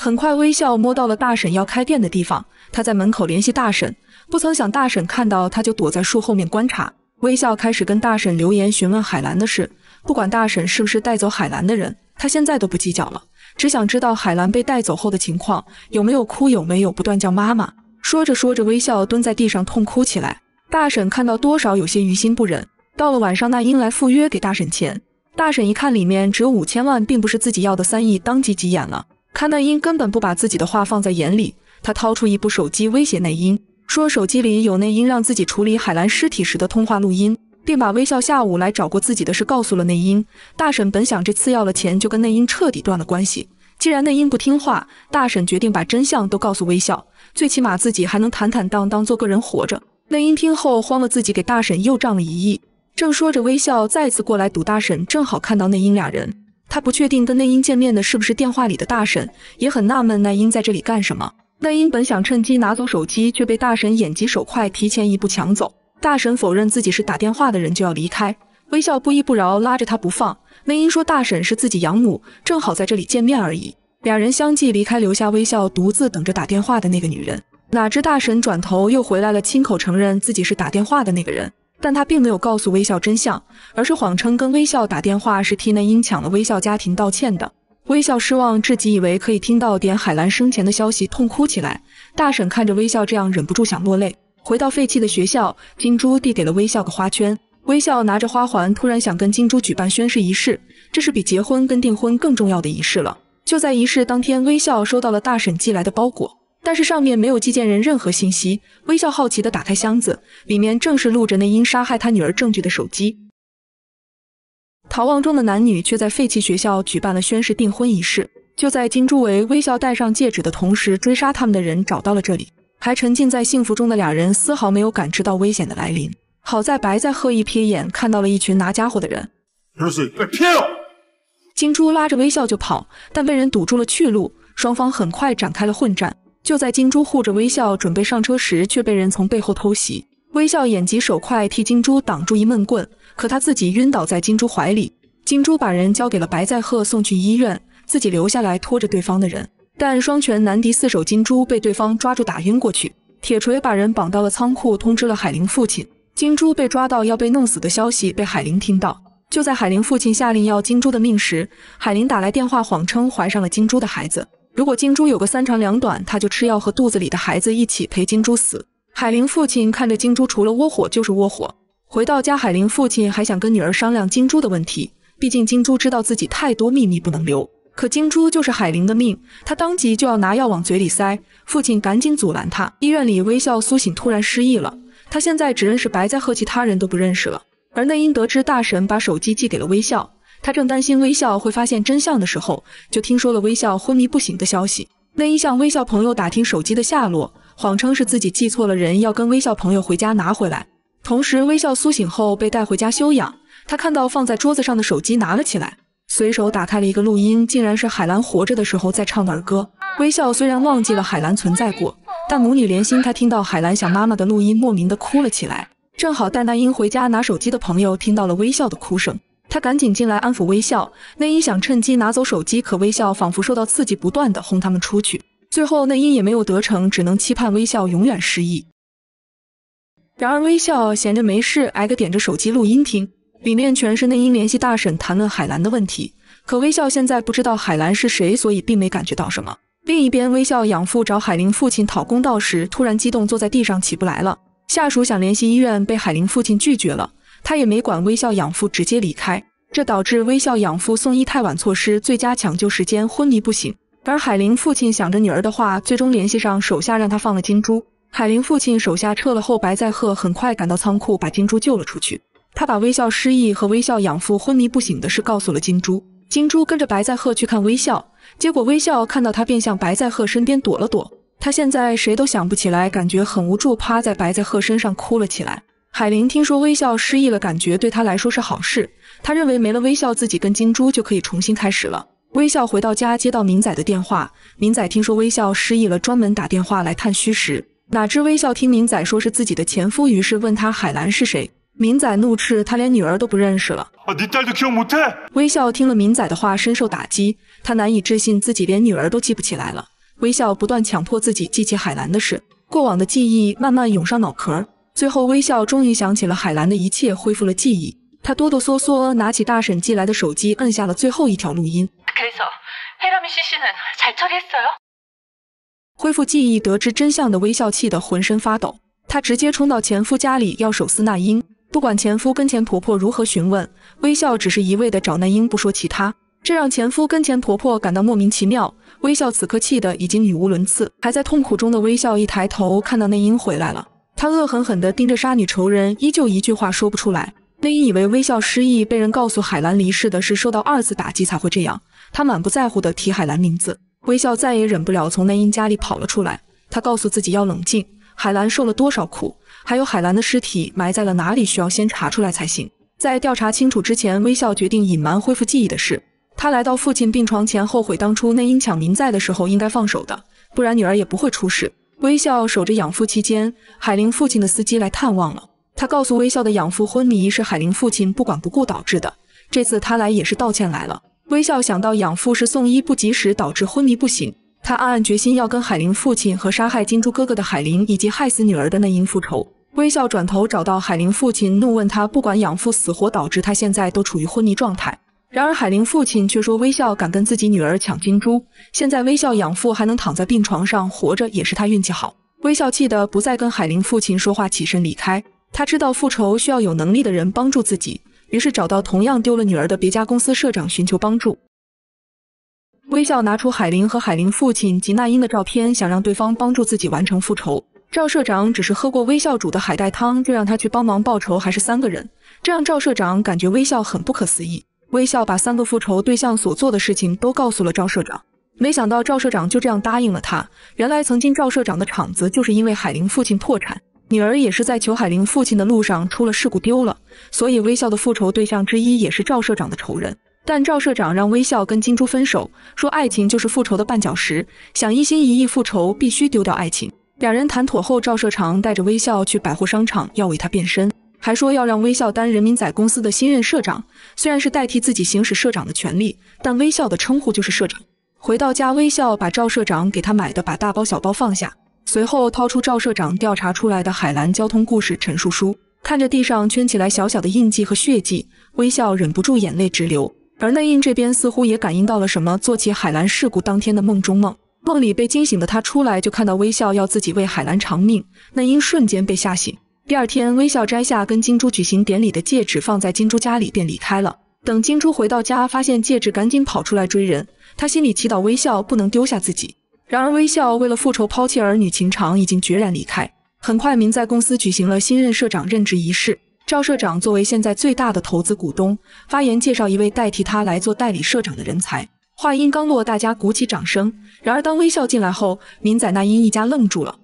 很快，微笑摸到了大婶要开店的地方。他在门口联系大婶，不曾想大婶看到他就躲在树后面观察。微笑开始跟大婶留言询问海兰的事，不管大婶是不是带走海兰的人，他现在都不计较了，只想知道海兰被带走后的情况，有没有哭，有没有不断叫妈妈。说着说着，微笑蹲在地上痛哭起来。大婶看到，多少有些于心不忍。到了晚上，那英来赴约给大婶钱，大婶一看里面只有五千万，并不是自己要的三亿，当即急眼了。看那英根本不把自己的话放在眼里。他掏出一部手机威胁内英，说手机里有内英让自己处理海兰尸体时的通话录音，并把微笑下午来找过自己的事告诉了内英。大婶本想这次要了钱就跟内英彻底断了关系，既然内英不听话，大婶决定把真相都告诉微笑，最起码自己还能坦坦荡荡做个人活着。内英听后慌了，自己给大婶又涨了一亿。正说着，微笑再次过来堵大婶，正好看到内英俩人，他不确定跟内英见面的是不是电话里的大婶，也很纳闷内英在这里干什么。那英本想趁机拿走手机，却被大婶眼疾手快提前一步抢走。大婶否认自己是打电话的人，就要离开。微笑不依不饶，拉着他不放。那英说大婶是自己养母，正好在这里见面而已。两人相继离开，留下微笑独自等着打电话的那个女人。哪知大婶转头又回来了，亲口承认自己是打电话的那个人，但他并没有告诉微笑真相，而是谎称跟微笑打电话是替那英抢了微笑家庭道歉的。微笑失望至极，以为可以听到点海兰生前的消息，痛哭起来。大婶看着微笑这样，忍不住想落泪。回到废弃的学校，金珠递给了微笑个花圈。微笑拿着花环，突然想跟金珠举办宣誓仪式，这是比结婚跟订婚更重要的仪式了。就在仪式当天，微笑收到了大婶寄来的包裹，但是上面没有寄件人任何信息。微笑好奇的打开箱子，里面正是录着那因杀害他女儿证据的手机。逃亡中的男女却在废弃学校举办了宣誓订婚仪式。就在金珠为微笑戴上戒指的同时，追杀他们的人找到了这里。还沉浸在幸福中的两人丝毫没有感知到危险的来临。好在白在鹤一瞥眼看到了一群拿家伙的人。金珠拉着微笑就跑，但被人堵住了去路。双方很快展开了混战。就在金珠护着微笑准备上车时，却被人从背后偷袭。微笑眼疾手快，替金珠挡住一闷棍，可他自己晕倒在金珠怀里。金珠把人交给了白在赫，送去医院，自己留下来拖着对方的人。但双拳难敌四手，金珠被对方抓住打晕过去。铁锤把人绑到了仓库，通知了海玲父亲。金珠被抓到要被弄死的消息被海玲听到。就在海玲父亲下令要金珠的命时，海玲打来电话，谎称怀上了金珠的孩子。如果金珠有个三长两短，她就吃药和肚子里的孩子一起陪金珠死。海玲父亲看着金珠，除了窝火就是窝火。回到家，海玲父亲还想跟女儿商量金珠的问题，毕竟金珠知道自己太多秘密不能留。可金珠就是海玲的命，他当即就要拿药往嘴里塞，父亲赶紧阻拦他。医院里，微笑苏醒，突然失忆了，他现在只认识白在赫，其他人都不认识了。而内因得知大神把手机寄给了微笑，他正担心微笑会发现真相的时候，就听说了微笑昏迷不醒的消息。内因向微笑朋友打听手机的下落。谎称是自己记错了人，要跟微笑朋友回家拿回来。同时，微笑苏醒后被带回家休养。他看到放在桌子上的手机，拿了起来，随手打开了一个录音，竟然是海兰活着的时候在唱的儿歌。微笑虽然忘记了海兰存在过，但母女连心，她听到海兰想妈妈的录音，莫名的哭了起来。正好戴那英回家拿手机的朋友听到了微笑的哭声，她赶紧进来安抚微笑。内英想趁机拿走手机，可微笑仿佛受到刺激，不断的轰他们出去。最后，内因也没有得逞，只能期盼微笑永远失忆。然而，微笑闲着没事，挨个点着手机录音听，里面全是内因联系大婶谈论海兰的问题。可微笑现在不知道海兰是谁，所以并没感觉到什么。另一边，微笑养父找海玲父亲讨公道时，突然激动坐在地上起不来了。下属想联系医院，被海玲父亲拒绝了，他也没管微笑养父，直接离开。这导致微笑养父送医太晚，错失最佳抢救时间，昏迷不醒。而海玲父亲想着女儿的话，最终联系上手下，让他放了金珠。海玲父亲手下撤了后，白在鹤很快赶到仓库，把金珠救了出去。他把微笑失忆和微笑养父昏迷不醒的事告诉了金珠。金珠跟着白在鹤去看微笑，结果微笑看到他便向白在鹤身边躲了躲。他现在谁都想不起来，感觉很无助，趴在白在鹤身上哭了起来。海玲听说微笑失忆了，感觉对他来说是好事。他认为没了微笑，自己跟金珠就可以重新开始了。微笑回到家，接到明仔的电话。明仔听说微笑失忆了，专门打电话来探虚实。哪知微笑听明仔说是自己的前夫，于是问他海兰是谁。明仔怒斥他连女儿都不认识了。微笑听了明仔的话，深受打击。他难以置信自己连女儿都记不起来了。微笑不断强迫自己记起海兰的事，过往的记忆慢慢涌上脑壳。最后，微笑终于想起了海兰的一切，恢复了记忆。他哆哆嗦嗦拿起大婶寄来的手机，摁下了最后一条录音。恢复记忆、得知真相的微笑气得浑身发抖，他直接冲到前夫家里要手撕那英。不管前夫跟前婆婆如何询问，微笑只是一味的找那英，不说其他，这让前夫跟前婆婆感到莫名其妙。微笑此刻气得已经语无伦次，还在痛苦中的微笑一抬头看到那英回来了，他恶狠狠地盯着杀女仇人，依旧一句话说不出来。内因以为微笑失忆，被人告诉海兰离世的是受到二次打击才会这样。他满不在乎的提海兰名字，微笑再也忍不了，从内因家里跑了出来。他告诉自己要冷静。海兰受了多少苦，还有海兰的尸体埋在了哪里，需要先查出来才行。在调查清楚之前，微笑决定隐瞒恢复记忆的事。他来到父亲病床前，后悔当初内因抢民在的时候应该放手的，不然女儿也不会出事。微笑守着养父期间，海玲父亲的司机来探望了。他告诉微笑的养父，昏迷是海玲父亲不管不顾导致的。这次他来也是道歉来了。微笑想到养父是送医不及时导致昏迷不醒，他暗暗决心要跟海玲父亲和杀害金珠哥哥的海玲以及害死女儿的内因复仇。微笑转头找到海玲父亲，怒问他不管养父死活，导致他现在都处于昏迷状态。然而海玲父亲却说微笑敢跟自己女儿抢金珠，现在微笑养父还能躺在病床上活着也是他运气好。微笑气得不再跟海玲父亲说话，起身离开。他知道复仇需要有能力的人帮助自己，于是找到同样丢了女儿的别家公司社长寻求帮助。微笑拿出海玲和海玲父亲吉娜英的照片，想让对方帮助自己完成复仇。赵社长只是喝过微笑煮的海带汤，就让他去帮忙报仇，还是三个人，这让赵社长感觉微笑很不可思议。微笑把三个复仇对象所做的事情都告诉了赵社长，没想到赵社长就这样答应了他。原来曾经赵社长的厂子就是因为海玲父亲破产。女儿也是在裘海玲父亲的路上出了事故，丢了，所以微笑的复仇对象之一也是赵社长的仇人。但赵社长让微笑跟金珠分手，说爱情就是复仇的绊脚石，想一心一意复仇必须丢掉爱情。两人谈妥后，赵社长带着微笑去百货商场，要为他变身，还说要让微笑当人民仔公司的新任社长。虽然是代替自己行使社长的权利，但微笑的称呼就是社长。回到家，微笑把赵社长给他买的把大包小包放下。随后掏出赵社长调查出来的海兰交通故事陈述书，看着地上圈起来小小的印记和血迹，微笑忍不住眼泪直流。而内应这边似乎也感应到了什么，做起海兰事故当天的梦中梦，梦里被惊醒的他出来就看到微笑要自己为海兰偿命，内英瞬间被吓醒。第二天，微笑摘下跟金珠举行典礼的戒指放在金珠家里便离开了。等金珠回到家发现戒指，赶紧跑出来追人，他心里祈祷微笑不能丢下自己。然而，微笑为了复仇，抛弃儿女情长，已经决然离开。很快，民在公司举行了新任社长任职仪式。赵社长作为现在最大的投资股东，发言介绍一位代替他来做代理社长的人才。话音刚落，大家鼓起掌声。然而，当微笑进来后，民仔那英一家愣住了。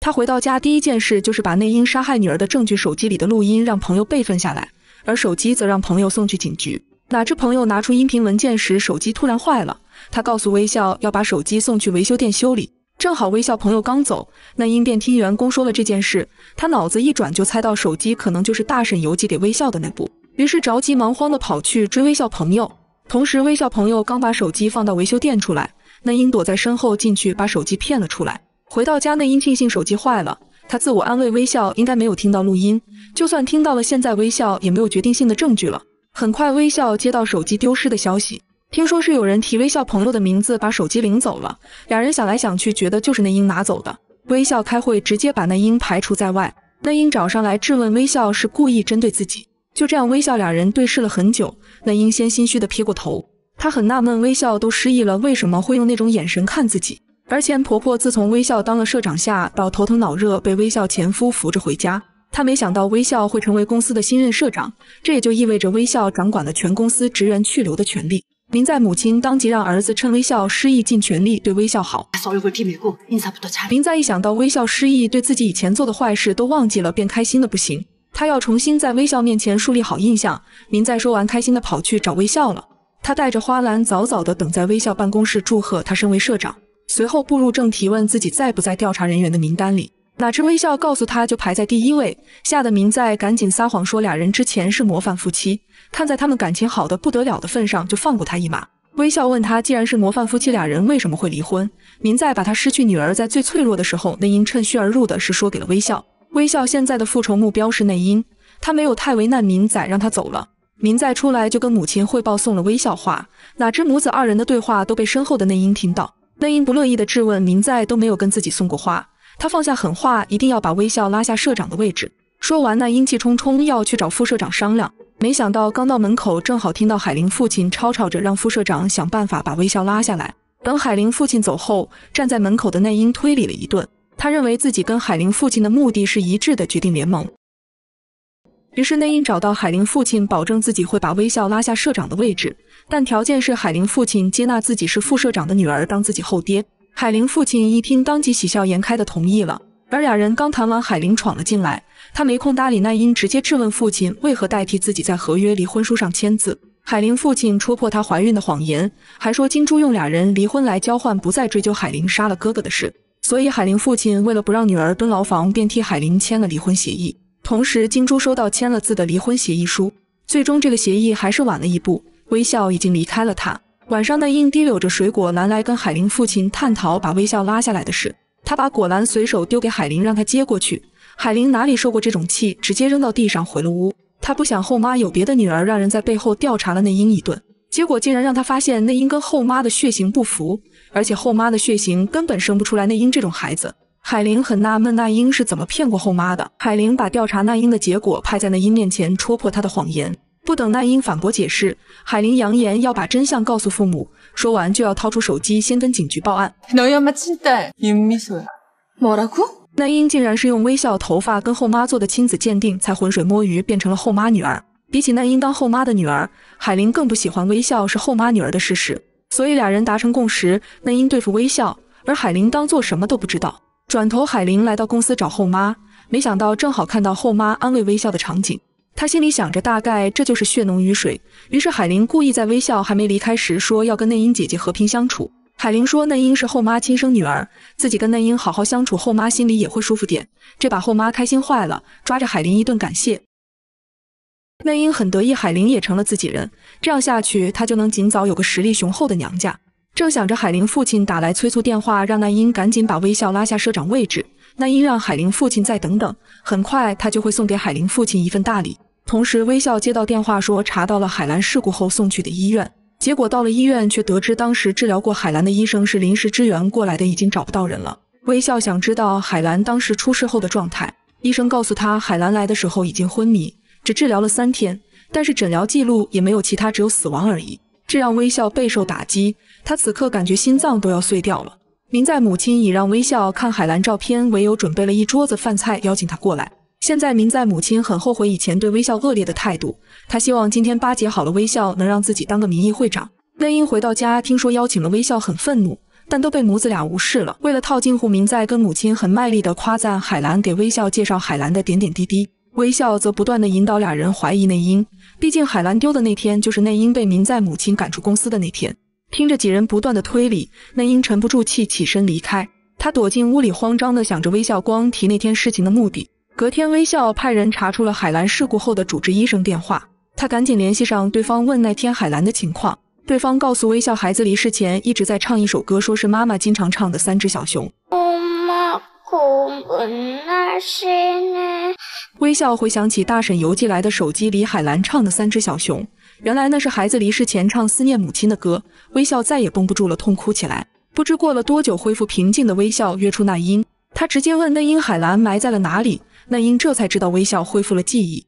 他回到家，第一件事就是把那英杀害女儿的证据——手机里的录音，让朋友备份下来，而手机则让朋友送去警局。哪知朋友拿出音频文件时，手机突然坏了。他告诉微笑要把手机送去维修店修理，正好微笑朋友刚走，那英便听员工说了这件事，他脑子一转就猜到手机可能就是大婶邮寄给微笑的那部，于是着急忙慌的跑去追微笑朋友。同时，微笑朋友刚把手机放到维修店出来，那英躲在身后进去把手机骗了出来。回到家，那英庆幸手机坏了，他自我安慰微笑应该没有听到录音，就算听到了，现在微笑也没有决定性的证据了。很快，微笑接到手机丢失的消息。听说是有人提微笑朋友的名字，把手机领走了。两人想来想去，觉得就是那英拿走的。微笑开会直接把那英排除在外。那英找上来质问微笑是故意针对自己。就这样，微笑两人对视了很久。那英先心虚的撇过头，她很纳闷微笑都失忆了，为什么会用那种眼神看自己？而钱婆婆自从微笑当了社长下，到头疼脑热被微笑前夫扶着回家，她没想到微笑会成为公司的新任社长，这也就意味着微笑掌管了全公司职员去留的权利。明在母亲当即让儿子趁微笑失忆尽全力对微笑好。明在一想到微笑失忆对自己以前做的坏事都忘记了，便开心的不行。他要重新在微笑面前树立好印象。明在说完，开心的跑去找微笑了。他带着花篮早早的等在微笑办公室祝贺他身为社长，随后步入正题问自己在不在调查人员的名单里。哪知微笑告诉他就排在第一位，吓得民在赶紧撒谎说俩人之前是模范夫妻，看在他们感情好的不得了的份上，就放过他一马。微笑问他，既然是模范夫妻，俩人为什么会离婚？民在把他失去女儿在最脆弱的时候，内因趁虚而入的事说给了微笑。微笑现在的复仇目标是内因，他没有太为难民仔，让他走了。民在出来就跟母亲汇报送了微笑花，哪知母子二人的对话都被身后的内因听到，内因不乐意的质问民在都没有跟自己送过花。他放下狠话，一定要把微笑拉下社长的位置。说完，那阴气冲冲要去找副社长商量。没想到刚到门口，正好听到海玲父亲吵吵着让副社长想办法把微笑拉下来。等海玲父亲走后，站在门口的内英推理了一顿，他认为自己跟海玲父亲的目的是一致的，决定联盟。于是内英找到海玲父亲，保证自己会把微笑拉下社长的位置，但条件是海玲父亲接纳自己是副社长的女儿，当自己后爹。海玲父亲一听，当即喜笑颜开的同意了。而俩人刚谈完，海玲闯了进来，她没空搭理奈英，直接质问父亲为何代替自己在合约离婚书上签字。海玲父亲戳破她怀孕的谎言，还说金珠用俩人离婚来交换，不再追究海玲杀了哥哥的事。所以海玲父亲为了不让女儿蹲牢房，便替海玲签了离婚协议。同时，金珠收到签了字的离婚协议书，最终这个协议还是晚了一步，微笑已经离开了他。晚上那英提溜着水果篮来跟海玲父亲探讨把微笑拉下来的事，他把果篮随手丢给海玲，让她接过去。海玲哪里受过这种气，直接扔到地上回了屋。她不想后妈有别的女儿让人在背后调查了那英一顿，结果竟然让她发现那英跟后妈的血型不符，而且后妈的血型根本生不出来那英这种孩子。海玲很纳闷那英是怎么骗过后妈的。海玲把调查那英的结果拍在那英面前，戳破他的谎言。不等奈英反驳解释，海玲扬言要把真相告诉父母。说完就要掏出手机，先跟警局报案。奈英竟然是用微笑头发跟后妈做的亲子鉴定，才浑水摸鱼变成了后妈女儿。比起奈英当后妈的女儿，海玲更不喜欢微笑是后妈女儿的事实。所以俩人达成共识，奈英对付微笑，而海玲当做什么都不知道。转头，海玲来到公司找后妈，没想到正好看到后妈安慰微笑的场景。他心里想着，大概这就是血浓于水。于是海玲故意在微笑还没离开时说要跟内英姐姐和平相处。海玲说内英是后妈亲生女儿，自己跟内英好好相处，后妈心里也会舒服点。这把后妈开心坏了，抓着海玲一顿感谢。内英很得意，海玲也成了自己人。这样下去，她就能尽早有个实力雄厚的娘家。正想着，海玲父亲打来催促电话，让内英赶紧把微笑拉下社长位置。那英让海玲父亲再等等，很快她就会送给海玲父亲一份大礼。同时，微笑接到电话说查到了海兰事故后送去的医院，结果到了医院却得知当时治疗过海兰的医生是临时支援过来的，已经找不到人了。微笑想知道海兰当时出事后的状态，医生告诉他海兰来的时候已经昏迷，只治疗了三天，但是诊疗记录也没有其他，只有死亡而已。这让微笑备受打击，他此刻感觉心脏都要碎掉了。明在母亲以让微笑看海兰照片，为由，准备了一桌子饭菜邀请他过来。现在明在母亲很后悔以前对微笑恶劣的态度，她希望今天巴结好了微笑，能让自己当个民意会长。内英回到家，听说邀请了微笑，很愤怒，但都被母子俩无视了。为了套近乎，明在跟母亲很卖力地夸赞海兰，给微笑介绍海兰的点点滴滴。微笑则不断的引导俩人怀疑内因，毕竟海兰丢的那天就是内因被明在母亲赶出公司的那天。听着几人不断的推理，内因沉不住气，起身离开。他躲进屋里，慌张的想着微笑光提那天事情的目的。隔天，微笑派人查出了海兰事故后的主治医生电话，他赶紧联系上对方，问那天海兰的情况。对方告诉微笑，孩子离世前一直在唱一首歌，说是妈妈经常唱的《三只小熊》。微笑回想起大婶邮寄来的手机里海兰唱的《三只小熊》，原来那是孩子离世前唱思念母亲的歌。微笑再也绷不住了，痛哭起来。不知过了多久，恢复平静的微笑约出那英，他直接问那英海兰埋在了哪里。那英这才知道微笑恢复了记忆。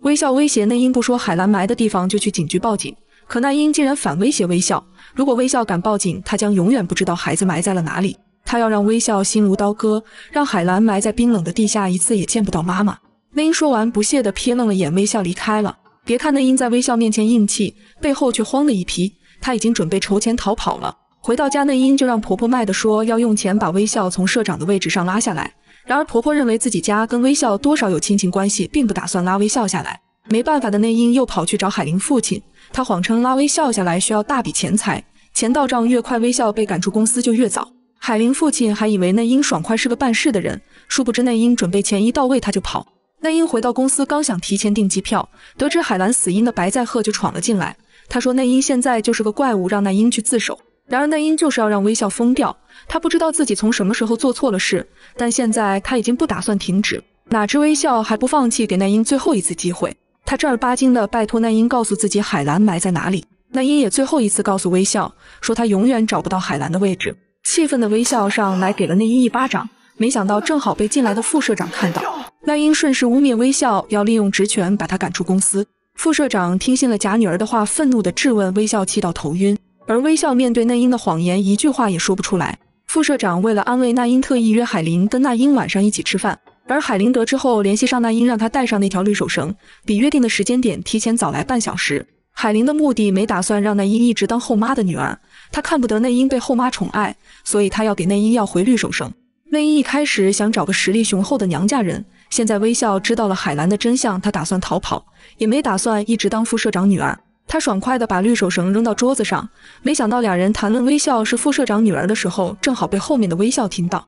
微笑威胁那英不说海兰埋的地方，就去警局报警。可那英竟然反威胁微笑，如果微笑敢报警，他将永远不知道孩子埋在了哪里。他要让微笑心如刀割，让海兰埋在冰冷的地下，一次也见不到妈妈。那英说完，不屑地瞥愣了眼微笑，离开了。别看那英在微笑面前硬气，背后却慌了一批。他已经准备筹钱逃跑了。回到家，内英就让婆婆卖的说要用钱把微笑从社长的位置上拉下来。然而婆婆认为自己家跟微笑多少有亲情关系，并不打算拉微笑下来。没办法的内英又跑去找海玲父亲，他谎称拉微笑下来需要大笔钱财，钱到账越快，微笑被赶出公司就越早。海玲父亲还以为内英爽快是个办事的人，殊不知内英准备钱一到位他就跑。内英回到公司，刚想提前订机票，得知海兰死因的白在赫就闯了进来。他说内英现在就是个怪物，让内英去自首。然而奈英就是要让微笑疯掉，他不知道自己从什么时候做错了事，但现在他已经不打算停止。哪知微笑还不放弃，给奈英最后一次机会。他正儿八经的拜托奈英告诉自己海兰埋在哪里。奈英也最后一次告诉微笑，说他永远找不到海兰的位置。气愤的微笑上来给了奈英一巴掌，没想到正好被进来的副社长看到。奈英顺势污蔑微笑要利用职权把他赶出公司。副社长听信了假女儿的话，愤怒的质问微笑，气到头晕。而微笑面对那英的谎言，一句话也说不出来。副社长为了安慰那英，特意约海林跟那英晚上一起吃饭。而海林得知后，联系上那英，让他带上那条绿手绳，比约定的时间点提前早来半小时。海林的目的没打算让那英一直当后妈的女儿，他看不得那英被后妈宠爱，所以他要给那英要回绿手绳。那英一开始想找个实力雄厚的娘家人，现在微笑知道了海兰的真相，他打算逃跑，也没打算一直当副社长女儿。他爽快地把绿手绳扔到桌子上，没想到两人谈论微笑是副社长女儿的时候，正好被后面的微笑听到。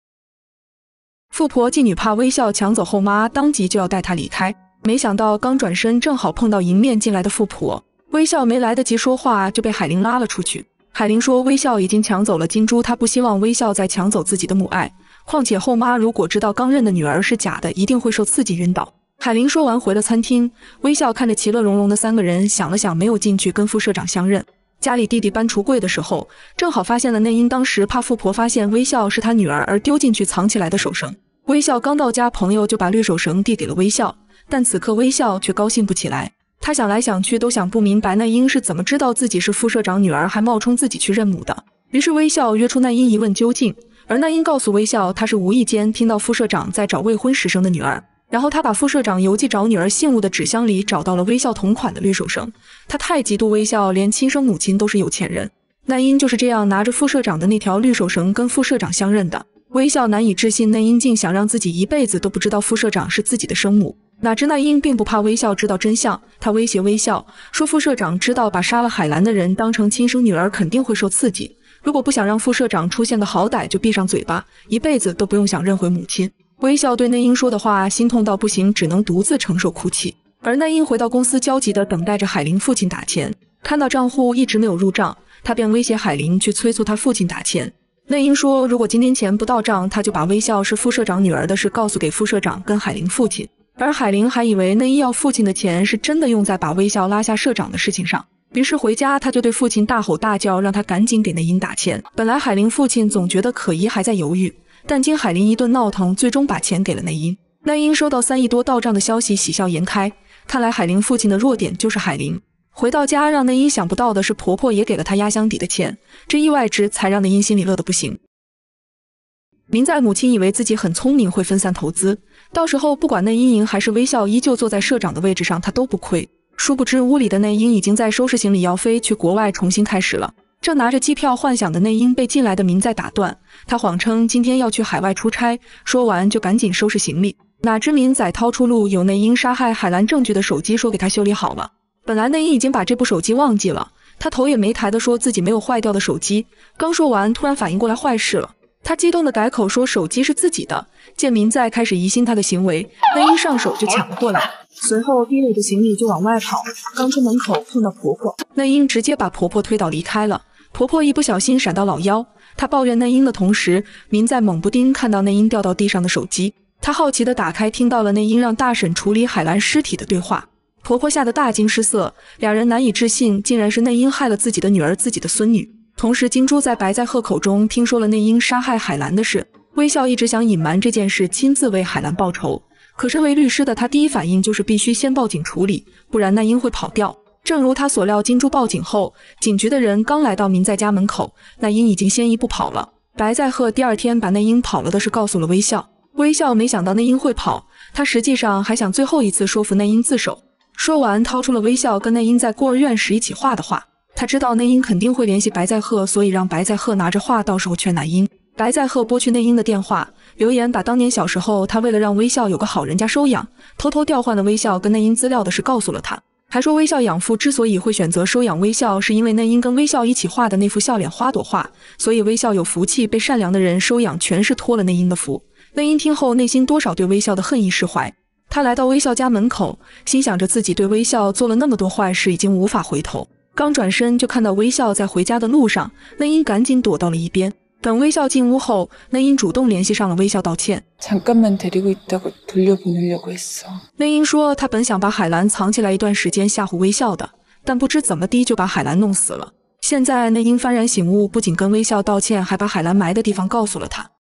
富婆妓女怕微笑抢走后妈，当即就要带她离开。没想到刚转身，正好碰到迎面进来的富婆微笑，没来得及说话就被海玲拉了出去。海玲说，微笑已经抢走了金珠，她不希望微笑再抢走自己的母爱。况且后妈如果知道刚认的女儿是假的，一定会受刺激晕倒。海玲说完，回了餐厅，微笑看着其乐融融的三个人，想了想，没有进去跟副社长相认。家里弟弟搬橱柜的时候，正好发现了那英当时怕富婆发现微笑是她女儿而丢进去藏起来的手绳。微笑刚到家，朋友就把绿手绳递给了微笑，但此刻微笑却高兴不起来。他想来想去，都想不明白那英是怎么知道自己是副社长女儿，还冒充自己去认母的。于是微笑约出那英一问究竟，而那英告诉微笑，她是无意间听到副社长在找未婚时生的女儿。然后他把副社长邮寄找女儿信物的纸箱里找到了微笑同款的绿手绳，他太嫉妒微笑，连亲生母亲都是有钱人。奈英就是这样拿着副社长的那条绿手绳跟副社长相认的。微笑难以置信，奈英竟想让自己一辈子都不知道副社长是自己的生母。哪知奈英并不怕微笑知道真相，他威胁微笑说副社长知道把杀了海兰的人当成亲生女儿肯定会受刺激，如果不想让副社长出现的好歹就闭上嘴巴，一辈子都不用想认回母亲。微笑对内英说的话，心痛到不行，只能独自承受哭泣。而内英回到公司，焦急的等待着海玲父亲打钱。看到账户一直没有入账，他便威胁海玲去催促他父亲打钱。内英说，如果今天钱不到账，他就把微笑是副社长女儿的事告诉给副社长跟海玲父亲。而海玲还以为内英要父亲的钱是真的用在把微笑拉下社长的事情上，于是回家他就对父亲大吼大叫，让他赶紧给内英打钱。本来海玲父亲总觉得可疑，还在犹豫。但经海林一顿闹腾，最终把钱给了内英。内英收到三亿多到账的消息，喜笑颜开。看来海林父亲的弱点就是海林。回到家，让内英想不到的是，婆婆也给了她压箱底的钱，这意外之才让内英心里乐得不行。林在母亲以为自己很聪明，会分散投资，到时候不管内英赢还是微笑，依旧坐在社长的位置上，她都不亏。殊不知，屋里的内英已经在收拾行李，要飞去国外重新开始了。正拿着机票幻想的内因被进来的民在打断，他谎称今天要去海外出差，说完就赶紧收拾行李。哪知民在掏出路有内因杀害海兰证据的手机，说给他修理好了。本来内因已经把这部手机忘记了，他头也没抬的说自己没有坏掉的手机。刚说完，突然反应过来坏事了，他激动的改口说手机是自己的。见民在开始疑心他的行为，内因上手就抢了过来，随后提着行李就往外跑。刚出门口碰到婆婆，内因直接把婆婆推倒离开了。婆婆一不小心闪到老腰，她抱怨内英的同时，民在猛不丁看到内英掉到地上的手机，她好奇的打开，听到了内英让大婶处理海兰尸体的对话。婆婆吓得大惊失色，两人难以置信，竟然是内英害了自己的女儿、自己的孙女。同时，金珠在白在鹤口中听说了内英杀害海兰的事。微笑一直想隐瞒这件事，亲自为海兰报仇，可身为律师的他，第一反应就是必须先报警处理，不然那英会跑掉。正如他所料，金珠报警后，警局的人刚来到民在家门口，那英已经先一步跑了。白在赫第二天把那英跑了的事告诉了微笑。微笑没想到那英会跑，他实际上还想最后一次说服那英自首。说完，掏出了微笑跟那英在孤儿院时一起画的画。他知道那英肯定会联系白在赫，所以让白在赫拿着画，到时候劝那英。白在赫拨去那英的电话，留言把当年小时候他为了让微笑有个好人家收养，偷偷调换了微笑跟那英资料的事告诉了他。还说微笑养父之所以会选择收养微笑，是因为内英跟微笑一起画的那幅笑脸花朵画，所以微笑有福气被善良的人收养，全是托了内英的福。内英听后，内心多少对微笑的恨意释怀。他来到微笑家门口，心想着自己对微笑做了那么多坏事，已经无法回头。刚转身就看到微笑在回家的路上，内英赶紧躲到了一边。等微笑进屋后，那英主动联系上了微笑道歉。那英说，他本想把海兰藏起来一段时间吓唬微笑的，但不知怎么的就把海兰弄死了。现在那英幡然醒悟，不仅跟微笑道歉，还把海兰埋的地方告诉了他。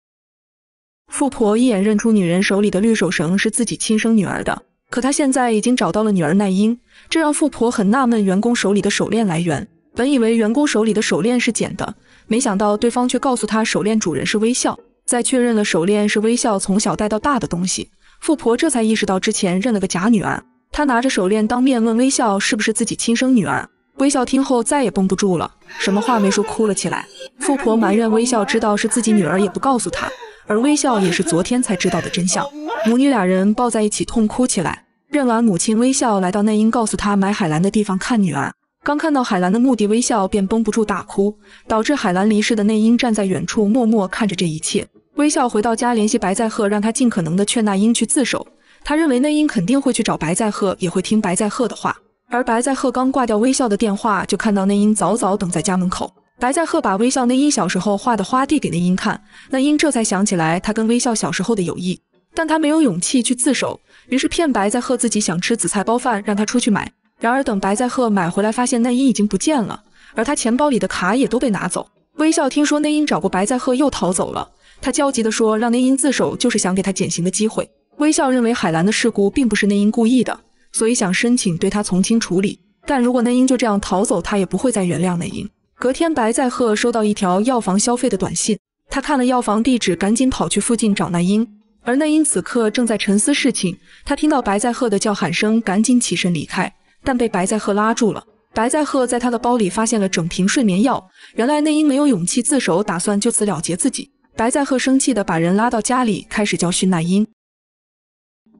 富婆一眼认出女人手里的绿手绳是自己亲生女儿的，可她现在已经找到了女儿奈英，这让富婆很纳闷员工手里的手链来源。本以为员工手里的手链是捡的。没想到对方却告诉他，手链主人是微笑。在确认了手链是微笑从小带到大的东西，富婆这才意识到之前认了个假女儿。她拿着手链当面问微笑，是不是自己亲生女儿？微笑听后再也绷不住了，什么话没说，哭了起来。富婆埋怨微笑，知道是自己女儿也不告诉她。而微笑也是昨天才知道的真相。母女俩人抱在一起痛哭起来。认完母亲，微笑来到内英，告诉她买海蓝的地方看女儿。刚看到海兰的墓地，微笑便绷不住大哭，导致海兰离世的内英站在远处默默看着这一切。微笑回到家，联系白在赫，让他尽可能的劝那英去自首。他认为内英肯定会去找白在赫，也会听白在赫的话。而白在赫刚挂掉微笑的电话，就看到内英早早等在家门口。白在赫把微笑内英小时候画的花递给内英看，内英这才想起来他跟微笑小时候的友谊，但他没有勇气去自首，于是骗白在赫自己想吃紫菜包饭，让他出去买。然而，等白在鹤买回来，发现内衣已经不见了，而他钱包里的卡也都被拿走。微笑听说内英找过白在鹤，又逃走了。他焦急地说：“让内英自首，就是想给他减刑的机会。”微笑认为海兰的事故并不是内英故意的，所以想申请对他从轻处理。但如果内英就这样逃走，他也不会再原谅内英。隔天，白在鹤收到一条药房消费的短信，他看了药房地址，赶紧跑去附近找内英。而内英此刻正在沉思事情，他听到白在鹤的叫喊声，赶紧起身离开。但被白在赫拉住了。白在赫在他的包里发现了整瓶睡眠药。原来内英没有勇气自首，打算就此了结自己。白在赫生气的把人拉到家里，开始教训那英。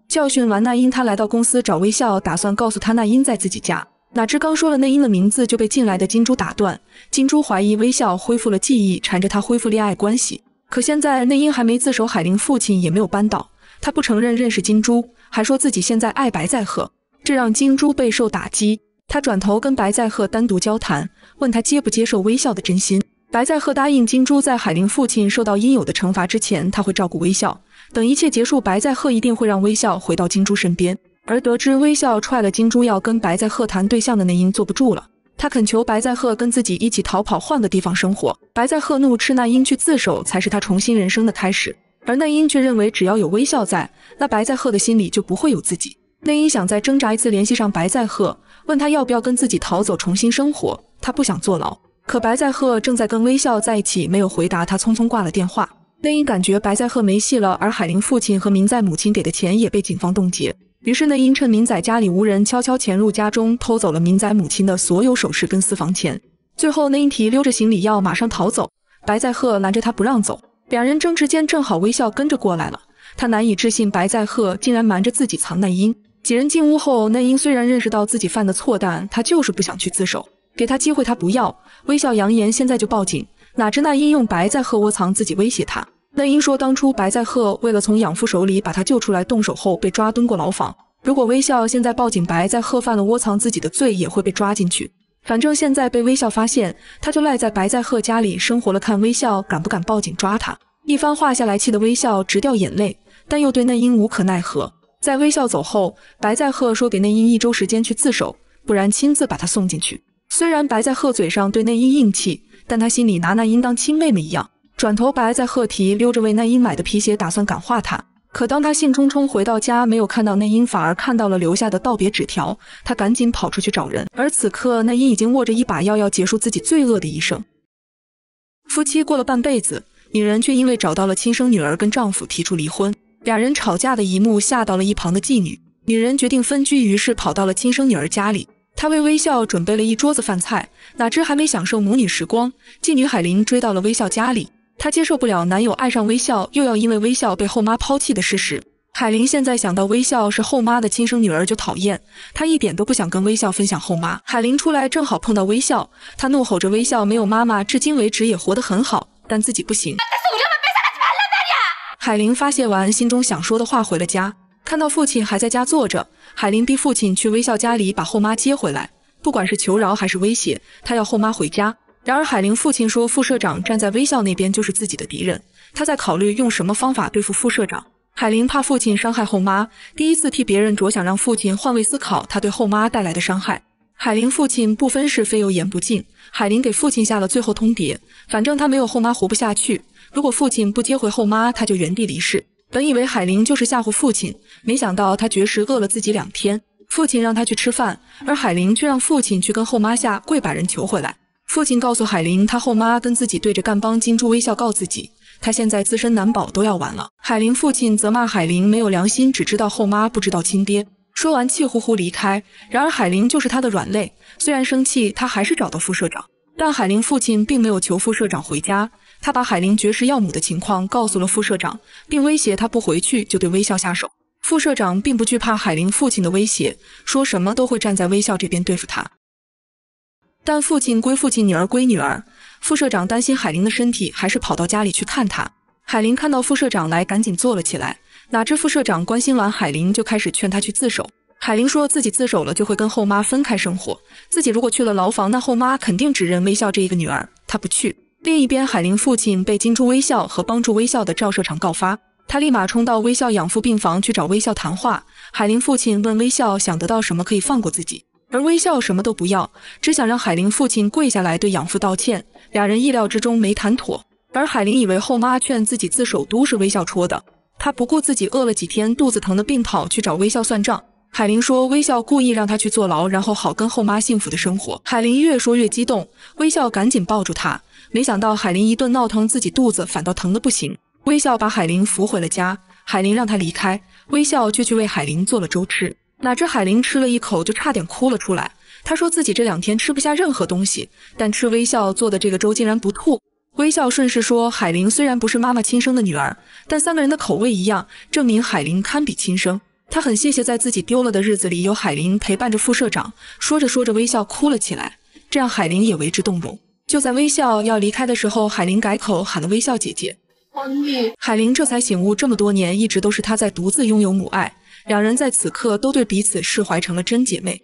教训完那英，他来到公司找微笑，打算告诉他那英在自己家。哪知刚说了那英的名字，就被进来的金珠打断。金珠怀疑微笑恢复了记忆，缠着他恢复恋爱关系。可现在那英还没自首，海玲父亲也没有扳倒他，不承认认识金珠，还说自己现在爱白在赫。这让金珠备受打击，他转头跟白在赫单独交谈，问他接不接受微笑的真心。白在赫答应金珠，在海玲父亲受到应有的惩罚之前，他会照顾微笑。等一切结束，白在赫一定会让微笑回到金珠身边。而得知微笑踹了金珠，要跟白在赫谈对象的那英坐不住了，他恳求白在赫跟自己一起逃跑，换个地方生活。白在赫怒斥那英去自首才是他重新人生的开始，而那英却认为只要有微笑在，那白在赫的心里就不会有自己。内英想再挣扎一次，联系上白在赫，问他要不要跟自己逃走，重新生活。他不想坐牢，可白在赫正在跟微笑在一起，没有回答他，匆匆挂了电话。内英感觉白在赫没戏了，而海玲父亲和民在母亲给的钱也被警方冻结。于是内英趁民仔家里无人，悄悄潜入家中，偷走了民仔母亲的所有首饰跟私房钱。最后内英提溜着行李要马上逃走，白在赫拦着他不让走，两人争执间正好微笑跟着过来了，他难以置信白在赫竟然瞒着自己藏内英。几人进屋后，那英虽然认识到自己犯的错，但他就是不想去自首。给他机会，他不要。微笑扬言现在就报警，哪知那英用白在鹤窝藏自己威胁他。那英说，当初白在鹤为了从养父手里把他救出来，动手后被抓蹲过牢房。如果微笑现在报警，白在鹤犯了窝藏自己的罪，也会被抓进去。反正现在被微笑发现，他就赖在白在鹤家里生活了，看微笑敢不敢报警抓他。一番话下来，气得微笑直掉眼泪，但又对那英无可奈何。在微笑走后，白在赫说给内英一周时间去自首，不然亲自把她送进去。虽然白在赫嘴上对内英硬气，但他心里拿内英当亲妹妹一样。转头，白在赫提溜着为内英买的皮鞋，打算感化她。可当他兴冲冲回到家，没有看到内英，反而看到了留下的道别纸条。他赶紧跑出去找人，而此刻内英已经握着一把药，要结束自己罪恶的一生。夫妻过了半辈子，女人却因为找到了亲生女儿，跟丈夫提出离婚。两人吵架的一幕吓到了一旁的妓女，女人决定分居，于是跑到了亲生女儿家里。她为微笑准备了一桌子饭菜，哪知还没享受母女时光，妓女海玲追到了微笑家里。她接受不了男友爱上微笑，又要因为微笑被后妈抛弃的事实。海玲现在想到微笑是后妈的亲生女儿就讨厌，她一点都不想跟微笑分享后妈。海玲出来正好碰到微笑，她怒吼着微笑没有妈妈，至今为止也活得很好，但自己不行。海玲发泄完心中想说的话，回了家，看到父亲还在家坐着，海玲逼父亲去微笑家里把后妈接回来。不管是求饶还是威胁，他要后妈回家。然而海玲父亲说副社长站在微笑那边就是自己的敌人，他在考虑用什么方法对付副社长。海玲怕父亲伤害后妈，第一次替别人着想，让父亲换位思考他对后妈带来的伤害。海玲父亲不分是非，油盐不进。海玲给父亲下了最后通牒，反正他没有后妈活不下去。如果父亲不接回后妈，他就原地离世。本以为海玲就是吓唬父亲，没想到他绝食饿了自己两天。父亲让他去吃饭，而海玲却让父亲去跟后妈下跪把人求回来。父亲告诉海玲，他后妈跟自己对着干，帮金珠微笑告自己，他现在自身难保都要完了。海玲父亲责骂海玲没有良心，只知道后妈，不知道亲爹。说完气呼呼离开。然而海玲就是他的软肋，虽然生气，他还是找到副社长，但海玲父亲并没有求副社长回家。他把海玲绝食要母的情况告诉了副社长，并威胁他不回去就对微笑下手。副社长并不惧怕海玲父亲的威胁，说什么都会站在微笑这边对付他。但父亲归父亲，女儿归女儿。副社长担心海玲的身体，还是跑到家里去看她。海玲看到副社长来，赶紧坐了起来。哪知副社长关心完海玲，就开始劝他去自首。海玲说自己自首了就会跟后妈分开生活，自己如果去了牢房，那后妈肯定只认微笑这一个女儿。她不去。另一边，海玲父亲被金出微笑和帮助微笑的赵社长告发，他立马冲到微笑养父病房去找微笑谈话。海玲父亲问微笑想得到什么可以放过自己，而微笑什么都不要，只想让海玲父亲跪下来对养父道歉。俩人意料之中没谈妥，而海玲以为后妈劝自己自首都是微笑戳的，他不顾自己饿了几天、肚子疼的病跑去找微笑算账。海玲说微笑故意让他去坐牢，然后好跟后妈幸福的生活。海玲越说越激动，微笑赶紧抱住她。没想到海林一顿闹腾，自己肚子反倒疼的不行。微笑把海玲扶回了家，海玲让她离开，微笑却去为海玲做了粥吃。哪知海玲吃了一口就差点哭了出来。她说自己这两天吃不下任何东西，但吃微笑做的这个粥竟然不吐。微笑顺势说，海玲虽然不是妈妈亲生的女儿，但三个人的口味一样，证明海玲堪比亲生。他很谢谢在自己丢了的日子里有海玲陪伴着副社长。说着说着，微笑哭了起来，这让海玲也为之动容。就在微笑要离开的时候，海玲改口喊了微笑姐姐。海玲这才醒悟，这么多年一直都是她在独自拥有母爱。两人在此刻都对彼此释怀，成了真姐妹。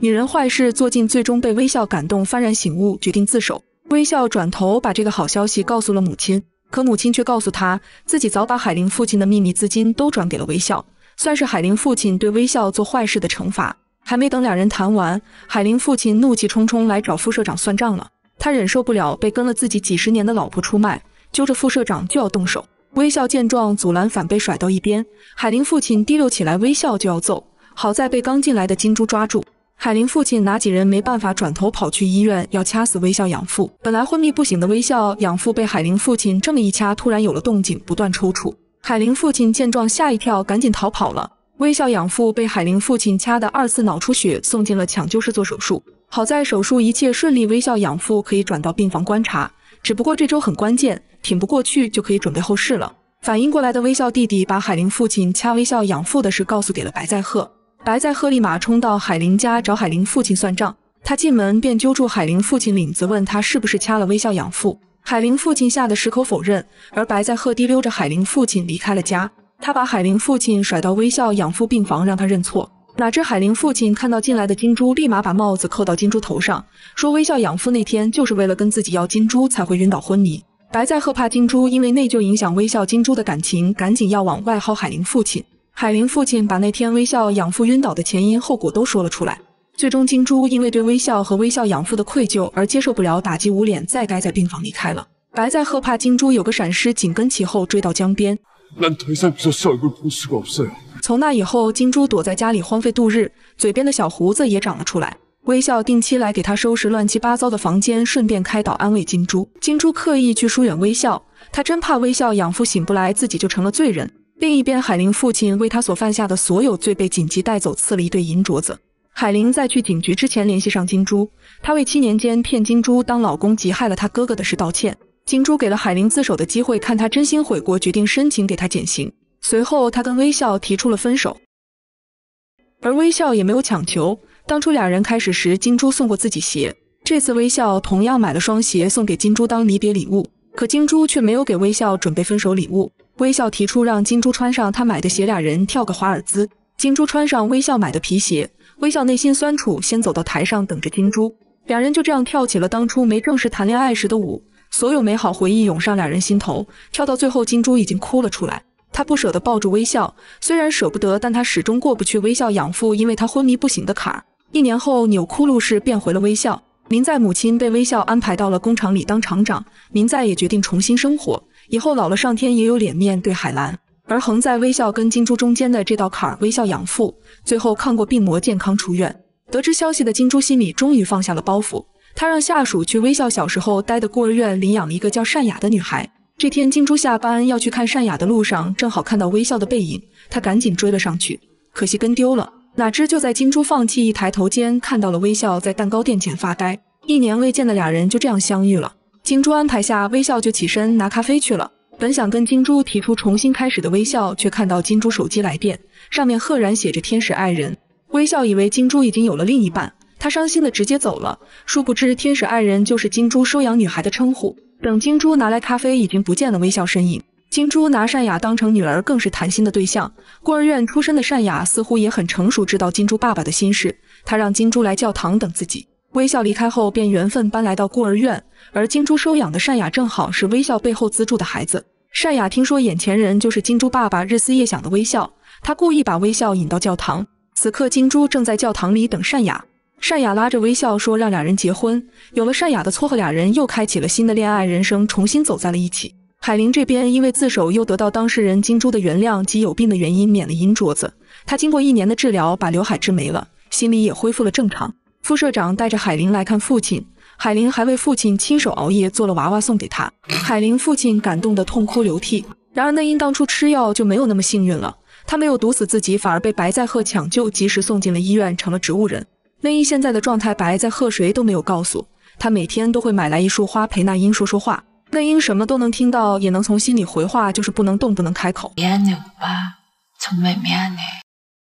女人坏事做尽，最终被微笑感动，幡然醒悟，决定自首。微笑转头把这个好消息告诉了母亲，可母亲却告诉她，自己早把海玲父亲的秘密资金都转给了微笑，算是海玲父亲对微笑做坏事的惩罚。还没等两人谈完，海玲父亲怒气冲冲来找副社长算账了。他忍受不了被跟了自己几十年的老婆出卖，揪着副社长就要动手。微笑见状阻拦，反被甩到一边。海玲父亲提溜起来，微笑就要揍，好在被刚进来的金珠抓住。海玲父亲拿几人没办法，转头跑去医院要掐死微笑养父。本来昏迷不醒的微笑养父被海玲父亲这么一掐，突然有了动静，不断抽搐。海玲父亲见状吓一跳，赶紧逃跑了。微笑养父被海玲父亲掐的二次脑出血，送进了抢救室做手术。好在手术一切顺利，微笑养父可以转到病房观察。只不过这周很关键，挺不过去就可以准备后事了。反应过来的微笑弟弟把海玲父亲掐微笑养父的事告诉给了白在赫，白在赫立马冲到海玲家找海玲父亲算账。他进门便揪住海玲父亲领子，问他是不是掐了微笑养父。海玲父亲吓得矢口否认，而白在赫滴溜着海玲父亲离开了家。他把海玲父亲甩到微笑养父病房，让他认错。哪知海玲父亲看到进来的金珠，立马把帽子扣到金珠头上，说微笑养父那天就是为了跟自己要金珠才会晕倒昏迷。白在赫怕金珠因为内疚影响微笑金珠的感情，赶紧要往外薅海玲父亲。海玲父亲把那天微笑养父晕倒的前因后果都说了出来，最终金珠因为对微笑和微笑养父的愧疚而接受不了打击，捂脸再该在病房离开了。白在赫怕金珠有个闪失，紧跟其后追到江边。从那以后，金珠躲在家里荒废度日，嘴边的小胡子也长了出来。微笑定期来给他收拾乱七八糟的房间，顺便开导安慰金珠。金珠刻意去疏远微笑，她真怕微笑养父醒不来，自己就成了罪人。另一边，海玲父亲为他所犯下的所有罪被紧急带走，赐了一对银镯子。海玲在去警局之前联系上金珠，她为七年间骗金珠当老公及害了他哥哥的事道歉。金珠给了海玲自首的机会，看他真心悔过，决定申请给他减刑。随后，他跟微笑提出了分手，而微笑也没有强求。当初俩人开始时，金珠送过自己鞋，这次微笑同样买了双鞋送给金珠当离别礼物。可金珠却没有给微笑准备分手礼物。微笑提出让金珠穿上他买的鞋，俩人跳个华尔兹。金珠穿上微笑买的皮鞋，微笑内心酸楚，先走到台上等着金珠。俩人就这样跳起了当初没正式谈恋爱时的舞，所有美好回忆涌上俩人心头。跳到最后，金珠已经哭了出来。他不舍得抱住微笑，虽然舍不得，但他始终过不去微笑养父因为他昏迷不醒的坎。一年后，钮祜禄氏变回了微笑。民在母亲被微笑安排到了工厂里当厂长，民在也决定重新生活，以后老了上天也有脸面对海兰。而横在微笑跟金珠中间的这道坎，微笑养父最后抗过病魔，健康出院。得知消息的金珠心里终于放下了包袱，他让下属去微笑小时候待的孤儿院领养了一个叫善雅的女孩。这天，金珠下班要去看善雅的路上，正好看到微笑的背影，她赶紧追了上去，可惜跟丢了。哪知就在金珠放弃一抬头间，看到了微笑在蛋糕店前发呆。一年未见的俩人就这样相遇了。金珠安排下，微笑就起身拿咖啡去了。本想跟金珠提出重新开始的微笑，却看到金珠手机来电，上面赫然写着“天使爱人”。微笑以为金珠已经有了另一半，他伤心的直接走了。殊不知“天使爱人”就是金珠收养女孩的称呼。等金珠拿来咖啡，已经不见了微笑身影。金珠拿善雅当成女儿，更是谈心的对象。孤儿院出身的善雅似乎也很成熟，知道金珠爸爸的心事。她让金珠来教堂等自己。微笑离开后，便缘分搬来到孤儿院，而金珠收养的善雅正好是微笑背后资助的孩子。善雅听说眼前人就是金珠爸爸日思夜想的微笑，她故意把微笑引到教堂。此刻，金珠正在教堂里等善雅。善雅拉着微笑说：“让俩人结婚，有了善雅的撮合，俩人又开启了新的恋爱人生，重新走在了一起。”海玲这边因为自首又得到当事人金珠的原谅及有病的原因免了银镯子。她经过一年的治疗，把刘海治没了，心里也恢复了正常。副社长带着海玲来看父亲，海玲还为父亲亲手熬夜做了娃娃送给他。海玲父亲感动得痛哭流涕。然而，那英当初吃药就没有那么幸运了，他没有毒死自己，反而被白在赫抢救，及时送进了医院，成了植物人。内英现在的状态，白在和谁都没有告诉。他每天都会买来一束花陪那英说说话。那英什么都能听到，也能从心里回话，就是不能动，不能开口。